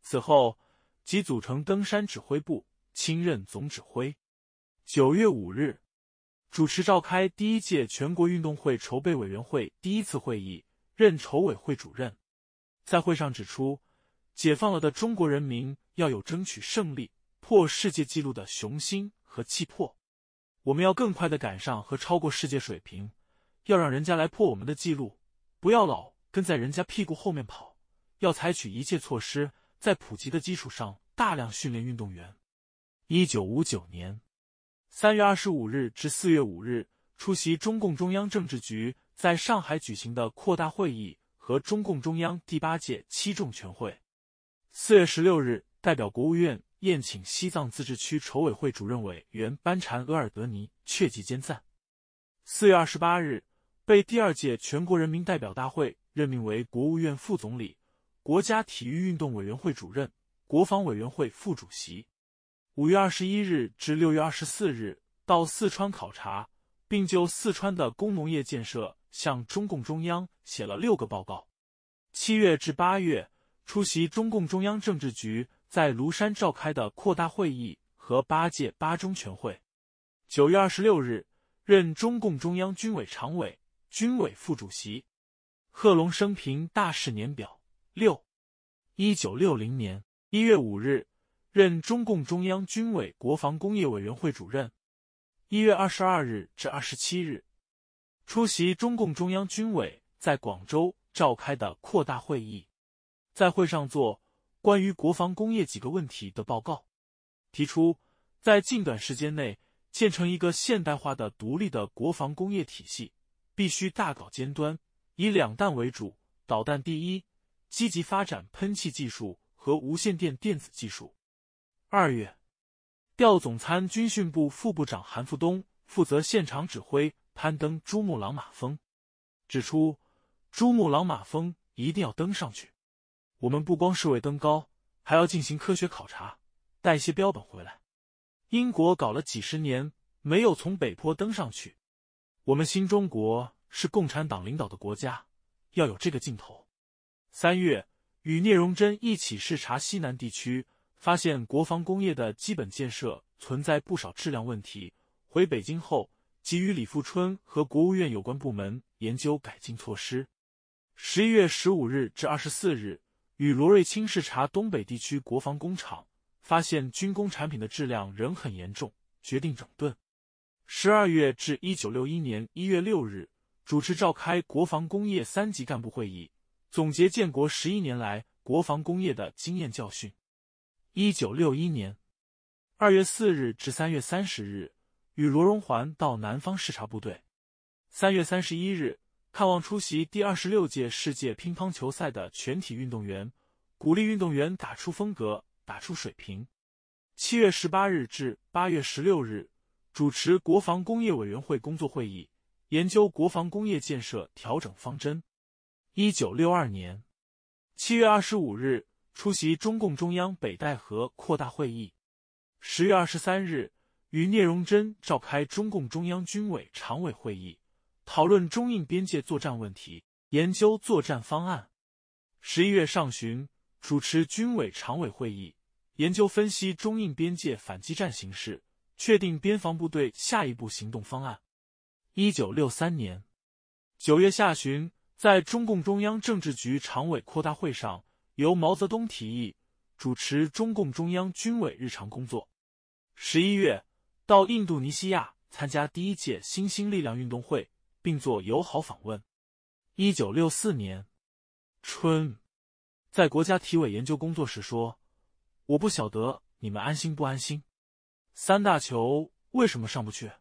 此后，即组成登山指挥部，亲任总指挥。九月五日。主持召开第一届全国运动会筹备委员会第一次会议，任筹委会主任。在会上指出，解放了的中国人民要有争取胜利、破世界纪录的雄心和气魄。我们要更快的赶上和超过世界水平，要让人家来破我们的记录，不要老跟在人家屁股后面跑。要采取一切措施，在普及的基础上大量训练运动员。一九五九年。三月二十五日至四月五日，出席中共中央政治局在上海举行的扩大会议和中共中央第八届七中全会。四月十六日，代表国务院宴请西藏自治区筹委会主任委员班禅额尔德尼确吉兼赞。四月二十八日，被第二届全国人民代表大会任命为国务院副总理、国家体育运动委员会主任、国防委员会副主席。五月二十一日至六月二十四日到四川考察，并就四川的工农业建设向中共中央写了六个报告。七月至八月出席中共中央政治局在庐山召开的扩大会议和八届八中全会。九月二十六日任中共中央军委常委、军委副主席。贺龙生平大事年表六：一九六零年一月五日。任中共中央军委国防工业委员会主任。一月二十二日至二十七日，出席中共中央军委在广州召开的扩大会议，在会上作《关于国防工业几个问题的报告》，提出在近短时间内建成一个现代化的独立的国防工业体系，必须大搞尖端，以两弹为主，导弹第一，积极发展喷气技术和无线电电子技术。二月，调总参军训部副部长韩富东负责现场指挥攀登珠穆朗玛峰，指出：珠穆朗玛峰一定要登上去。我们不光是为登高，还要进行科学考察，带一些标本回来。英国搞了几十年，没有从北坡登上去。我们新中国是共产党领导的国家，要有这个劲头。三月，与聂荣臻一起视察西南地区。发现国防工业的基本建设存在不少质量问题，回北京后给予李富春和国务院有关部门研究改进措施。十一月十五日至二十四日，与罗瑞卿视察东北地区国防工厂，发现军工产品的质量仍很严重，决定整顿。十二月至一九六一年一月六日，主持召开国防工业三级干部会议，总结建国十一年来国防工业的经验教训。一九六一年二月四日至三月三十日，与罗荣桓到南方视察部队。三月三十一日，看望出席第二十六届世界乒乓球赛的全体运动员，鼓励运动员打出风格，打出水平。七月十八日至八月十六日，主持国防工业委员会工作会议，研究国防工业建设调整方针。一九六二年七月二十五日。出席中共中央北戴河扩大会议。十月二十三日，与聂荣臻召开中共中央军委常委会议，讨论中印边界作战问题，研究作战方案。十一月上旬，主持军委常委会议，研究分析中印边界反击战形势，确定边防部队下一步行动方案。一九六三年九月下旬，在中共中央政治局常委扩大会上。由毛泽东提议主持中共中央军委日常工作。十一月到印度尼西亚参加第一届新兴力量运动会，并做友好访问。一九六四年春，在国家体委研究工作时说：“我不晓得你们安心不安心？三大球为什么上不去？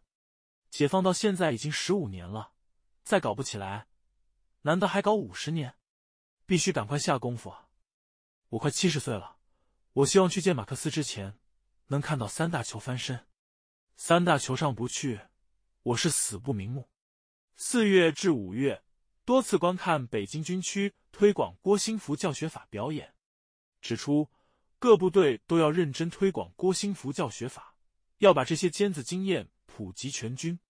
解放到现在已经十五年了，再搞不起来，难道还搞五十年？必须赶快下功夫啊！”我快七十岁了，我希望去见马克思之前，能看到三大球翻身，三大球上不去，我是死不瞑目。四月至五月，多次观看北京军区推广郭兴福教学法表演，指出各部队都要认真推广郭兴福教学法，要把这些尖子经验普及全军。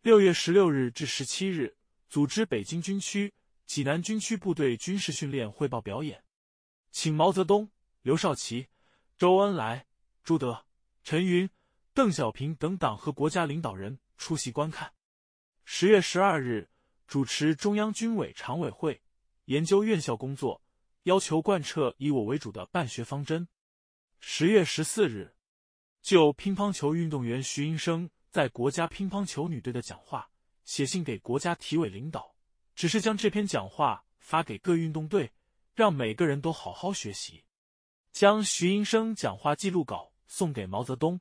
六月十六日至十七日，组织北京军区、济南军区部队军事训练汇报表演。请毛泽东、刘少奇、周恩来、朱德、陈云、邓小平等党和国家领导人出席观看。十月十二日，主持中央军委常委会研究院校工作，要求贯彻以我为主的办学方针。十月十四日，就乒乓球运动员徐寅生在国家乒乓球女队的讲话，写信给国家体委领导，只是将这篇讲话发给各运动队。让每个人都好好学习，将徐寅生讲话记录稿送给毛泽东。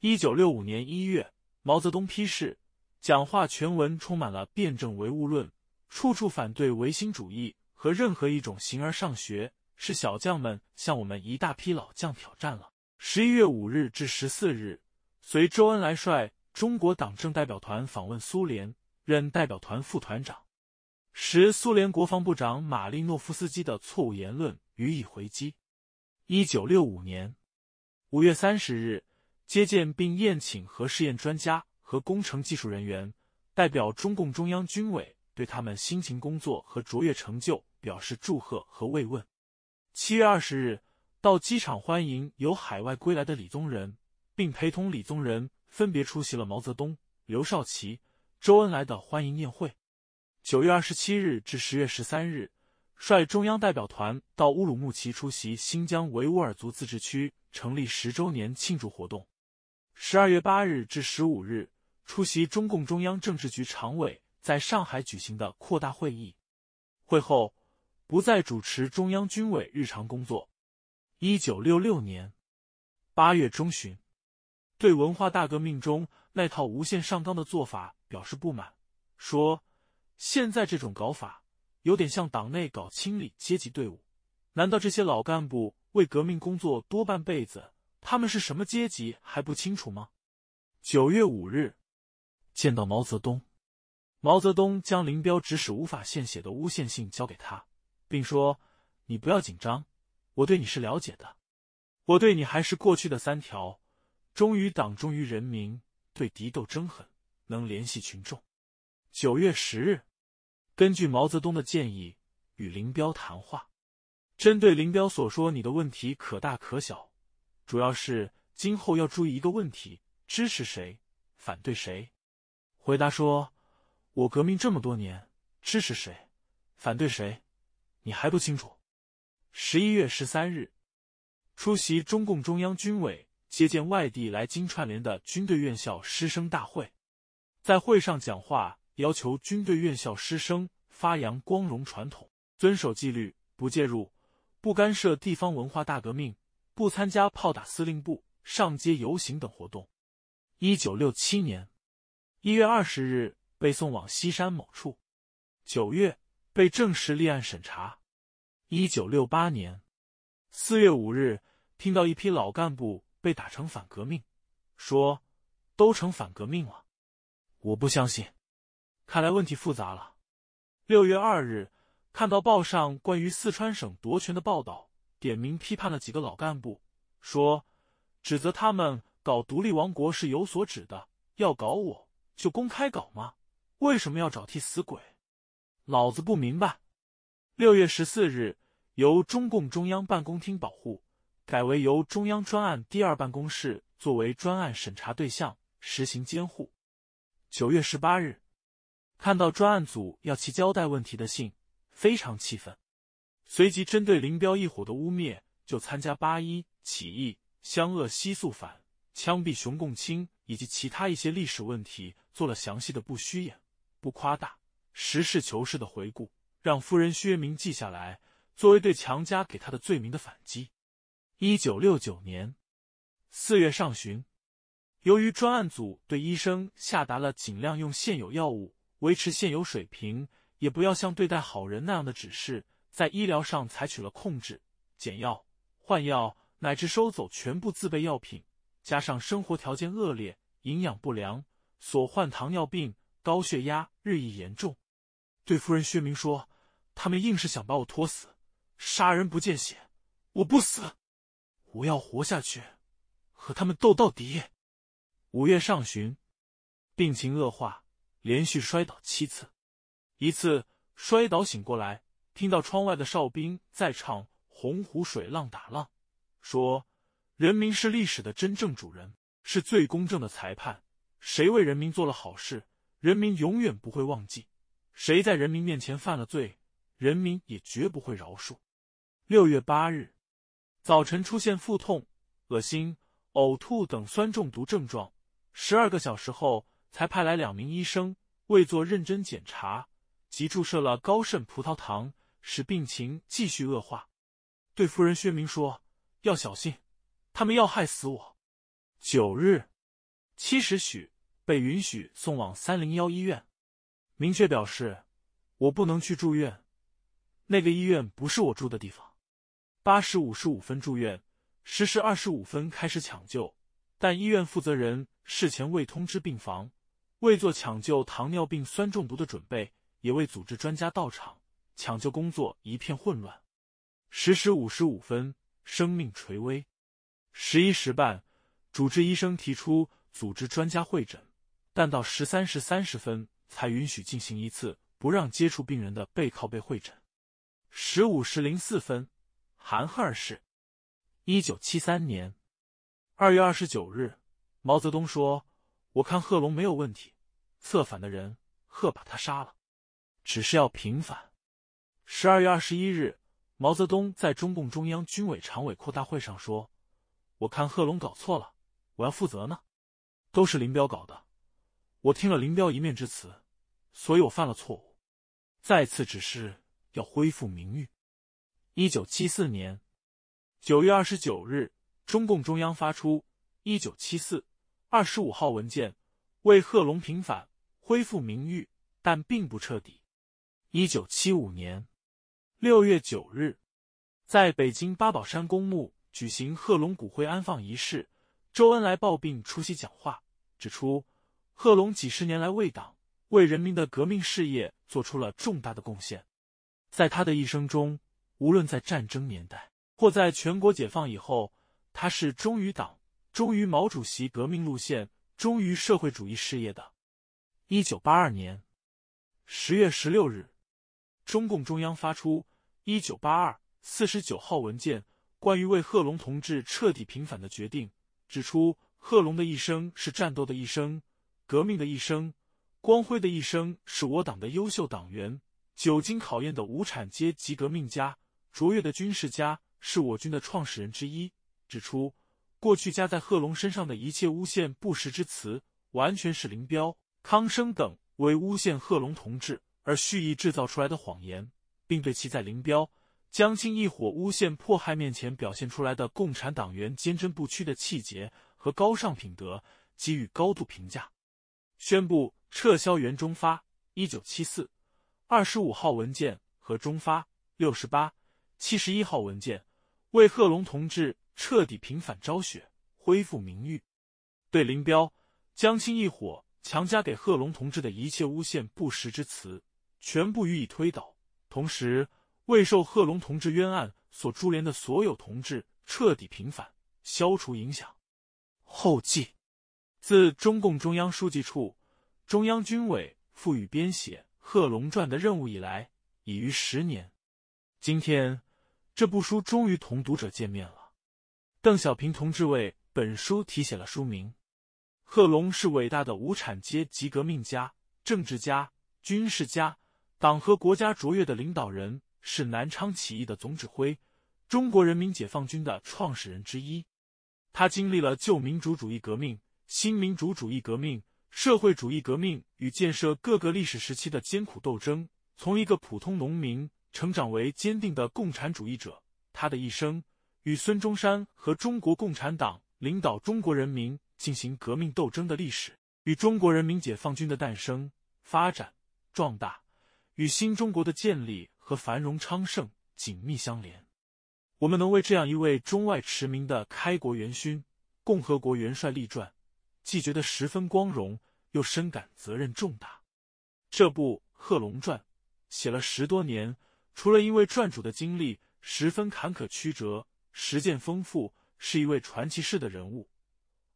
一九六五年一月，毛泽东批示：讲话全文充满了辩证唯物论，处处反对唯心主义和任何一种形而上学，是小将们向我们一大批老将挑战了。十一月五日至十四日，随周恩来率中国党政代表团访问苏联，任代表团副团长。使苏联国防部长马利诺夫斯基的错误言论予以回击。一九六五年五月三十日，接见并宴请核试验专家和工程技术人员，代表中共中央军委对他们辛勤工作和卓越成就表示祝贺和慰问。七月二十日，到机场欢迎由海外归来的李宗仁，并陪同李宗仁分别出席了毛泽东、刘少奇、周恩来的欢迎宴会。九月二十七日至十月十三日，率中央代表团到乌鲁木齐出席新疆维吾尔族自治区成立十周年庆祝活动。十二月八日至十五日，出席中共中央政治局常委在上海举行的扩大会议。会后，不再主持中央军委日常工作。一九六六年八月中旬，对文化大革命中那套无限上纲的做法表示不满，说。现在这种搞法，有点像党内搞清理阶级队伍。难道这些老干部为革命工作多半辈子，他们是什么阶级还不清楚吗？九月五日，见到毛泽东，毛泽东将林彪指使无法献血的诬陷信交给他，并说：“你不要紧张，我对你是了解的。我对你还是过去的三条：忠于党，忠于人民，对敌斗争狠，能联系群众。”九月十日，根据毛泽东的建议，与林彪谈话。针对林彪所说：“你的问题可大可小，主要是今后要注意一个问题：支持谁，反对谁。”回答说：“我革命这么多年，支持谁，反对谁，你还不清楚。”十一月十三日，出席中共中央军委接见外地来京串联的军队院校师生大会，在会上讲话。要求军队院校师生发扬光荣传统，遵守纪律，不介入、不干涉地方文化大革命，不参加炮打司令部、上街游行等活动。一九六七年一月二十日被送往西山某处，九月被正式立案审查。一九六八年四月五日，听到一批老干部被打成反革命，说都成反革命了，我不相信。看来问题复杂了。六月二日，看到报上关于四川省夺权的报道，点名批判了几个老干部，说指责他们搞独立王国是有所指的。要搞我就公开搞吗？为什么要找替死鬼？老子不明白。六月十四日，由中共中央办公厅保护，改为由中央专案第二办公室作为专案审查对象，实行监护。九月十八日。看到专案组要其交代问题的信，非常气愤，随即针对林彪一伙的污蔑，就参加八一起义、湘鄂西肃反、枪毙熊共清以及其他一些历史问题做了详细的、不虚掩、不夸大、实事求是的回顾，让夫人薛明记下来，作为对强加给他的罪名的反击。一九六九年四月上旬，由于专案组对医生下达了尽量用现有药物。维持现有水平，也不要像对待好人那样的指示，在医疗上采取了控制、减药、换药，乃至收走全部自备药品。加上生活条件恶劣、营养不良，所患糖尿病、高血压日益严重。对夫人薛明说：“他们硬是想把我拖死，杀人不见血，我不死，我要活下去，和他们斗到底。”五月上旬，病情恶化。连续摔倒七次，一次摔倒醒过来，听到窗外的哨兵在唱《洪湖水浪打浪》，说：“人民是历史的真正主人，是最公正的裁判。谁为人民做了好事，人民永远不会忘记；谁在人民面前犯了罪，人民也绝不会饶恕。”六月八日早晨出现腹痛、恶心、呕吐等酸中毒症状，十二个小时后。才派来两名医生，未做认真检查即注射了高渗葡萄糖，使病情继续恶化。对夫人薛明说：“要小心，他们要害死我。”九日七时许被允许送往三零幺医院，明确表示我不能去住院，那个医院不是我住的地方。八时五十五分住院，十时二十五分开始抢救，但医院负责人事前未通知病房。未做抢救糖尿病酸中毒的准备，也未组织专家到场，抢救工作一片混乱。十时五十五分，生命垂危。十一时半，主治医生提出组织专家会诊，但到十三时三十分才允许进行一次不让接触病人的背靠背会诊。十五时零四分，韩恨而逝。一九七三年二月二十九日，毛泽东说。我看贺龙没有问题，策反的人贺把他杀了，只是要平反。十二月二十一日，毛泽东在中共中央军委常委扩大会上说：“我看贺龙搞错了，我要负责呢，都是林彪搞的。我听了林彪一面之词，所以我犯了错误。再次指示要恢复名誉。”一九七四年九月二十九日，中共中央发出一九七四。二十五号文件为贺龙平反，恢复名誉，但并不彻底。一九七五年六月九日，在北京八宝山公墓举行贺龙骨灰安放仪式，周恩来抱病出席讲话，指出贺龙几十年来为党、为人民的革命事业做出了重大的贡献，在他的一生中，无论在战争年代或在全国解放以后，他是忠于党。忠于毛主席革命路线、忠于社会主义事业的。一九八二年十月十六日，中共中央发出一九八二四十九号文件《关于为贺龙同志彻底平反的决定》，指出贺龙的一生是战斗的一生、革命的一生、光辉的一生，是我党的优秀党员、久经考验的无产阶级革命家、卓越的军事家，是我军的创始人之一。指出。过去加在贺龙身上的一切诬陷不实之词，完全是林彪、康生等为诬陷贺龙同志而蓄意制造出来的谎言，并对其在林彪、江青一伙诬陷迫害面前表现出来的共产党员坚贞不屈的气节和高尚品德给予高度评价，宣布撤销原中发一九七四二十五号文件和中发六十八七十一号文件，为贺龙同志。彻底平反昭雪，恢复名誉；对林彪、江青一伙强加给贺龙同志的一切诬陷不实之词，全部予以推倒。同时，未受贺龙同志冤案所株连的所有同志彻底平反，消除影响。后记：自中共中央书记处、中央军委赋予编写《贺龙传》的任务以来，已逾十年。今天，这部书终于同读者见面了。邓小平同志为本书题写了书名。贺龙是伟大的无产阶级革命家、政治家、军事家，党和国家卓越的领导人，是南昌起义的总指挥，中国人民解放军的创始人之一。他经历了旧民主主义革命、新民主主义革命、社会主义革命与建设各个历史时期的艰苦斗争，从一个普通农民成长为坚定的共产主义者。他的一生。与孙中山和中国共产党领导中国人民进行革命斗争的历史，与中国人民解放军的诞生、发展、壮大，与新中国的建立和繁荣昌盛紧密相连。我们能为这样一位中外驰名的开国元勋、共和国元帅立传，既觉得十分光荣，又深感责任重大。这部《贺龙传》写了十多年，除了因为传主的经历十分坎坷曲折。实践丰富，是一位传奇式的人物，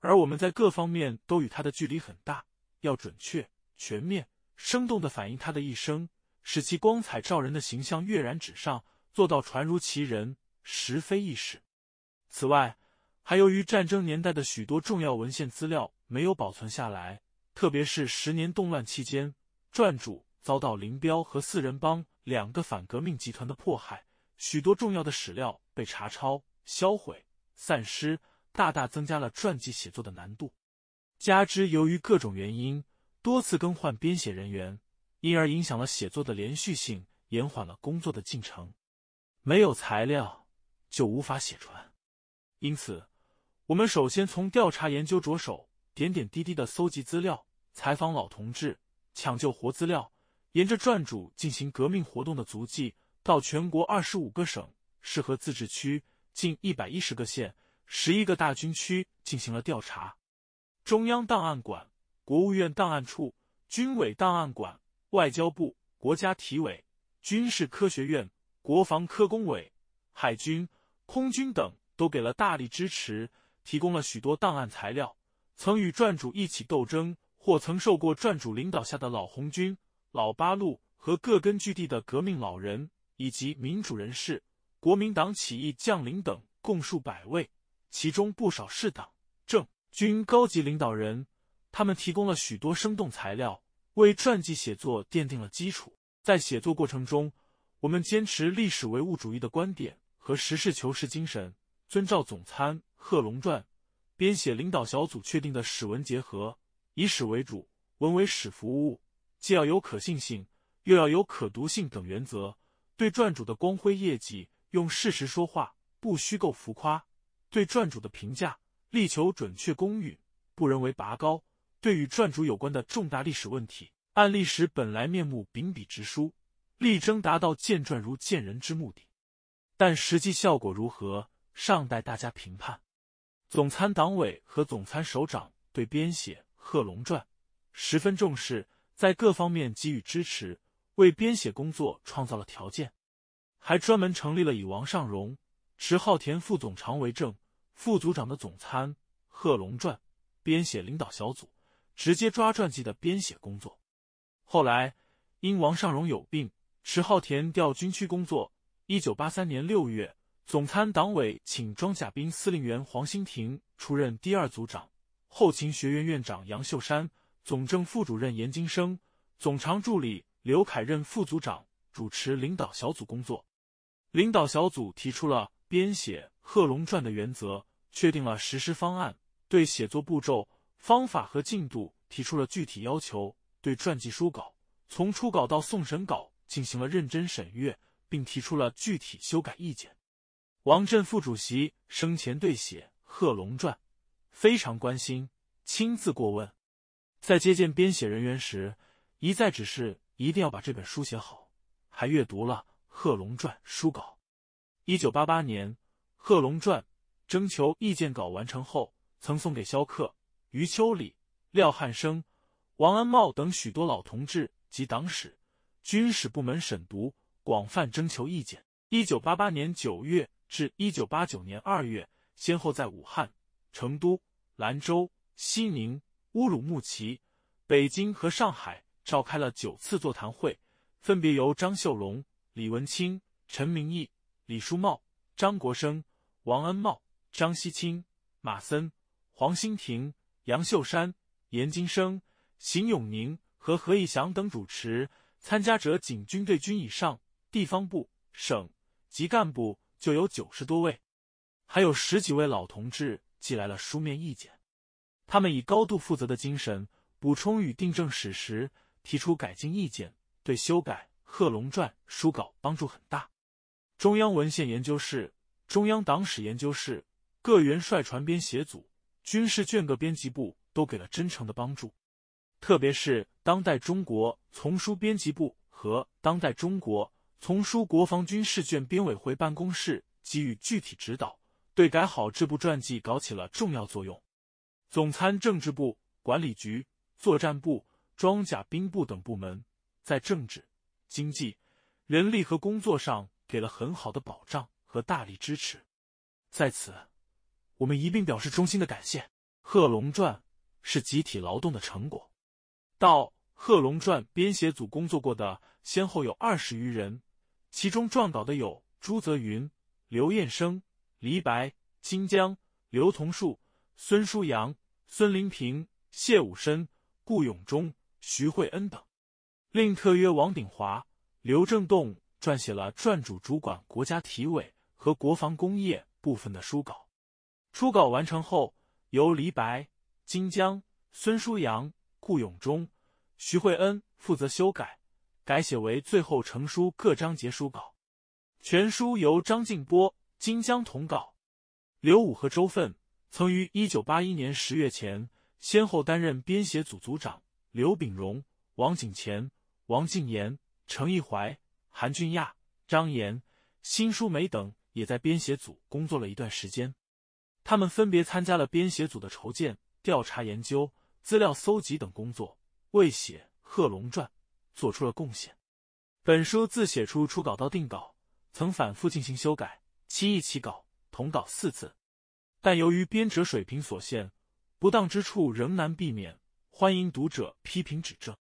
而我们在各方面都与他的距离很大。要准确、全面、生动的反映他的一生，使其光彩照人的形象跃然纸上，做到传如其人，实非易事。此外，还由于战争年代的许多重要文献资料没有保存下来，特别是十年动乱期间，撰著遭到林彪和四人帮两个反革命集团的迫害，许多重要的史料被查抄。销毁散失，大大增加了传记写作的难度。加之由于各种原因，多次更换编写人员，因而影响了写作的连续性，延缓了工作的进程。没有材料，就无法写传。因此，我们首先从调查研究着手，点点滴滴的搜集资料，采访老同志，抢救活资料，沿着撰主进行革命活动的足迹，到全国二十五个省、市和自治区。近一百一十个县、十一个大军区进行了调查，中央档案馆、国务院档案处、军委档案馆、外交部、国家体委、军事科学院、国防科工委、海军、空军等都给了大力支持，提供了许多档案材料。曾与撰主一起斗争或曾受过撰主领导下的老红军、老八路和各根据地的革命老人以及民主人士。国民党起义将领等共数百位，其中不少是党政军高级领导人。他们提供了许多生动材料，为传记写作奠定了基础。在写作过程中，我们坚持历史唯物主义的观点和实事求是精神，遵照总参贺龙传编写领导小组确定的“史文结合，以史为主，文为史服务”，既要有可信性，又要有可读性等原则，对传主的光辉业绩。用事实说话，不虚构浮夸；对撰主的评价力求准确公允，不人为拔高；对与撰主有关的重大历史问题，按历史本来面目秉笔直书，力争达到见撰如见人之目的。但实际效果如何，尚待大家评判。总参党委和总参首长对编写《贺龙传》十分重视，在各方面给予支持，为编写工作创造了条件。还专门成立了以王尚荣、迟浩田副总长为正、副组长的总参贺龙传编写领导小组，直接抓传记的编写工作。后来因王尚荣有病，迟浩田调军区工作。一九八三年六月，总参党委请装甲兵司令员黄新廷出任第二组长，后勤学院院长杨秀山、总政副主任严金生、总长助理刘凯任副组长，主持领导小组工作。领导小组提出了编写《贺龙传》的原则，确定了实施方案，对写作步骤、方法和进度提出了具体要求，对传记书稿从初稿到送审稿进行了认真审阅，并提出了具体修改意见。王震副主席生前对写《贺龙传》非常关心，亲自过问，在接见编写人员时一再指示一定要把这本书写好，还阅读了。《贺龙传》书稿，一九八八年，《贺龙传》征求意见稿完成后，曾送给肖克、余秋里、廖汉生、王安茂等许多老同志及党史、军史部门审读，广泛征求意见。一九八八年九月至一九八九年二月，先后在武汉、成都、兰州、西宁、乌鲁木齐、北京和上海召开了九次座谈会，分别由张秀龙。李文清、陈明义、李书茂、张国生、王恩茂、张西清、马森、黄兴廷、杨秀山、严金生、邢永宁和何义祥等主持，参加者仅军队军以上、地方部省级干部就有九十多位，还有十几位老同志寄来了书面意见，他们以高度负责的精神补充与订正史实，提出改进意见，对修改。《贺龙传》书稿帮助很大，中央文献研究室、中央党史研究室、各元帅传编写组、军事卷各编辑部都给了真诚的帮助，特别是《当代中国》丛书编辑部和《当代中国》丛书国防军事卷编委会办公室给予具体指导，对改好这部传记搞起了重要作用。总参政治部、管理局、作战部、装甲兵部等部门在政治。经济、人力和工作上给了很好的保障和大力支持，在此，我们一并表示衷心的感谢。《贺龙传》是集体劳动的成果，到《贺龙传》编写组工作过的先后有二十余人，其中撰稿的有朱泽云、刘彦生、黎白、金江、刘同树、孙书阳、孙林平、谢武生、顾永忠、徐惠恩等。令特约王鼎华、刘正栋撰写了撰主主管国家体委和国防工业部分的书稿，初稿完成后，由黎白、金江、孙书阳、顾永忠、徐慧恩负责修改，改写为最后成书各章节书稿。全书由张静波、金江同稿，刘武和周奋曾于一九八一年十月前先后担任编写组组长。刘炳荣、王景乾、王敬言、程一怀、韩俊亚、张岩、辛淑梅等也在编写组工作了一段时间，他们分别参加了编写组的筹建、调查研究、资料搜集等工作，为写《贺龙传》做出了贡献。本书自写出初稿到定稿，曾反复进行修改，七易起稿，同稿四次。但由于编者水平所限，不当之处仍难避免，欢迎读者批评指正。